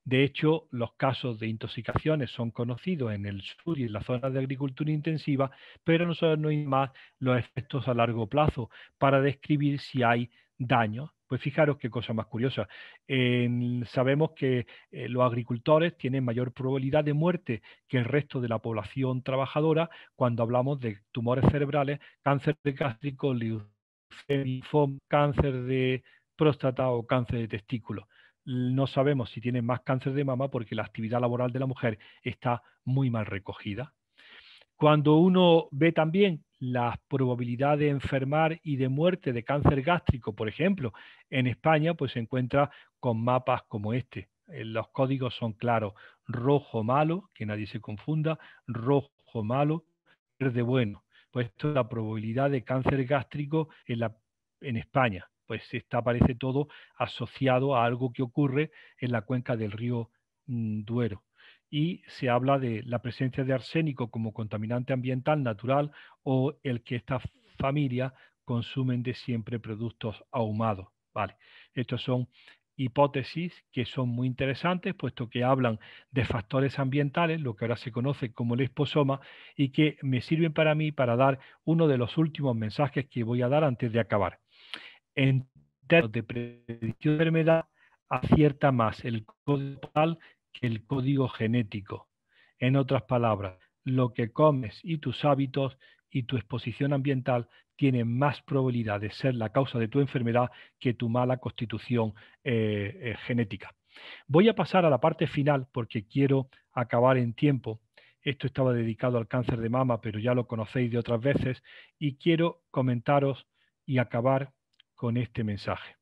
Speaker 3: De hecho, los casos de intoxicaciones son conocidos en el sur y en la zona de agricultura intensiva, pero nosotros no hay más los efectos a largo plazo para describir si hay daño. pues fijaros qué cosa más curiosa. sabemos que eh, los agricultores tienen mayor probabilidad de muerte que el resto de la población trabajadora cuando hablamos de tumores cerebrales, cáncer de gástrico, linfoma, cáncer de próstata o cáncer de testículo no sabemos si tienen más cáncer de mama porque la actividad laboral de la mujer está muy mal recogida. Cuando uno ve también la probabilidad de enfermar y de muerte de cáncer gástrico, por ejemplo, en España, pues se encuentra con mapas como este. Eh, los códigos son claros, rojo malo, que nadie se confunda, rojo malo, verde bueno. Pues esto es la probabilidad de cáncer gástrico en, en España pues está, parece todo asociado a algo que ocurre en la cuenca del río mm, Duero. Y se habla de la presencia de arsénico como contaminante ambiental natural o el que estas familias consumen de siempre productos ahumados. Vale, son hipótesis que son muy interesantes, puesto que hablan de factores ambientales, lo que ahora se conoce como el esposoma, y que me sirven para mí para dar uno de los últimos mensajes que voy a dar antes de acabar en términos de predicción de enfermedad, acierta más el código que el código genético. En otras palabras, lo que comes y tus hábitos y tu exposición ambiental tienen más probabilidad de ser la causa de tu enfermedad que tu mala constitución eh, eh, genética. Voy a pasar a la parte final porque quiero acabar en tiempo. Esto estaba dedicado al cáncer de mama, pero ya lo conocéis de otras veces y quiero comentaros y acabar con este mensaje.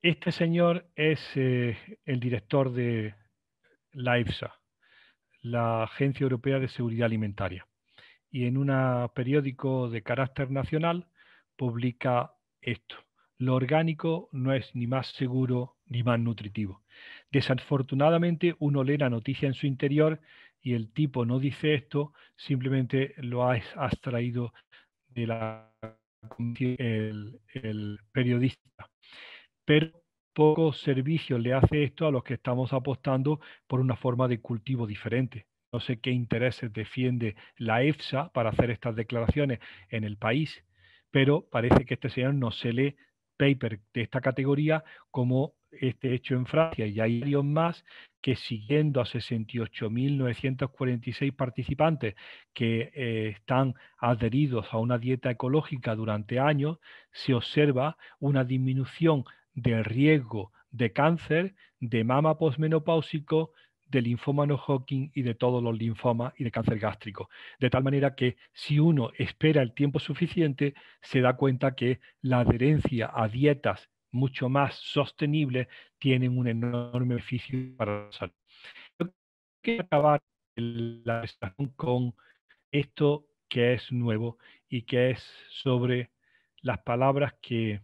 Speaker 3: Este señor es eh, el director de la EFSA, la Agencia Europea de Seguridad Alimentaria, y en un periódico de carácter nacional publica esto. Lo orgánico no es ni más seguro ni más nutritivo. Desafortunadamente uno lee la noticia en su interior y el tipo no dice esto, simplemente lo ha extraído la el, periodista. Pero pocos servicios le hace esto a los que estamos apostando por una forma de cultivo diferente. No sé qué intereses defiende la EFSA para hacer estas declaraciones en el país, pero parece que este señor no se lee paper de esta categoría como este hecho en Francia y hay varios más que siguiendo a 68.946 participantes que eh, están adheridos a una dieta ecológica durante años, se observa una disminución del riesgo de cáncer, de mama posmenopáusico, de linfoma no Hodgkin y de todos los linfomas y de cáncer gástrico. De tal manera que si uno espera el tiempo suficiente, se da cuenta que la adherencia a dietas mucho más sostenible, tienen un enorme beneficio para la salud. Yo quiero acabar la con esto que es nuevo y que es sobre las palabras que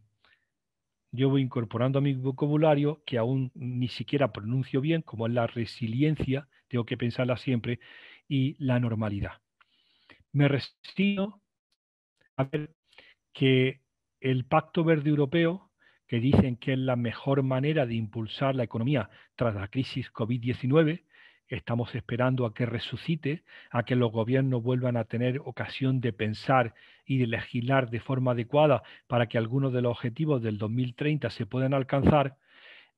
Speaker 3: yo voy incorporando a mi vocabulario, que aún ni siquiera pronuncio bien, como es la resiliencia, tengo que pensarla siempre, y la normalidad. Me resigno a ver que el Pacto Verde Europeo que dicen que es la mejor manera de impulsar la economía tras la crisis COVID-19. Estamos esperando a que resucite, a que los gobiernos vuelvan a tener ocasión de pensar y de legislar de forma adecuada para que algunos de los objetivos del 2030 se puedan alcanzar.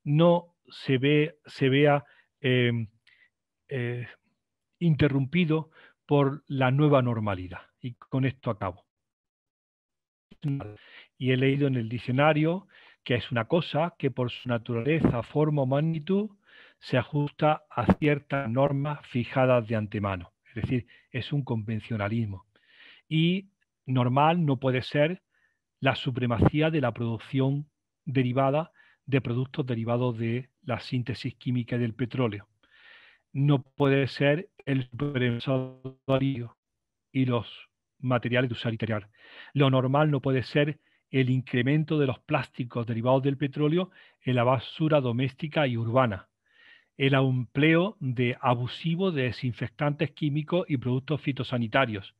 Speaker 3: No se, ve, se vea em, eh, interrumpido por la nueva normalidad. Y con esto acabo. Y he leído en el diccionario que es una cosa que por su naturaleza, forma o magnitud se ajusta a ciertas normas fijadas de antemano. Es decir, es un convencionalismo. Y normal no puede ser la supremacía de la producción derivada de productos derivados de la síntesis química del petróleo. No puede ser el supremacía y los materiales de usar y Lo normal no puede ser el incremento de los plásticos derivados del petróleo en la basura doméstica y urbana, el empleo de abusivo de desinfectantes químicos y productos fitosanitarios,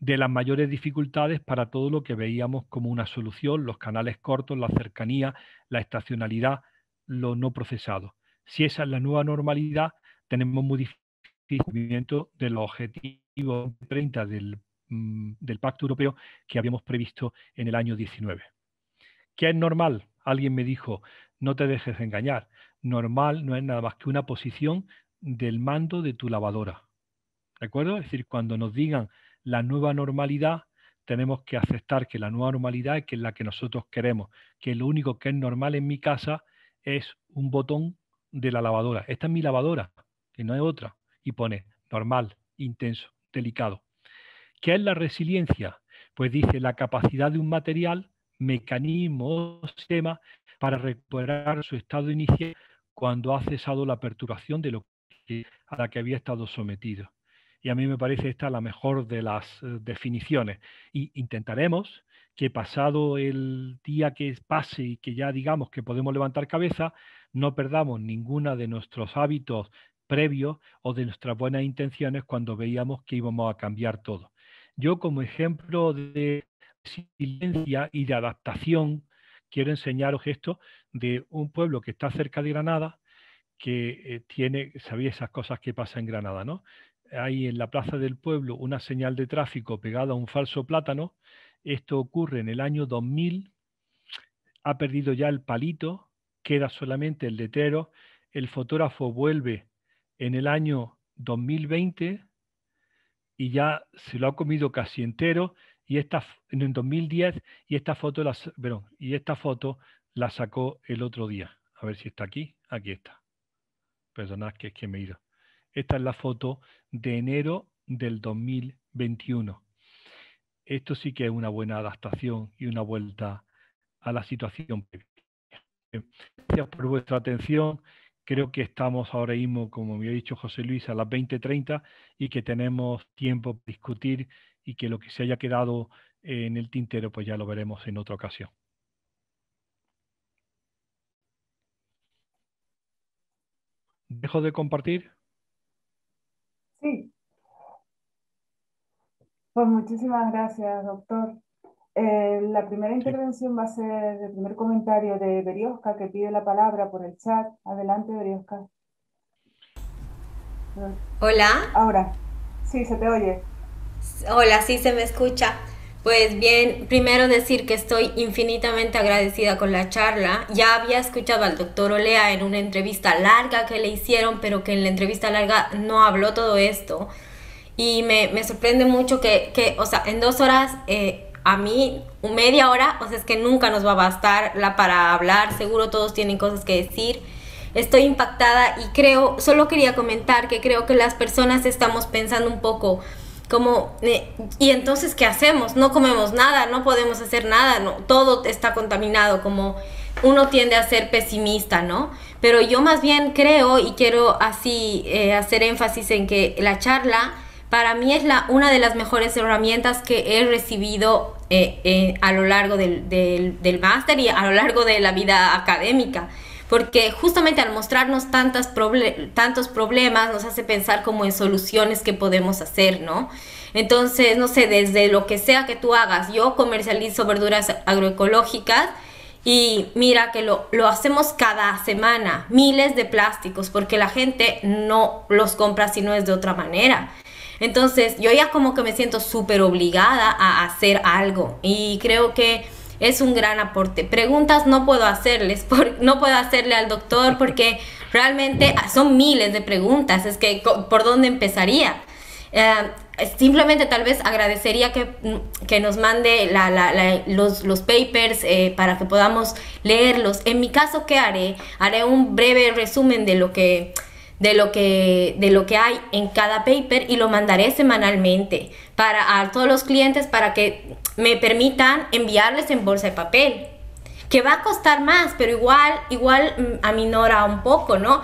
Speaker 3: de las mayores dificultades para todo lo que veíamos como una solución, los canales cortos, la cercanía, la estacionalidad, lo no procesado. Si esa es la nueva normalidad, tenemos muy difícil de los 30 del Mm, del Pacto Europeo que habíamos previsto en el año 19. ¿Qué es normal? Alguien me dijo, no te dejes engañar. Normal no es nada más que una posición del mando de tu lavadora. ¿De acuerdo? Es decir, cuando nos digan la nueva normalidad, tenemos que aceptar que la nueva normalidad es que la que nosotros queremos, que lo único que es normal en mi casa es un botón de la lavadora. Esta es mi lavadora, que no es otra. Y pone normal, intenso, delicado. ¿Qué es la resiliencia? Pues dice la capacidad de un material, mecanismo o sistema para recuperar su estado inicial cuando ha cesado la perturbación de lo que, a la que había estado sometido. Y a mí me parece esta la mejor de las eh, definiciones. Y intentaremos que pasado el día que pase y que ya digamos que podemos levantar cabeza, no perdamos ninguna de nuestros hábitos previos o de nuestras buenas intenciones cuando veíamos que íbamos a cambiar todo. Yo como ejemplo de resiliencia y de adaptación quiero enseñaros esto de un pueblo que está cerca de Granada, que eh, tiene, sabía esas cosas que pasa en Granada, ¿no? Hay en la plaza del pueblo una señal de tráfico pegada a un falso plátano. Esto ocurre en el año 2000. Ha perdido ya el palito, queda solamente el letrero. El fotógrafo vuelve en el año 2020 y ya se lo ha comido casi entero y esta en 2010 y esta foto la, y esta foto la sacó el otro día. A ver si está aquí. Aquí está. Perdonad que es que me he ido. Esta es la foto de enero del 2021. Esto sí que es una buena adaptación y una vuelta a la situación Gracias por vuestra atención creo que estamos ahora mismo, como me ha dicho José Luis, a las 20.30 y que tenemos tiempo para discutir y que lo que se haya quedado eh, en el tintero, pues ya lo veremos en otra ocasión. ¿Dejo de compartir?
Speaker 1: Sí. Pues muchísimas gracias, doctor. Eh, la primera intervención va a ser el primer comentario de Beriosca que pide la palabra por el chat. Adelante, Berioska.
Speaker 4: Hola. Ahora, sí, se te oye. Hola, sí, se me escucha. Pues bien, primero decir que estoy infinitamente agradecida con la charla. Ya había escuchado al doctor Olea en una entrevista larga que le hicieron, pero que en la entrevista larga no habló todo esto. Y me, sorprende mucho que, o sea, en dos horas eh, a mí media hora, o sea, es que nunca nos va a bastar la para hablar, seguro todos tienen cosas que decir. Estoy impactada y creo, solo quería comentar que creo que las personas estamos pensando un poco como, ¿y entonces qué hacemos? No comemos nada, no podemos hacer nada, no, todo está contaminado, como uno tiende a ser pesimista, ¿no? Pero yo más bien creo y quiero así eh, hacer énfasis en que la charla para mí es la, una de las mejores herramientas que he recibido eh, eh, a lo largo del, máster y a lo largo de la vida académica. Porque justamente al mostrarnos tantas tantos problemas nos hace pensar como en soluciones que podemos hacer, ¿no? Entonces, no sé, desde lo que sea que tú hagas, yo comercializo verduras agroecológicas y mira que lo, lo, hacemos cada semana, miles de plásticos, porque la gente no los compra si no es de otra manera. Entonces, yo ya como que me siento súper obligada a hacer algo y creo que es un gran aporte. Preguntas no puedo hacerles, por, no puedo hacerle al doctor porque realmente son miles de preguntas, es que por dónde empezaría. Eh, simplemente tal vez agradecería que, mm, nos mande los, papers eh, para que podamos leerlos. En mi caso, ¿qué haré? Haré un breve resumen de lo que de lo que, de lo que hay en cada paper y lo mandaré semanalmente para a todos los clientes para que me permitan enviarles en bolsa de papel que va a costar más pero igual igual mm, aminora un poco no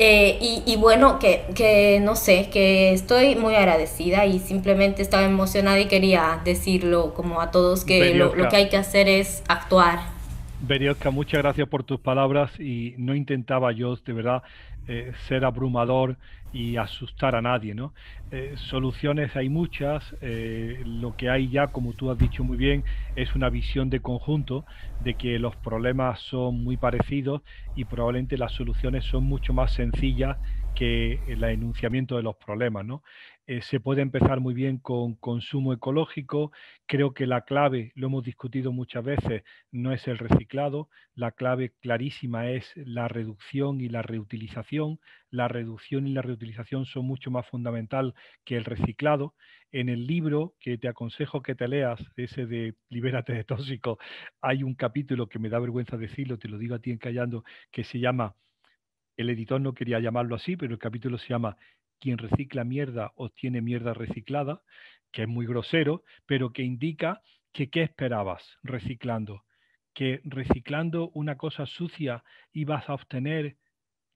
Speaker 4: eh, y, bueno, que, que, no sé, que estoy muy agradecida y simplemente estaba emocionada y quería decirlo como a todos que lo, que hay que hacer es actuar.
Speaker 3: Berioska, muchas gracias por tus palabras y no intentaba yo, de verdad, eh, ser abrumador y asustar a nadie, ¿no? Eh, soluciones hay muchas, eh, lo que hay ya, como tú has dicho muy bien, es una visión de conjunto de que los problemas son muy parecidos y probablemente las soluciones son mucho más sencillas que el enunciamiento de los problemas, ¿no? Eh, se puede empezar muy bien con consumo ecológico. Creo que la clave, lo hemos discutido muchas veces, no es el reciclado. La clave clarísima es la reducción y la reutilización. La reducción y la reutilización son mucho más fundamental que el reciclado. En el libro que te aconsejo que te leas, ese de Libérate de tóxico hay un capítulo que me da vergüenza decirlo, te lo digo a ti encallando, que se llama el editor no quería llamarlo así, pero el capítulo se llama quien recicla mierda obtiene mierda reciclada, que es muy grosero, pero que indica que qué esperabas reciclando, que reciclando una cosa sucia ibas a obtener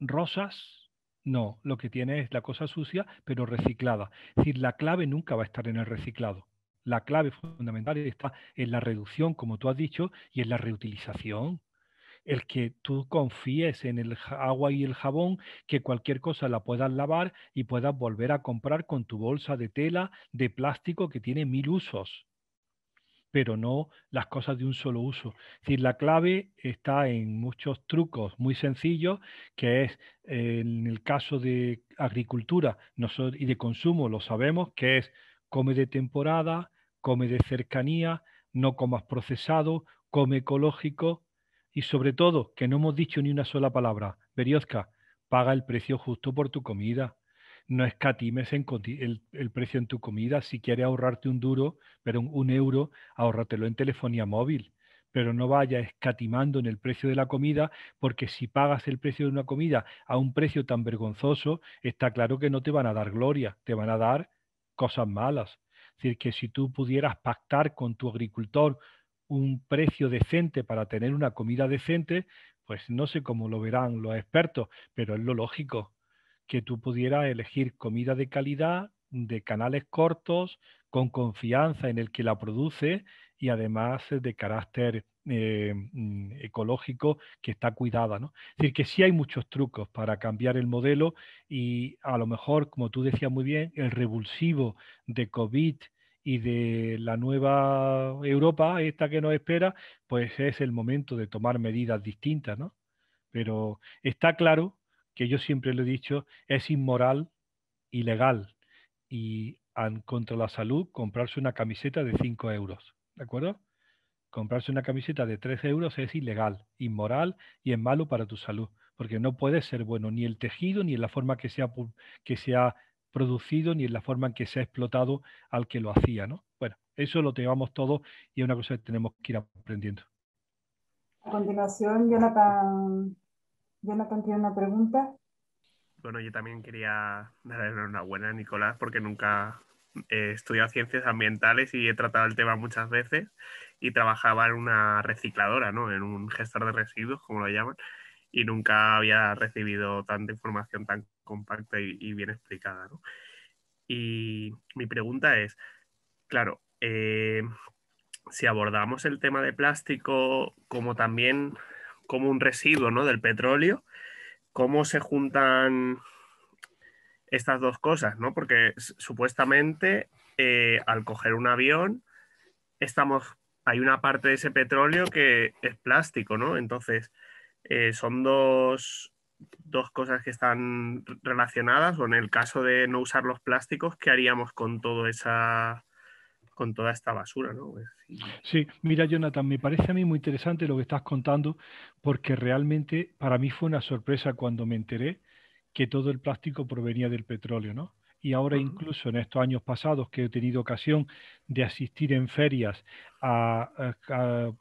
Speaker 3: rosas. No, lo que tiene es la cosa sucia, pero reciclada. Es decir, la clave nunca va a estar en el reciclado. La clave fundamental está en la reducción, como tú has dicho, y en la reutilización el que tú confíes en el agua y el jabón, que cualquier cosa la puedas lavar y puedas volver a comprar con tu bolsa de tela de plástico que tiene mil usos pero no las cosas de un solo uso. Es decir, la clave está en muchos trucos muy sencillos, que es eh, en el caso de agricultura y de consumo, lo sabemos, que es come de temporada, come de cercanía, no comas procesado, come ecológico, y sobre todo, que no hemos dicho ni una sola palabra, Beriozka, paga el precio justo por tu comida. No escatimes el, precio en tu comida. Si quieres ahorrarte un duro, pero un, euro, ahórratelo en telefonía móvil pero no vaya escatimando en el precio de la comida, porque si pagas el precio de una comida a un precio tan vergonzoso, está claro que no te van a dar gloria, te van a dar cosas malas. Es decir, que si tú pudieras pactar con tu agricultor un precio decente para tener una comida decente, pues no sé cómo lo verán los expertos, pero es lo lógico que tú pudieras elegir comida de calidad, de canales cortos, con confianza en el que la produce y además de carácter eh, mm, ecológico que está cuidada. Es decir, que sí hay muchos trucos para cambiar el modelo y a lo mejor, como tú decías muy bien, el revulsivo de COVID y de la nueva Europa, esta que nos espera, pues es el momento de tomar medidas distintas, ¿no? Pero está claro que yo siempre lo he dicho, es inmoral, ilegal y contra la salud comprarse una camiseta de 5 euros, ¿de acuerdo? Comprarse una camiseta de 3 euros es ilegal, inmoral y es malo para tu salud, porque no puede ser bueno ni el tejido ni la forma que sea que se producido ni en la forma en que se ha explotado al que lo hacía, ¿no? Bueno, eso lo llevamos todo y es una cosa que tenemos que ir aprendiendo.
Speaker 1: A continuación, Jonathan, tiene una pregunta.
Speaker 3: Bueno,
Speaker 5: yo también quería darle buena a Nicolás porque nunca he estudiado ciencias ambientales y he tratado el tema muchas veces y trabajaba en una recicladora, ¿no? En un gestor de residuos, como lo llaman, y nunca había recibido tanta información tan compacta y, bien explicada. Y mi pregunta es, claro, eh, si abordamos el tema de plástico como también como un residuo ¿no? del petróleo, ¿cómo se juntan estas dos cosas? ¿no? Porque supuestamente eh, al coger un avión estamos, hay una parte de ese petróleo que es plástico, ¿no? Entonces, eh, son dos, dos cosas que están relacionadas, o en el caso de no usar los plásticos, ¿qué haríamos con toda esa, con toda esta basura, ¿no? Pues
Speaker 3: sí, mira, Jonathan, me parece a mí muy interesante lo que estás contando, porque realmente para mí fue una sorpresa cuando me enteré que todo el plástico provenía del petróleo, ¿no? Y ahora incluso en estos años pasados que he tenido ocasión de asistir en ferias a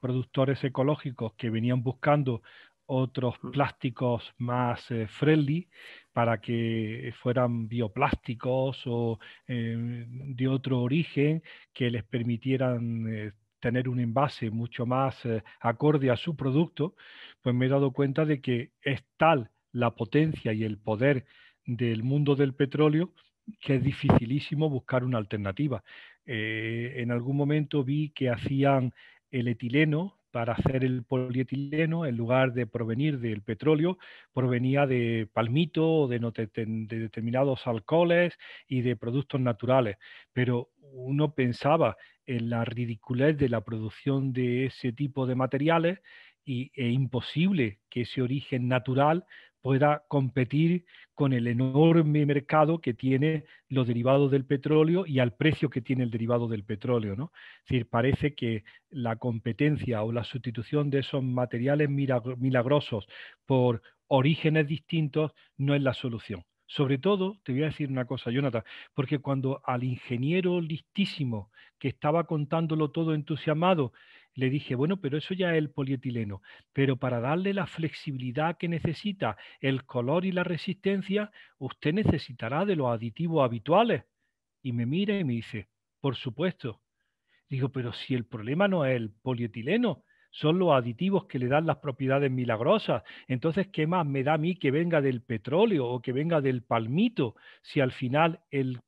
Speaker 3: productores ecológicos que venían buscando otros mm. plásticos más eh, friendly para que fueran bioplásticos o eh, de otro origen que les permitieran eh, tener un envase mucho más acorde a su producto, pues me he dado cuenta de que es tal la potencia y el poder del mundo del petróleo que es dificilísimo buscar una alternativa. en algún momento vi que hacían el etileno para hacer el polietileno, en lugar de provenir del petróleo, provenía de palmito, de, determinados alcoholes y de productos naturales. Pero uno pensaba en la ridiculez de la producción de ese tipo de materiales y, es imposible que ese origen natural pueda competir con el enorme mercado que tiene los derivados del petróleo y al precio que tiene el derivado del petróleo. Es decir, parece que la competencia o la sustitución de esos materiales milagrosos por orígenes distintos no es la solución. Sobre todo, te voy a decir una cosa, Jonathan, porque cuando al ingeniero listísimo que estaba contándolo todo entusiasmado le dije, bueno, pero eso ya es el polietileno, pero para darle la flexibilidad que necesita, el color y la resistencia, usted necesitará de los aditivos habituales. Y me mira y me dice, por supuesto. Digo, pero si el problema no es el polietileno, son los aditivos que le dan las propiedades milagrosas. Entonces, ¿qué más me da a mí que venga del petróleo o que venga del palmito si al final el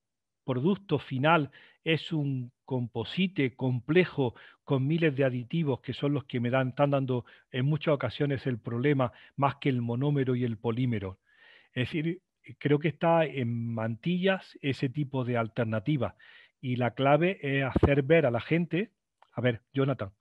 Speaker 3: producto final es un composite complejo con miles de aditivos que son los que me dan, están dando en muchas ocasiones el problema más que el monómero y el polímero. Es decir, creo que está en mantillas ese tipo de alternativa y la clave es hacer ver a la gente, a ver, Jonathan,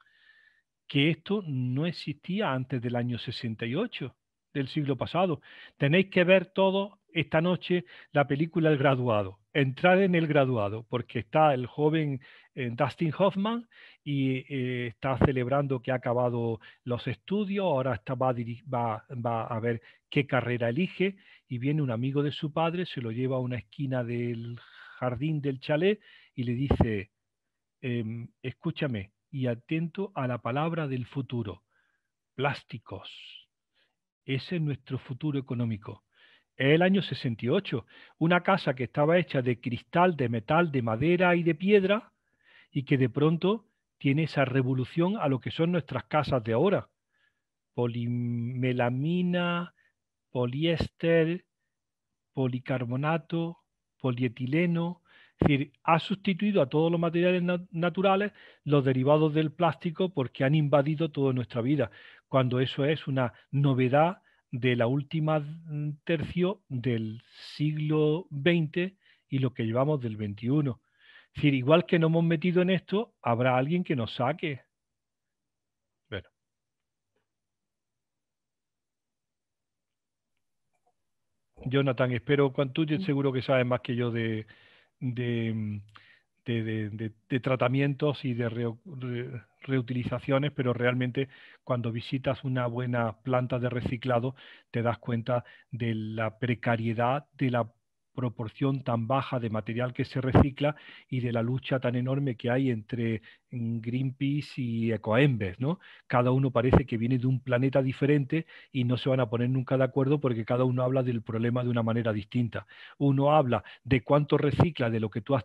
Speaker 3: que esto no existía antes del año 68 del siglo pasado. Tenéis que ver todo esta noche la película El graduado. Entrar en el graduado, porque está el joven eh, Dustin Hoffman y eh, está celebrando que ha acabado los estudios, ahora está, va, a ver qué carrera elige y viene un amigo de su padre, se lo lleva a una esquina del jardín del chalet y le dice, em, escúchame y atento a la palabra del futuro, plásticos. Ese es nuestro futuro económico es el año 68. Una casa que estaba hecha de cristal, de metal, de madera y de piedra y que de pronto tiene esa revolución a lo que son nuestras casas de ahora. Polimelamina, poliéster, policarbonato, polietileno. Es decir, ha sustituido a todos los materiales naturales los derivados del plástico porque han invadido toda nuestra vida, cuando eso es una novedad de la última mm, tercio del siglo XX y lo que llevamos del XXI. Es decir, igual que no hemos metido en esto, habrá alguien que nos saque. Bueno. Jonathan, espero, tú seguro que sabes más que yo de mm, de, tratamientos y de reutilizaciones, pero realmente cuando visitas una buena planta de reciclado te das cuenta de la precariedad de la proporción tan baja de material que se recicla y de la lucha tan enorme que hay entre mm, Greenpeace y Ecoembes, ¿no? Cada uno parece que viene de un planeta diferente y no se van a poner nunca de acuerdo porque cada uno habla del problema de una manera distinta. Uno habla de cuánto recicla de lo que tú has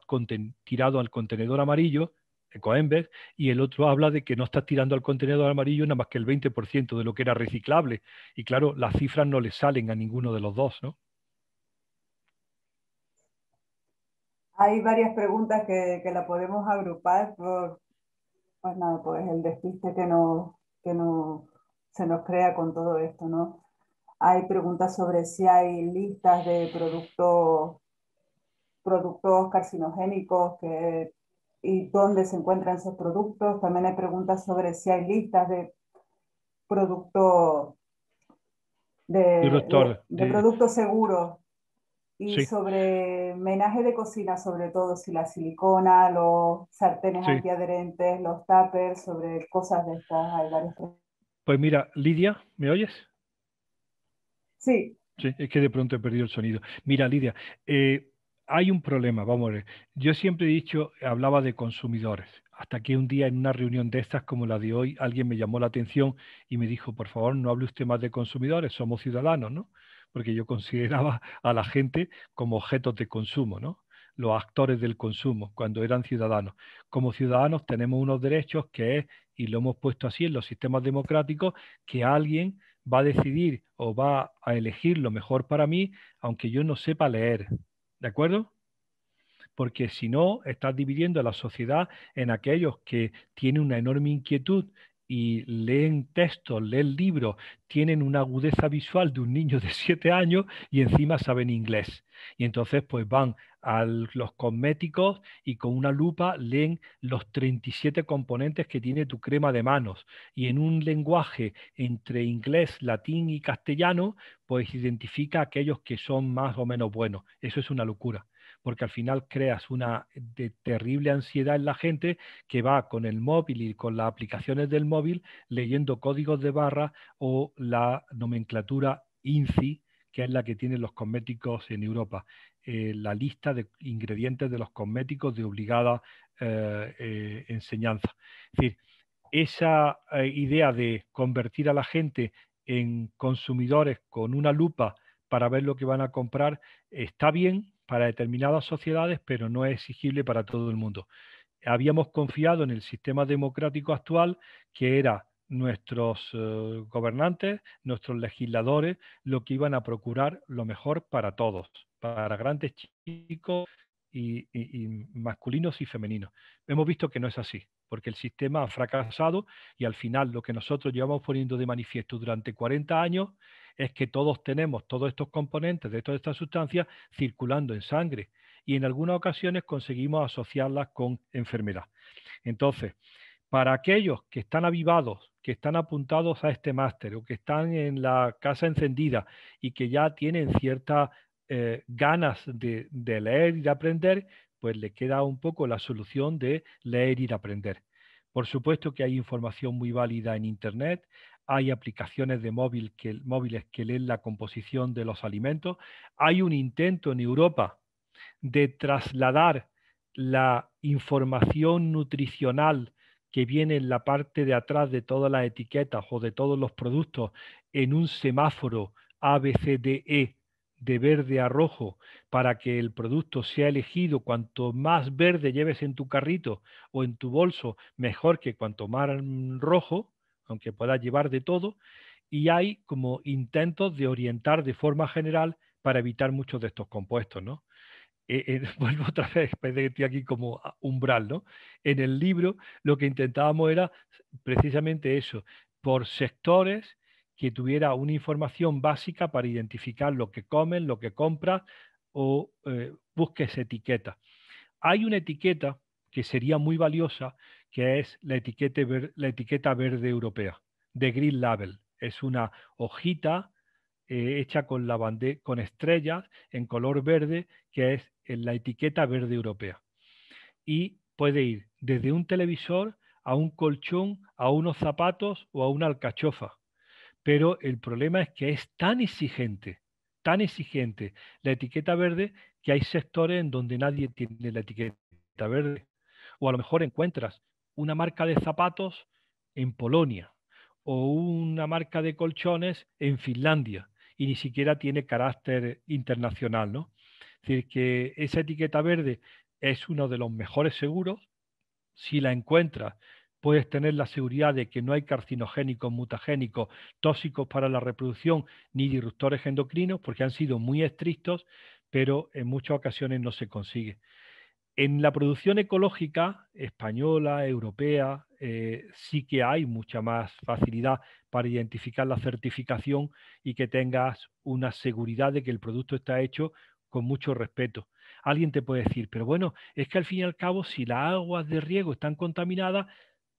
Speaker 3: tirado al contenedor amarillo, Ecoembes, y el otro habla de que no estás tirando al contenedor amarillo nada más que el 20% de lo que era reciclable. Y claro, las cifras no le salen a ninguno de los dos, ¿no?
Speaker 1: Hay varias preguntas que, que la podemos agrupar por, pues nada, pues el despiste que, no se nos crea con todo esto, ¿no? Hay preguntas sobre si hay listas de productos, productos carcinogénicos y dónde se encuentran esos productos. También hay preguntas sobre si hay listas de productos de, de productos seguros y sobre menaje de cocina, sobre todo, si la silicona, los sartenes antiadherentes, los tuppers, sobre cosas de estas, hay
Speaker 3: Pues mira, Lidia, ¿me oyes? Sí. Sí, es que de pronto he perdido el sonido. Mira, Lidia, eh, hay un problema, vamos a ver. Yo siempre he dicho, hablaba de consumidores, hasta que un día en una reunión de estas como la de hoy, alguien me llamó la atención y me dijo, por favor, no hable usted más de consumidores, somos ciudadanos, ¿no? porque yo consideraba a la gente como objetos de consumo, ¿no? los actores del consumo cuando eran ciudadanos. Como ciudadanos tenemos unos derechos que es, y lo hemos puesto así en los sistemas democráticos, que alguien va a decidir o va a elegir lo mejor para mí, aunque yo no sepa leer. ¿De acuerdo? Porque si no, estás dividiendo a la sociedad en aquellos que tienen una enorme inquietud y leen textos, leen libros, tienen una agudeza visual de un niño de siete años y encima saben inglés. Y entonces pues van a los cosméticos y con una lupa leen los 37 componentes que tiene tu crema de manos. Y en un lenguaje entre inglés, latín y castellano, pues identifica aquellos que son más o menos buenos. Eso es una locura porque al final creas una eh, terrible ansiedad en la gente que va con el móvil y con las aplicaciones del móvil leyendo códigos de barra o la nomenclatura INCI, que es la que tienen los cosméticos en Europa. Eh, la lista de ingredientes de los cosméticos de obligada eh, enseñanza. Es decir, esa idea de convertir a la gente en consumidores con una lupa para ver lo que van a comprar está bien, para determinadas sociedades, pero no es exigible para todo el mundo. Habíamos confiado en el sistema democrático actual, que era nuestros eh, gobernantes, nuestros legisladores, lo que iban a procurar lo mejor para todos, para grandes chicos y masculinos y femeninos. Hemos visto que no es así porque el sistema ha fracasado y al final lo que nosotros llevamos poniendo de manifiesto durante 40 años es que todos tenemos todos estos componentes de todas estas sustancias circulando en sangre y en algunas ocasiones conseguimos asociarlas con enfermedad. Entonces, para aquellos que están avivados, que están apuntados a este máster o que están en la casa encendida y que ya tienen ciertas eh, ganas de, leer y de aprender, pues le queda un poco la solución de leer y aprender. Por supuesto que hay información muy válida en Internet, hay aplicaciones de móvil móviles que leen la composición de los alimentos, hay un intento en Europa de trasladar la información nutricional que viene en la parte de atrás de todas las etiquetas o de todos los productos en un semáforo ABCDE de verde a rojo para que el producto sea elegido, cuanto más verde lleves en tu carrito o en tu bolso, mejor que cuanto más rojo, aunque puedas llevar de todo, y hay como intentos de orientar de forma general para evitar muchos de estos compuestos, ¿no? Eh, eh, vuelvo otra vez, aquí como umbral, ¿no? En el libro lo que intentábamos era precisamente eso, por sectores que tuviera una información básica para identificar lo que comen, lo que compran o eh, busques etiqueta. Hay una etiqueta que sería muy valiosa, que es la etiqueta, verde europea, de Green Label. Es una hojita eh, hecha con, la con estrellas en color verde, que es eh, la etiqueta verde europea. Y puede ir desde un televisor a un colchón, a unos zapatos o a una alcachofa pero el problema es que es tan exigente, tan exigente la etiqueta verde que hay sectores en donde nadie tiene la etiqueta verde. O a lo mejor encuentras una marca de zapatos en Polonia o una marca de colchones en Finlandia y ni siquiera tiene carácter internacional, ¿no? Es decir, que esa etiqueta verde es uno de los mejores seguros. Si la encuentras puedes tener la seguridad de que no hay carcinogénicos, mutagénicos, tóxicos para la reproducción ni disruptores endocrinos, porque han sido muy estrictos, pero en muchas ocasiones no se consigue. En la producción ecológica española, europea, eh, sí que hay mucha más facilidad para identificar la certificación y que tengas una seguridad de que el producto está hecho con mucho respeto. Alguien te puede decir, pero bueno, es que al fin y al cabo, si las aguas de riego están contaminadas,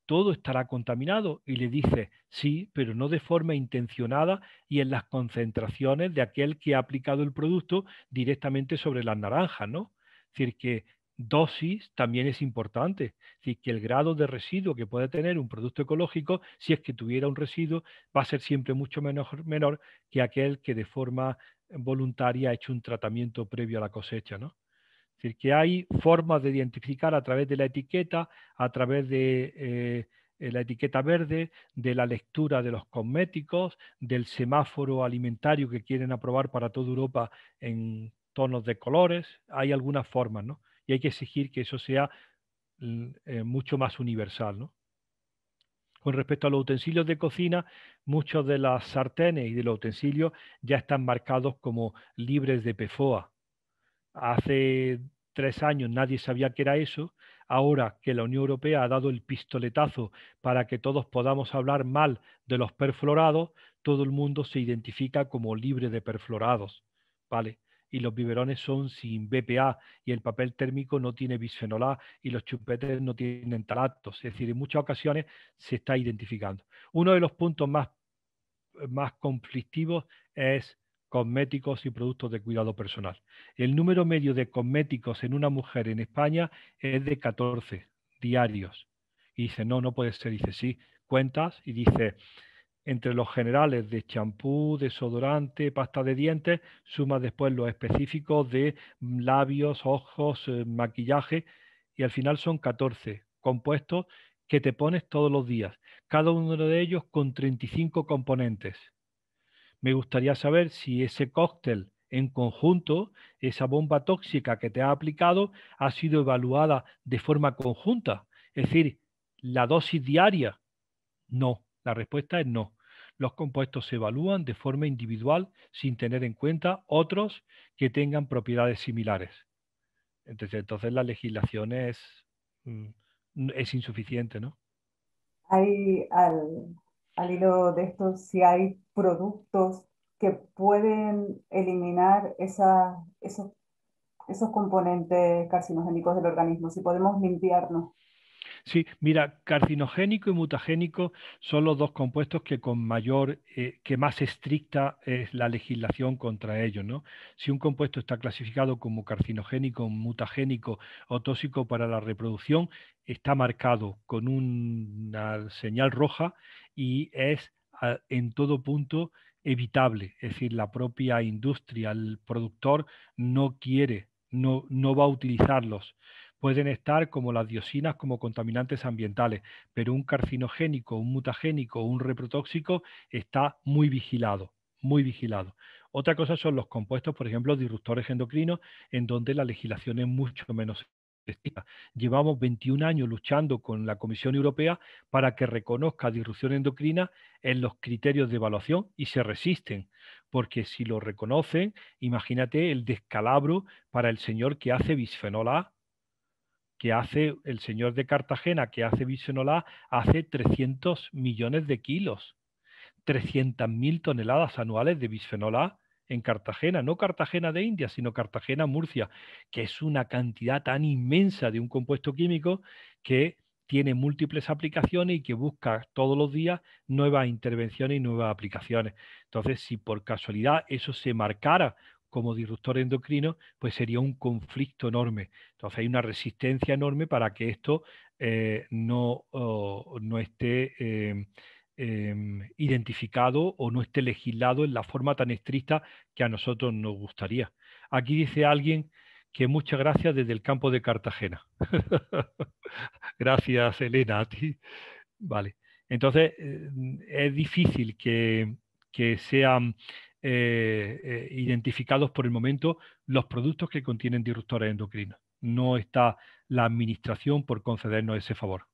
Speaker 3: todo estará contaminado. Y le dice, sí, pero no de forma intencionada y en las concentraciones de aquel que ha aplicado el producto directamente sobre las naranjas, ¿no? Es decir, que dosis también es importante. Es decir, que el grado de residuo que puede tener un producto ecológico, si es que tuviera un residuo, va a ser siempre mucho menor, menor que aquel que de forma voluntaria ha hecho un tratamiento previo a la cosecha, ¿no? Es decir, que hay formas de identificar a través de la etiqueta, a través de... Eh, eh, la etiqueta verde, de la lectura de los cosméticos, del semáforo alimentario que quieren aprobar para toda Europa en tonos de colores. Hay algunas formas, ¿no? Y hay que exigir que eso sea mm, eh, mucho más universal, ¿no? Con respecto a los utensilios de cocina, muchos de las sartenes y de los utensilios ya están marcados como libres de PFOA, hace tres años nadie sabía que era eso, ahora que la Unión Europea ha dado el pistoletazo para que todos podamos hablar mal de los perflorados, todo el mundo se identifica como libre de perflorados, ¿vale? Y los biberones son sin BPA y el papel térmico no tiene bisfenol A y los chupetes no tienen talatos. Es decir, en muchas ocasiones se está identificando. Uno de los puntos más, más conflictivos es cosméticos y productos de cuidado personal. El número medio de cosméticos en una mujer en España es de 14 diarios. Y dice, no, no puede ser. Dice, sí, cuentas y dice, entre los generales de champú, desodorante, pasta de dientes, suma después los específicos de labios, ojos, eh, maquillaje, y al final son 14 compuestos que te pones todos los días, cada uno de ellos con 35 componentes. Me gustaría saber si ese cóctel en conjunto, esa bomba tóxica que te ha aplicado, ha sido evaluada de forma conjunta. Es decir, la dosis diaria. No, la respuesta es no. Los compuestos se evalúan de forma individual sin tener en cuenta otros que tengan propiedades similares. Entonces, entonces la legislación es, mm, es insuficiente, ¿no?
Speaker 1: Hay al, al hilo de esto si hay productos que pueden eliminar esos, esos componentes carcinogénicos del organismo, si podemos limpiarnos
Speaker 3: Sí, mira, carcinogénico y mutagénico son los dos compuestos que con mayor, eh, que más estricta es la legislación contra ellos, ¿no? Si un compuesto está clasificado como carcinogénico, mutagénico o tóxico para la reproducción, está marcado con una señal roja y es en todo punto evitable, es decir, la propia industria, el productor no quiere, no, no va a utilizarlos pueden estar como las diosinas como contaminantes ambientales, pero un carcinogénico, un mutagénico, un reprotóxico está muy vigilado, muy vigilado. Otra cosa son los compuestos, por ejemplo, disruptores endocrinos, en donde la legislación es mucho menos Llevamos 21 años luchando con la Comisión Europea para que reconozca disrupción endocrina en los criterios de evaluación y se resisten, porque si lo reconocen, imagínate el descalabro para el señor que hace bisfenol A que hace el señor de Cartagena, que hace A hace 300 millones de kilos, 300.000 toneladas anuales de bisfenol A en Cartagena, no Cartagena de India, sino Cartagena Murcia, que es una cantidad tan inmensa de un compuesto químico que tiene múltiples aplicaciones y que busca todos los días nuevas intervenciones y nuevas aplicaciones. Entonces, si por casualidad eso se marcara como disruptor endocrino, pues sería un conflicto enorme. Entonces hay una resistencia enorme para que esto eh, no, no, esté em, em, identificado o no esté legislado en la forma tan estricta que a nosotros nos gustaría. Aquí dice alguien que muchas gracias desde el campo de Cartagena. gracias, Elena, a ti. Vale. Entonces, eh, es difícil que, que sean eh, eh, identificados por el momento los productos que contienen disruptores endocrinos. No está la administración por concedernos ese favor.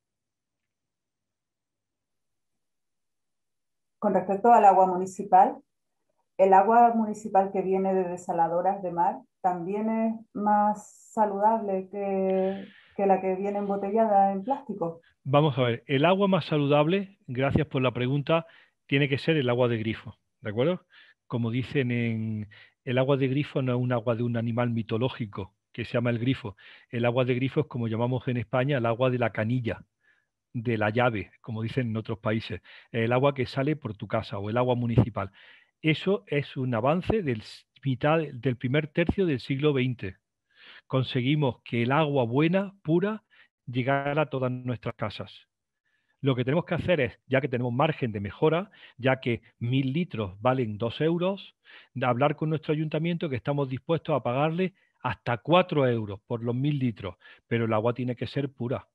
Speaker 1: Con respecto al agua municipal, el agua municipal que viene de desaladoras de mar también es más saludable que, que la que viene embotellada en plástico.
Speaker 3: Vamos a ver, el agua más saludable, gracias por la pregunta, tiene que ser el agua de grifo, ¿de acuerdo? como dicen en el agua de grifo no es un agua de un animal mitológico que se llama el grifo. El agua de grifo es como llamamos en España el agua de la canilla, de la llave, como dicen en otros países, el agua que sale por tu casa o el agua municipal. Eso es un avance del, del primer tercio del siglo XX. Conseguimos que el agua buena, pura, llegara a todas nuestras casas. Lo que tenemos que hacer es, ya que tenemos margen de mejora, ya que mil litros valen dos euros, hablar con nuestro ayuntamiento que estamos dispuestos a pagarle hasta cuatro euros por los mil litros, pero el agua tiene que ser pura,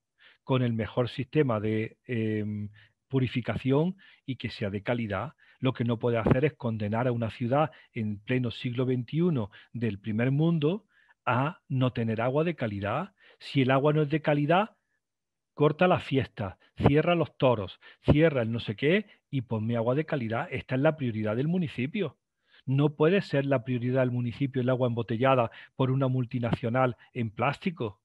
Speaker 3: con el mejor sistema de em, purificación y que sea de calidad. Lo que no puede hacer es condenar a una ciudad en pleno siglo XXI del primer mundo a no tener agua de calidad. Si el agua no es de calidad, corta la fiesta, cierra los toros, cierra el no sé qué y ponme agua de calidad. Esta es la prioridad del municipio. No puede ser la prioridad del municipio el agua embotellada por una multinacional en plástico.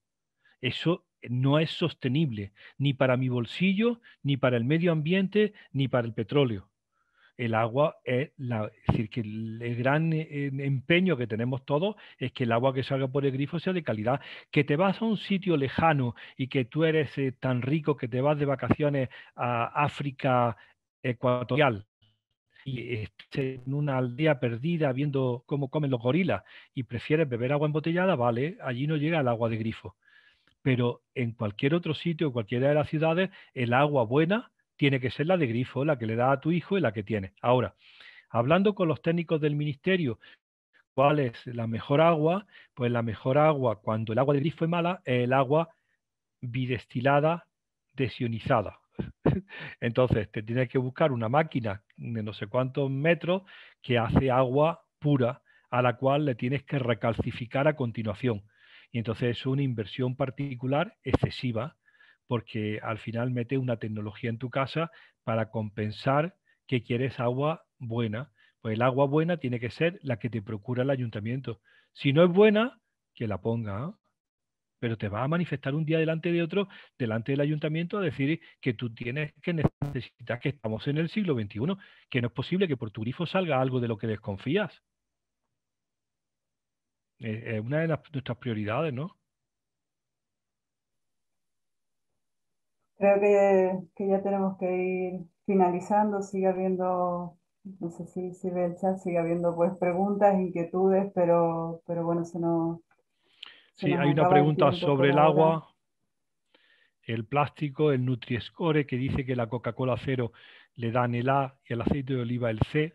Speaker 3: Eso no es sostenible, ni para mi bolsillo, ni para el medio ambiente, ni para el petróleo el agua es, la, decir, que el, gran eh, em, empeño que tenemos todos es que el agua que salga por el grifo sea de calidad. Que te vas a un sitio lejano y que tú eres eh, tan rico que te vas de vacaciones a África ecuatorial y estés en una aldea perdida viendo cómo comen los gorilas y prefieres beber agua embotellada, vale, allí no llega el agua de grifo. Pero en cualquier otro sitio, cualquiera de las ciudades, el agua buena tiene que ser la de grifo, la que le da a tu hijo y la que tiene. Ahora, hablando con los técnicos del ministerio, ¿cuál es la mejor agua? Pues la mejor agua, cuando el agua de grifo es mala, es el agua bidestilada, desionizada. Entonces, te tienes que buscar una máquina de no sé cuántos metros que hace agua pura, a la cual le tienes que recalcificar a continuación. Y entonces es una inversión particular excesiva porque al final mete una tecnología en tu casa para compensar que quieres agua buena. Pues el agua buena tiene que ser la que te procura el ayuntamiento. Si no es buena, que la ponga. ¿eh? Pero te va a manifestar un día delante de otro, delante del ayuntamiento, a decir que tú tienes que necesitar que estamos en el siglo XXI, que no es posible que por tu grifo salga algo de lo que desconfías. Eh, es una de nuestras prioridades, ¿no?
Speaker 1: creo que, ya tenemos que ir finalizando, sigue habiendo, no sé si, si ve el chat, sigue habiendo pues preguntas, inquietudes, pero, pero bueno, se no. sí, hay una pregunta sobre el agua,
Speaker 3: el plástico, el Nutri-Score, que dice que la Coca-Cola cero le dan el A y el aceite de oliva el C.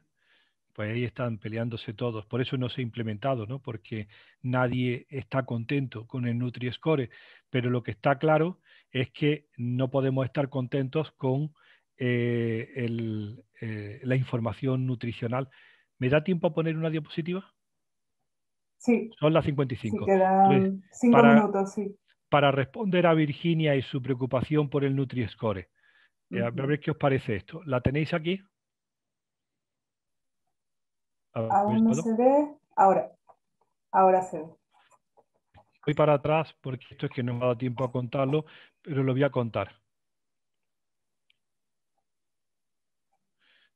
Speaker 3: Pues ahí están peleándose todos. Por eso no se ha implementado, ¿no? Porque nadie está contento con el Nutri-Score. Pero lo que está claro es que no podemos estar contentos con eh, eh, la información nutricional. ¿Me da tiempo a poner una diapositiva? Sí. Son las 55. quedan para, minutos, sí. Para responder a Virginia y su preocupación por el Nutri-Score, eh, a ver qué os parece esto. ¿La tenéis aquí? no se
Speaker 1: ve. Ahora. Ahora se ve.
Speaker 3: Voy para atrás porque esto es que no me ha dado tiempo a contarlo, pero lo voy a contar.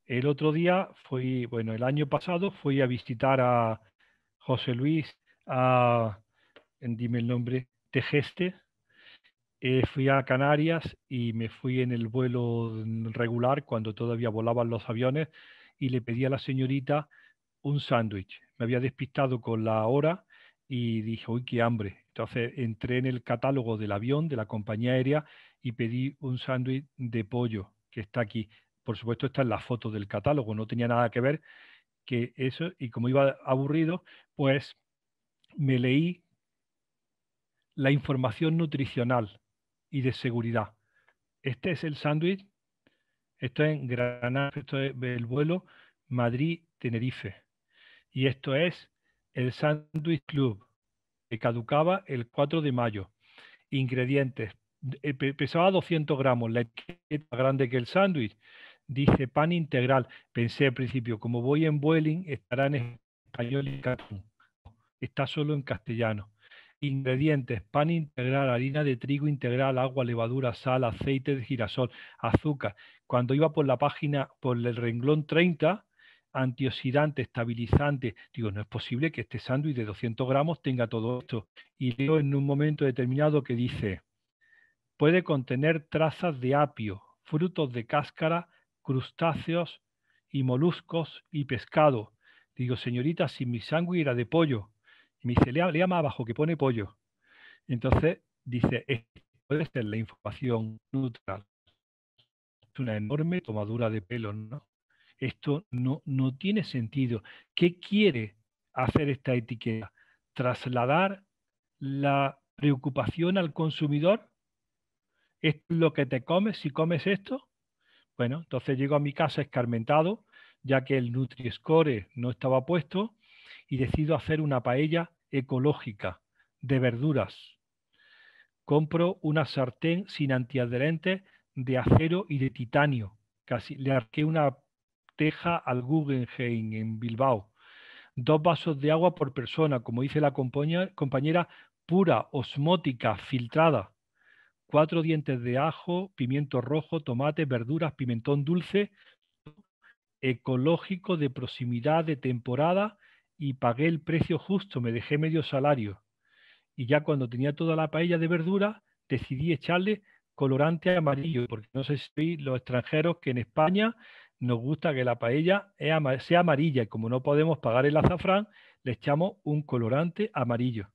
Speaker 3: El otro día fui, bueno, el año pasado fui a visitar a José Luis, a, dime el nombre, Tejeste. Eh, fui a Canarias y me fui en el vuelo regular cuando todavía volaban los aviones y le pedí a la señorita un sándwich. Me había despistado con la hora y dije, uy, qué hambre. Entonces entré en el catálogo del avión de la compañía aérea y pedí un sándwich de pollo que está aquí. Por supuesto, está en la foto del catálogo, no tenía nada que ver que eso, y como iba aburrido, pues me leí la información nutricional y de seguridad. Este es el sándwich, esto es en Granada, esto es el vuelo Madrid-Tenerife. Y esto es el Sándwich Club caducaba el 4 de mayo. Ingredientes. Eh, pesaba 200 gramos, la etiqueta más grande que el sándwich. Dice pan integral. Pensé al principio, como voy en Vueling, estará en español y Está solo en castellano. Ingredientes, pan integral, harina de trigo integral, agua, levadura, sal, aceite de girasol, azúcar. Cuando iba por la página, por el renglón 30, antioxidante, estabilizante. Digo, no es posible que este sándwich de 200 gramos tenga todo esto. Y leo en un momento determinado que dice, puede contener trazas de apio, frutos de cáscara, crustáceos y moluscos y pescado. Digo, señorita, si mi sándwich era de pollo. me dice, lea, lea más abajo que pone pollo. Entonces dice, puede ser la información neutral. Es una enorme tomadura de pelo, ¿no? Esto no, no tiene sentido. ¿Qué quiere hacer esta etiqueta? ¿Trasladar la preocupación al consumidor? ¿Es lo que te comes si comes esto? Bueno, entonces llego a mi casa escarmentado, ya que el Nutri-Score no estaba puesto, y decido hacer una paella ecológica de verduras. Compro una sartén sin antiadherente de acero y de titanio. Casi le arqué una Teja al Guggenheim en Bilbao. Dos vasos de agua por persona, como dice la compañera, pura, osmótica, filtrada. Cuatro dientes de ajo, pimiento rojo, tomate, verduras, pimentón dulce, ecológico de proximidad, de temporada, y pagué el precio justo, me dejé medio salario. Y ya cuando tenía toda la paella de verdura, decidí echarle colorante amarillo, porque no sé si los extranjeros que en España nos gusta que la paella sea amarilla y como no podemos pagar el azafrán, le echamos un colorante amarillo.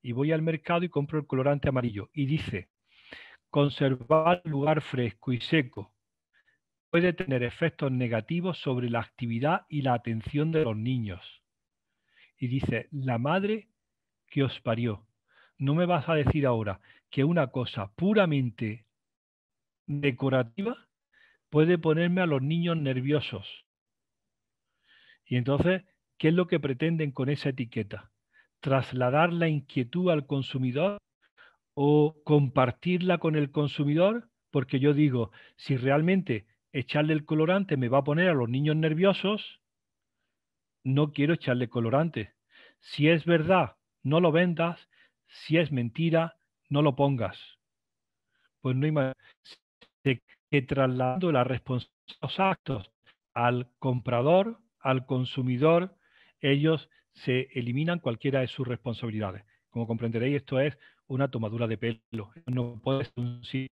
Speaker 3: Y voy al mercado y compro el colorante amarillo. Y dice, conservar lugar fresco y seco puede tener efectos negativos sobre la actividad y la atención de los niños. Y dice, la madre que os parió, no me vas a decir ahora que una cosa puramente decorativa puede ponerme a los niños nerviosos. Y entonces, ¿qué es lo que pretenden con esa etiqueta? ¿Trasladar la inquietud al consumidor o compartirla con el consumidor? Porque yo digo, si realmente echarle el colorante me va a poner a los niños nerviosos, no quiero echarle colorante. Si es verdad, no lo vendas. Si es mentira, no lo pongas. Pues no hay más que trasladando la responsabilidad los actos al comprador, al consumidor, ellos se eliminan cualquiera de sus responsabilidades. Como comprenderéis, esto es una tomadura de pelo. No puede ser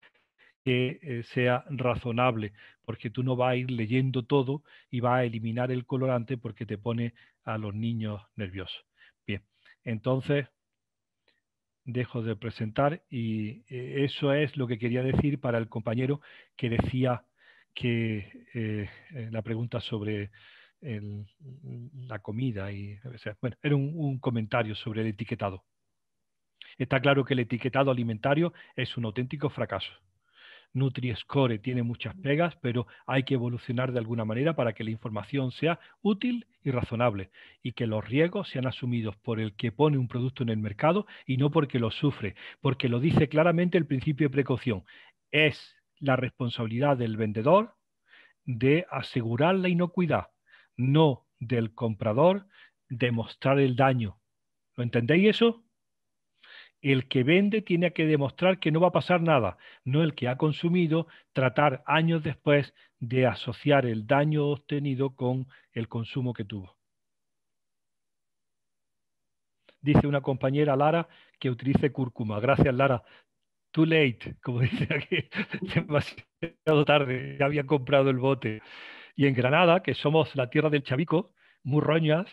Speaker 3: que eh, sea razonable, porque tú no vas a ir leyendo todo y vas a eliminar el colorante porque te pone a los niños nerviosos. Bien, entonces dejo de presentar y eh, eso es lo que quería decir para el compañero que decía que eh, eh, la pregunta sobre la comida y bueno, era un, comentario sobre el etiquetado. Está claro que el etiquetado alimentario es un auténtico fracaso. Nutri-Score tiene muchas pegas, pero hay que evolucionar de alguna manera para que la información sea útil y razonable y que los riesgos sean asumidos por el que pone un producto en el mercado y no porque lo sufre, porque lo dice claramente el principio de precaución. Es la responsabilidad del vendedor de asegurar la inocuidad, no del comprador de mostrar el daño. ¿Lo entendéis eso? El que vende tiene que demostrar que no va a pasar nada, no el que ha consumido tratar años después de asociar el daño obtenido con el consumo que tuvo. Dice una compañera Lara que utilice cúrcuma. Gracias, Lara. Too late, como dice aquí, demasiado tarde, ya había comprado el bote. Y en Granada, que somos la tierra del chavico, muy roñas,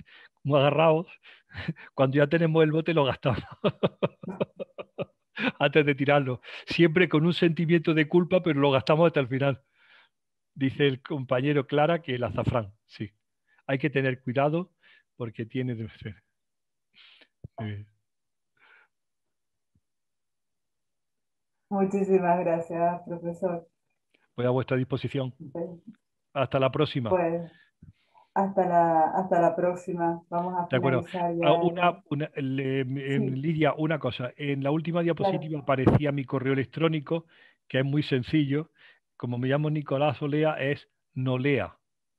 Speaker 3: muy agarrados, cuando ya tenemos el bote lo gastamos. Antes de tirarlo. Siempre con un sentimiento de culpa, pero lo gastamos hasta el final. Dice el compañero Clara que el azafrán, sí. Hay que tener cuidado porque tiene de ser. Eh.
Speaker 1: Muchísimas gracias, profesor.
Speaker 3: Voy a vuestra disposición. Pues, hasta la próxima.
Speaker 1: Pues, hasta la, hasta la próxima. Vamos a De ah, una,
Speaker 3: em, em, Lidia, una cosa. En la última diapositiva aparecía mi correo electrónico, que es muy sencillo. Como me llamo Nicolás Olea, es Nolea.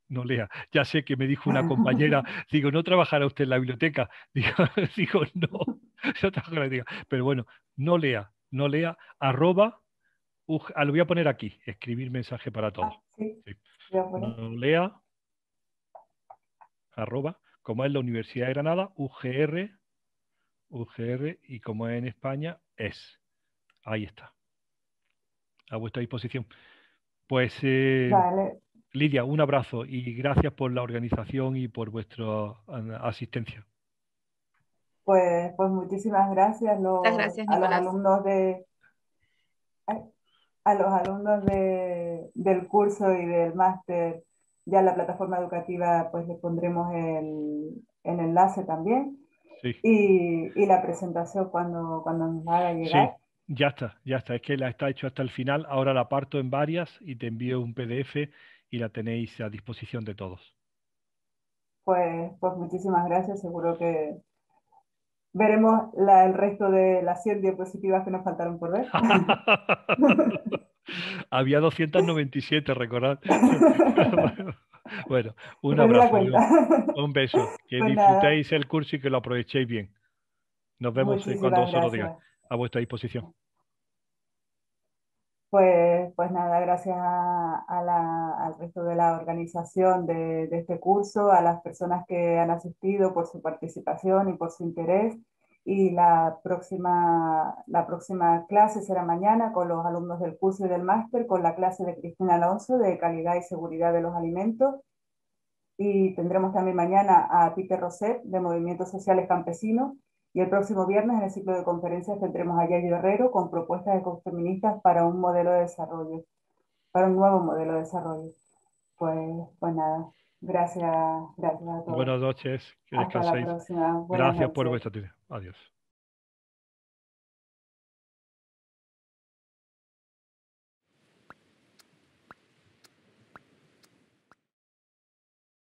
Speaker 3: No lea. Ya sé que me dijo una compañera, digo, ¿no trabajará usted en la biblioteca? Digo, no, Pero bueno, no lea, no lea, arroba, ah, lo voy a poner aquí, escribir mensaje para todos. Ah, no lea, como es la Universidad de Granada, UGR, UGR, y como es en España, es. Ahí está. A vuestra disposición. Pues, eh, Lidia, un abrazo y gracias por la organización y por vuestra asistencia.
Speaker 1: Pues, pues muchísimas gracias, gracias a los alumnos de a los alumnos del curso y del máster ya la plataforma educativa pues le pondremos el, el enlace también. Y, y, la presentación cuando, cuando nos haga llegar.
Speaker 3: Sí. Ya está, ya está. Es que la está hecho hasta el final. Ahora la parto en varias y te envío un PDF y la tenéis a disposición de todos.
Speaker 1: Pues, pues muchísimas gracias. Seguro que veremos la, el resto de las 100 diapositivas que nos faltaron por ver.
Speaker 3: Había 297, recordad. bueno, un abrazo. Un beso. Que pues disfrutéis el curso y que lo aprovechéis bien. Nos vemos eh, cuando os lo diga. A vuestra disposición.
Speaker 1: Pues, pues nada, gracias al resto de la organización de este curso, a las personas que han asistido por su participación y por su interés y la próxima, la próxima clase será mañana con los alumnos del curso y del máster, con la clase de Cristina Alonso de calidad y seguridad de los alimentos. Y tendremos también mañana a Peter Roset de Movimientos Sociales Campesinos. Y el próximo viernes en el ciclo de conferencias tendremos a Yayo Guerrero con propuestas ecofeministas para un modelo de desarrollo, para un nuevo modelo de desarrollo. Pues, pues nada, gracias, gracias a todos. Buenas noches, que descanséis. Gracias por vuestra
Speaker 3: atención. Adiós.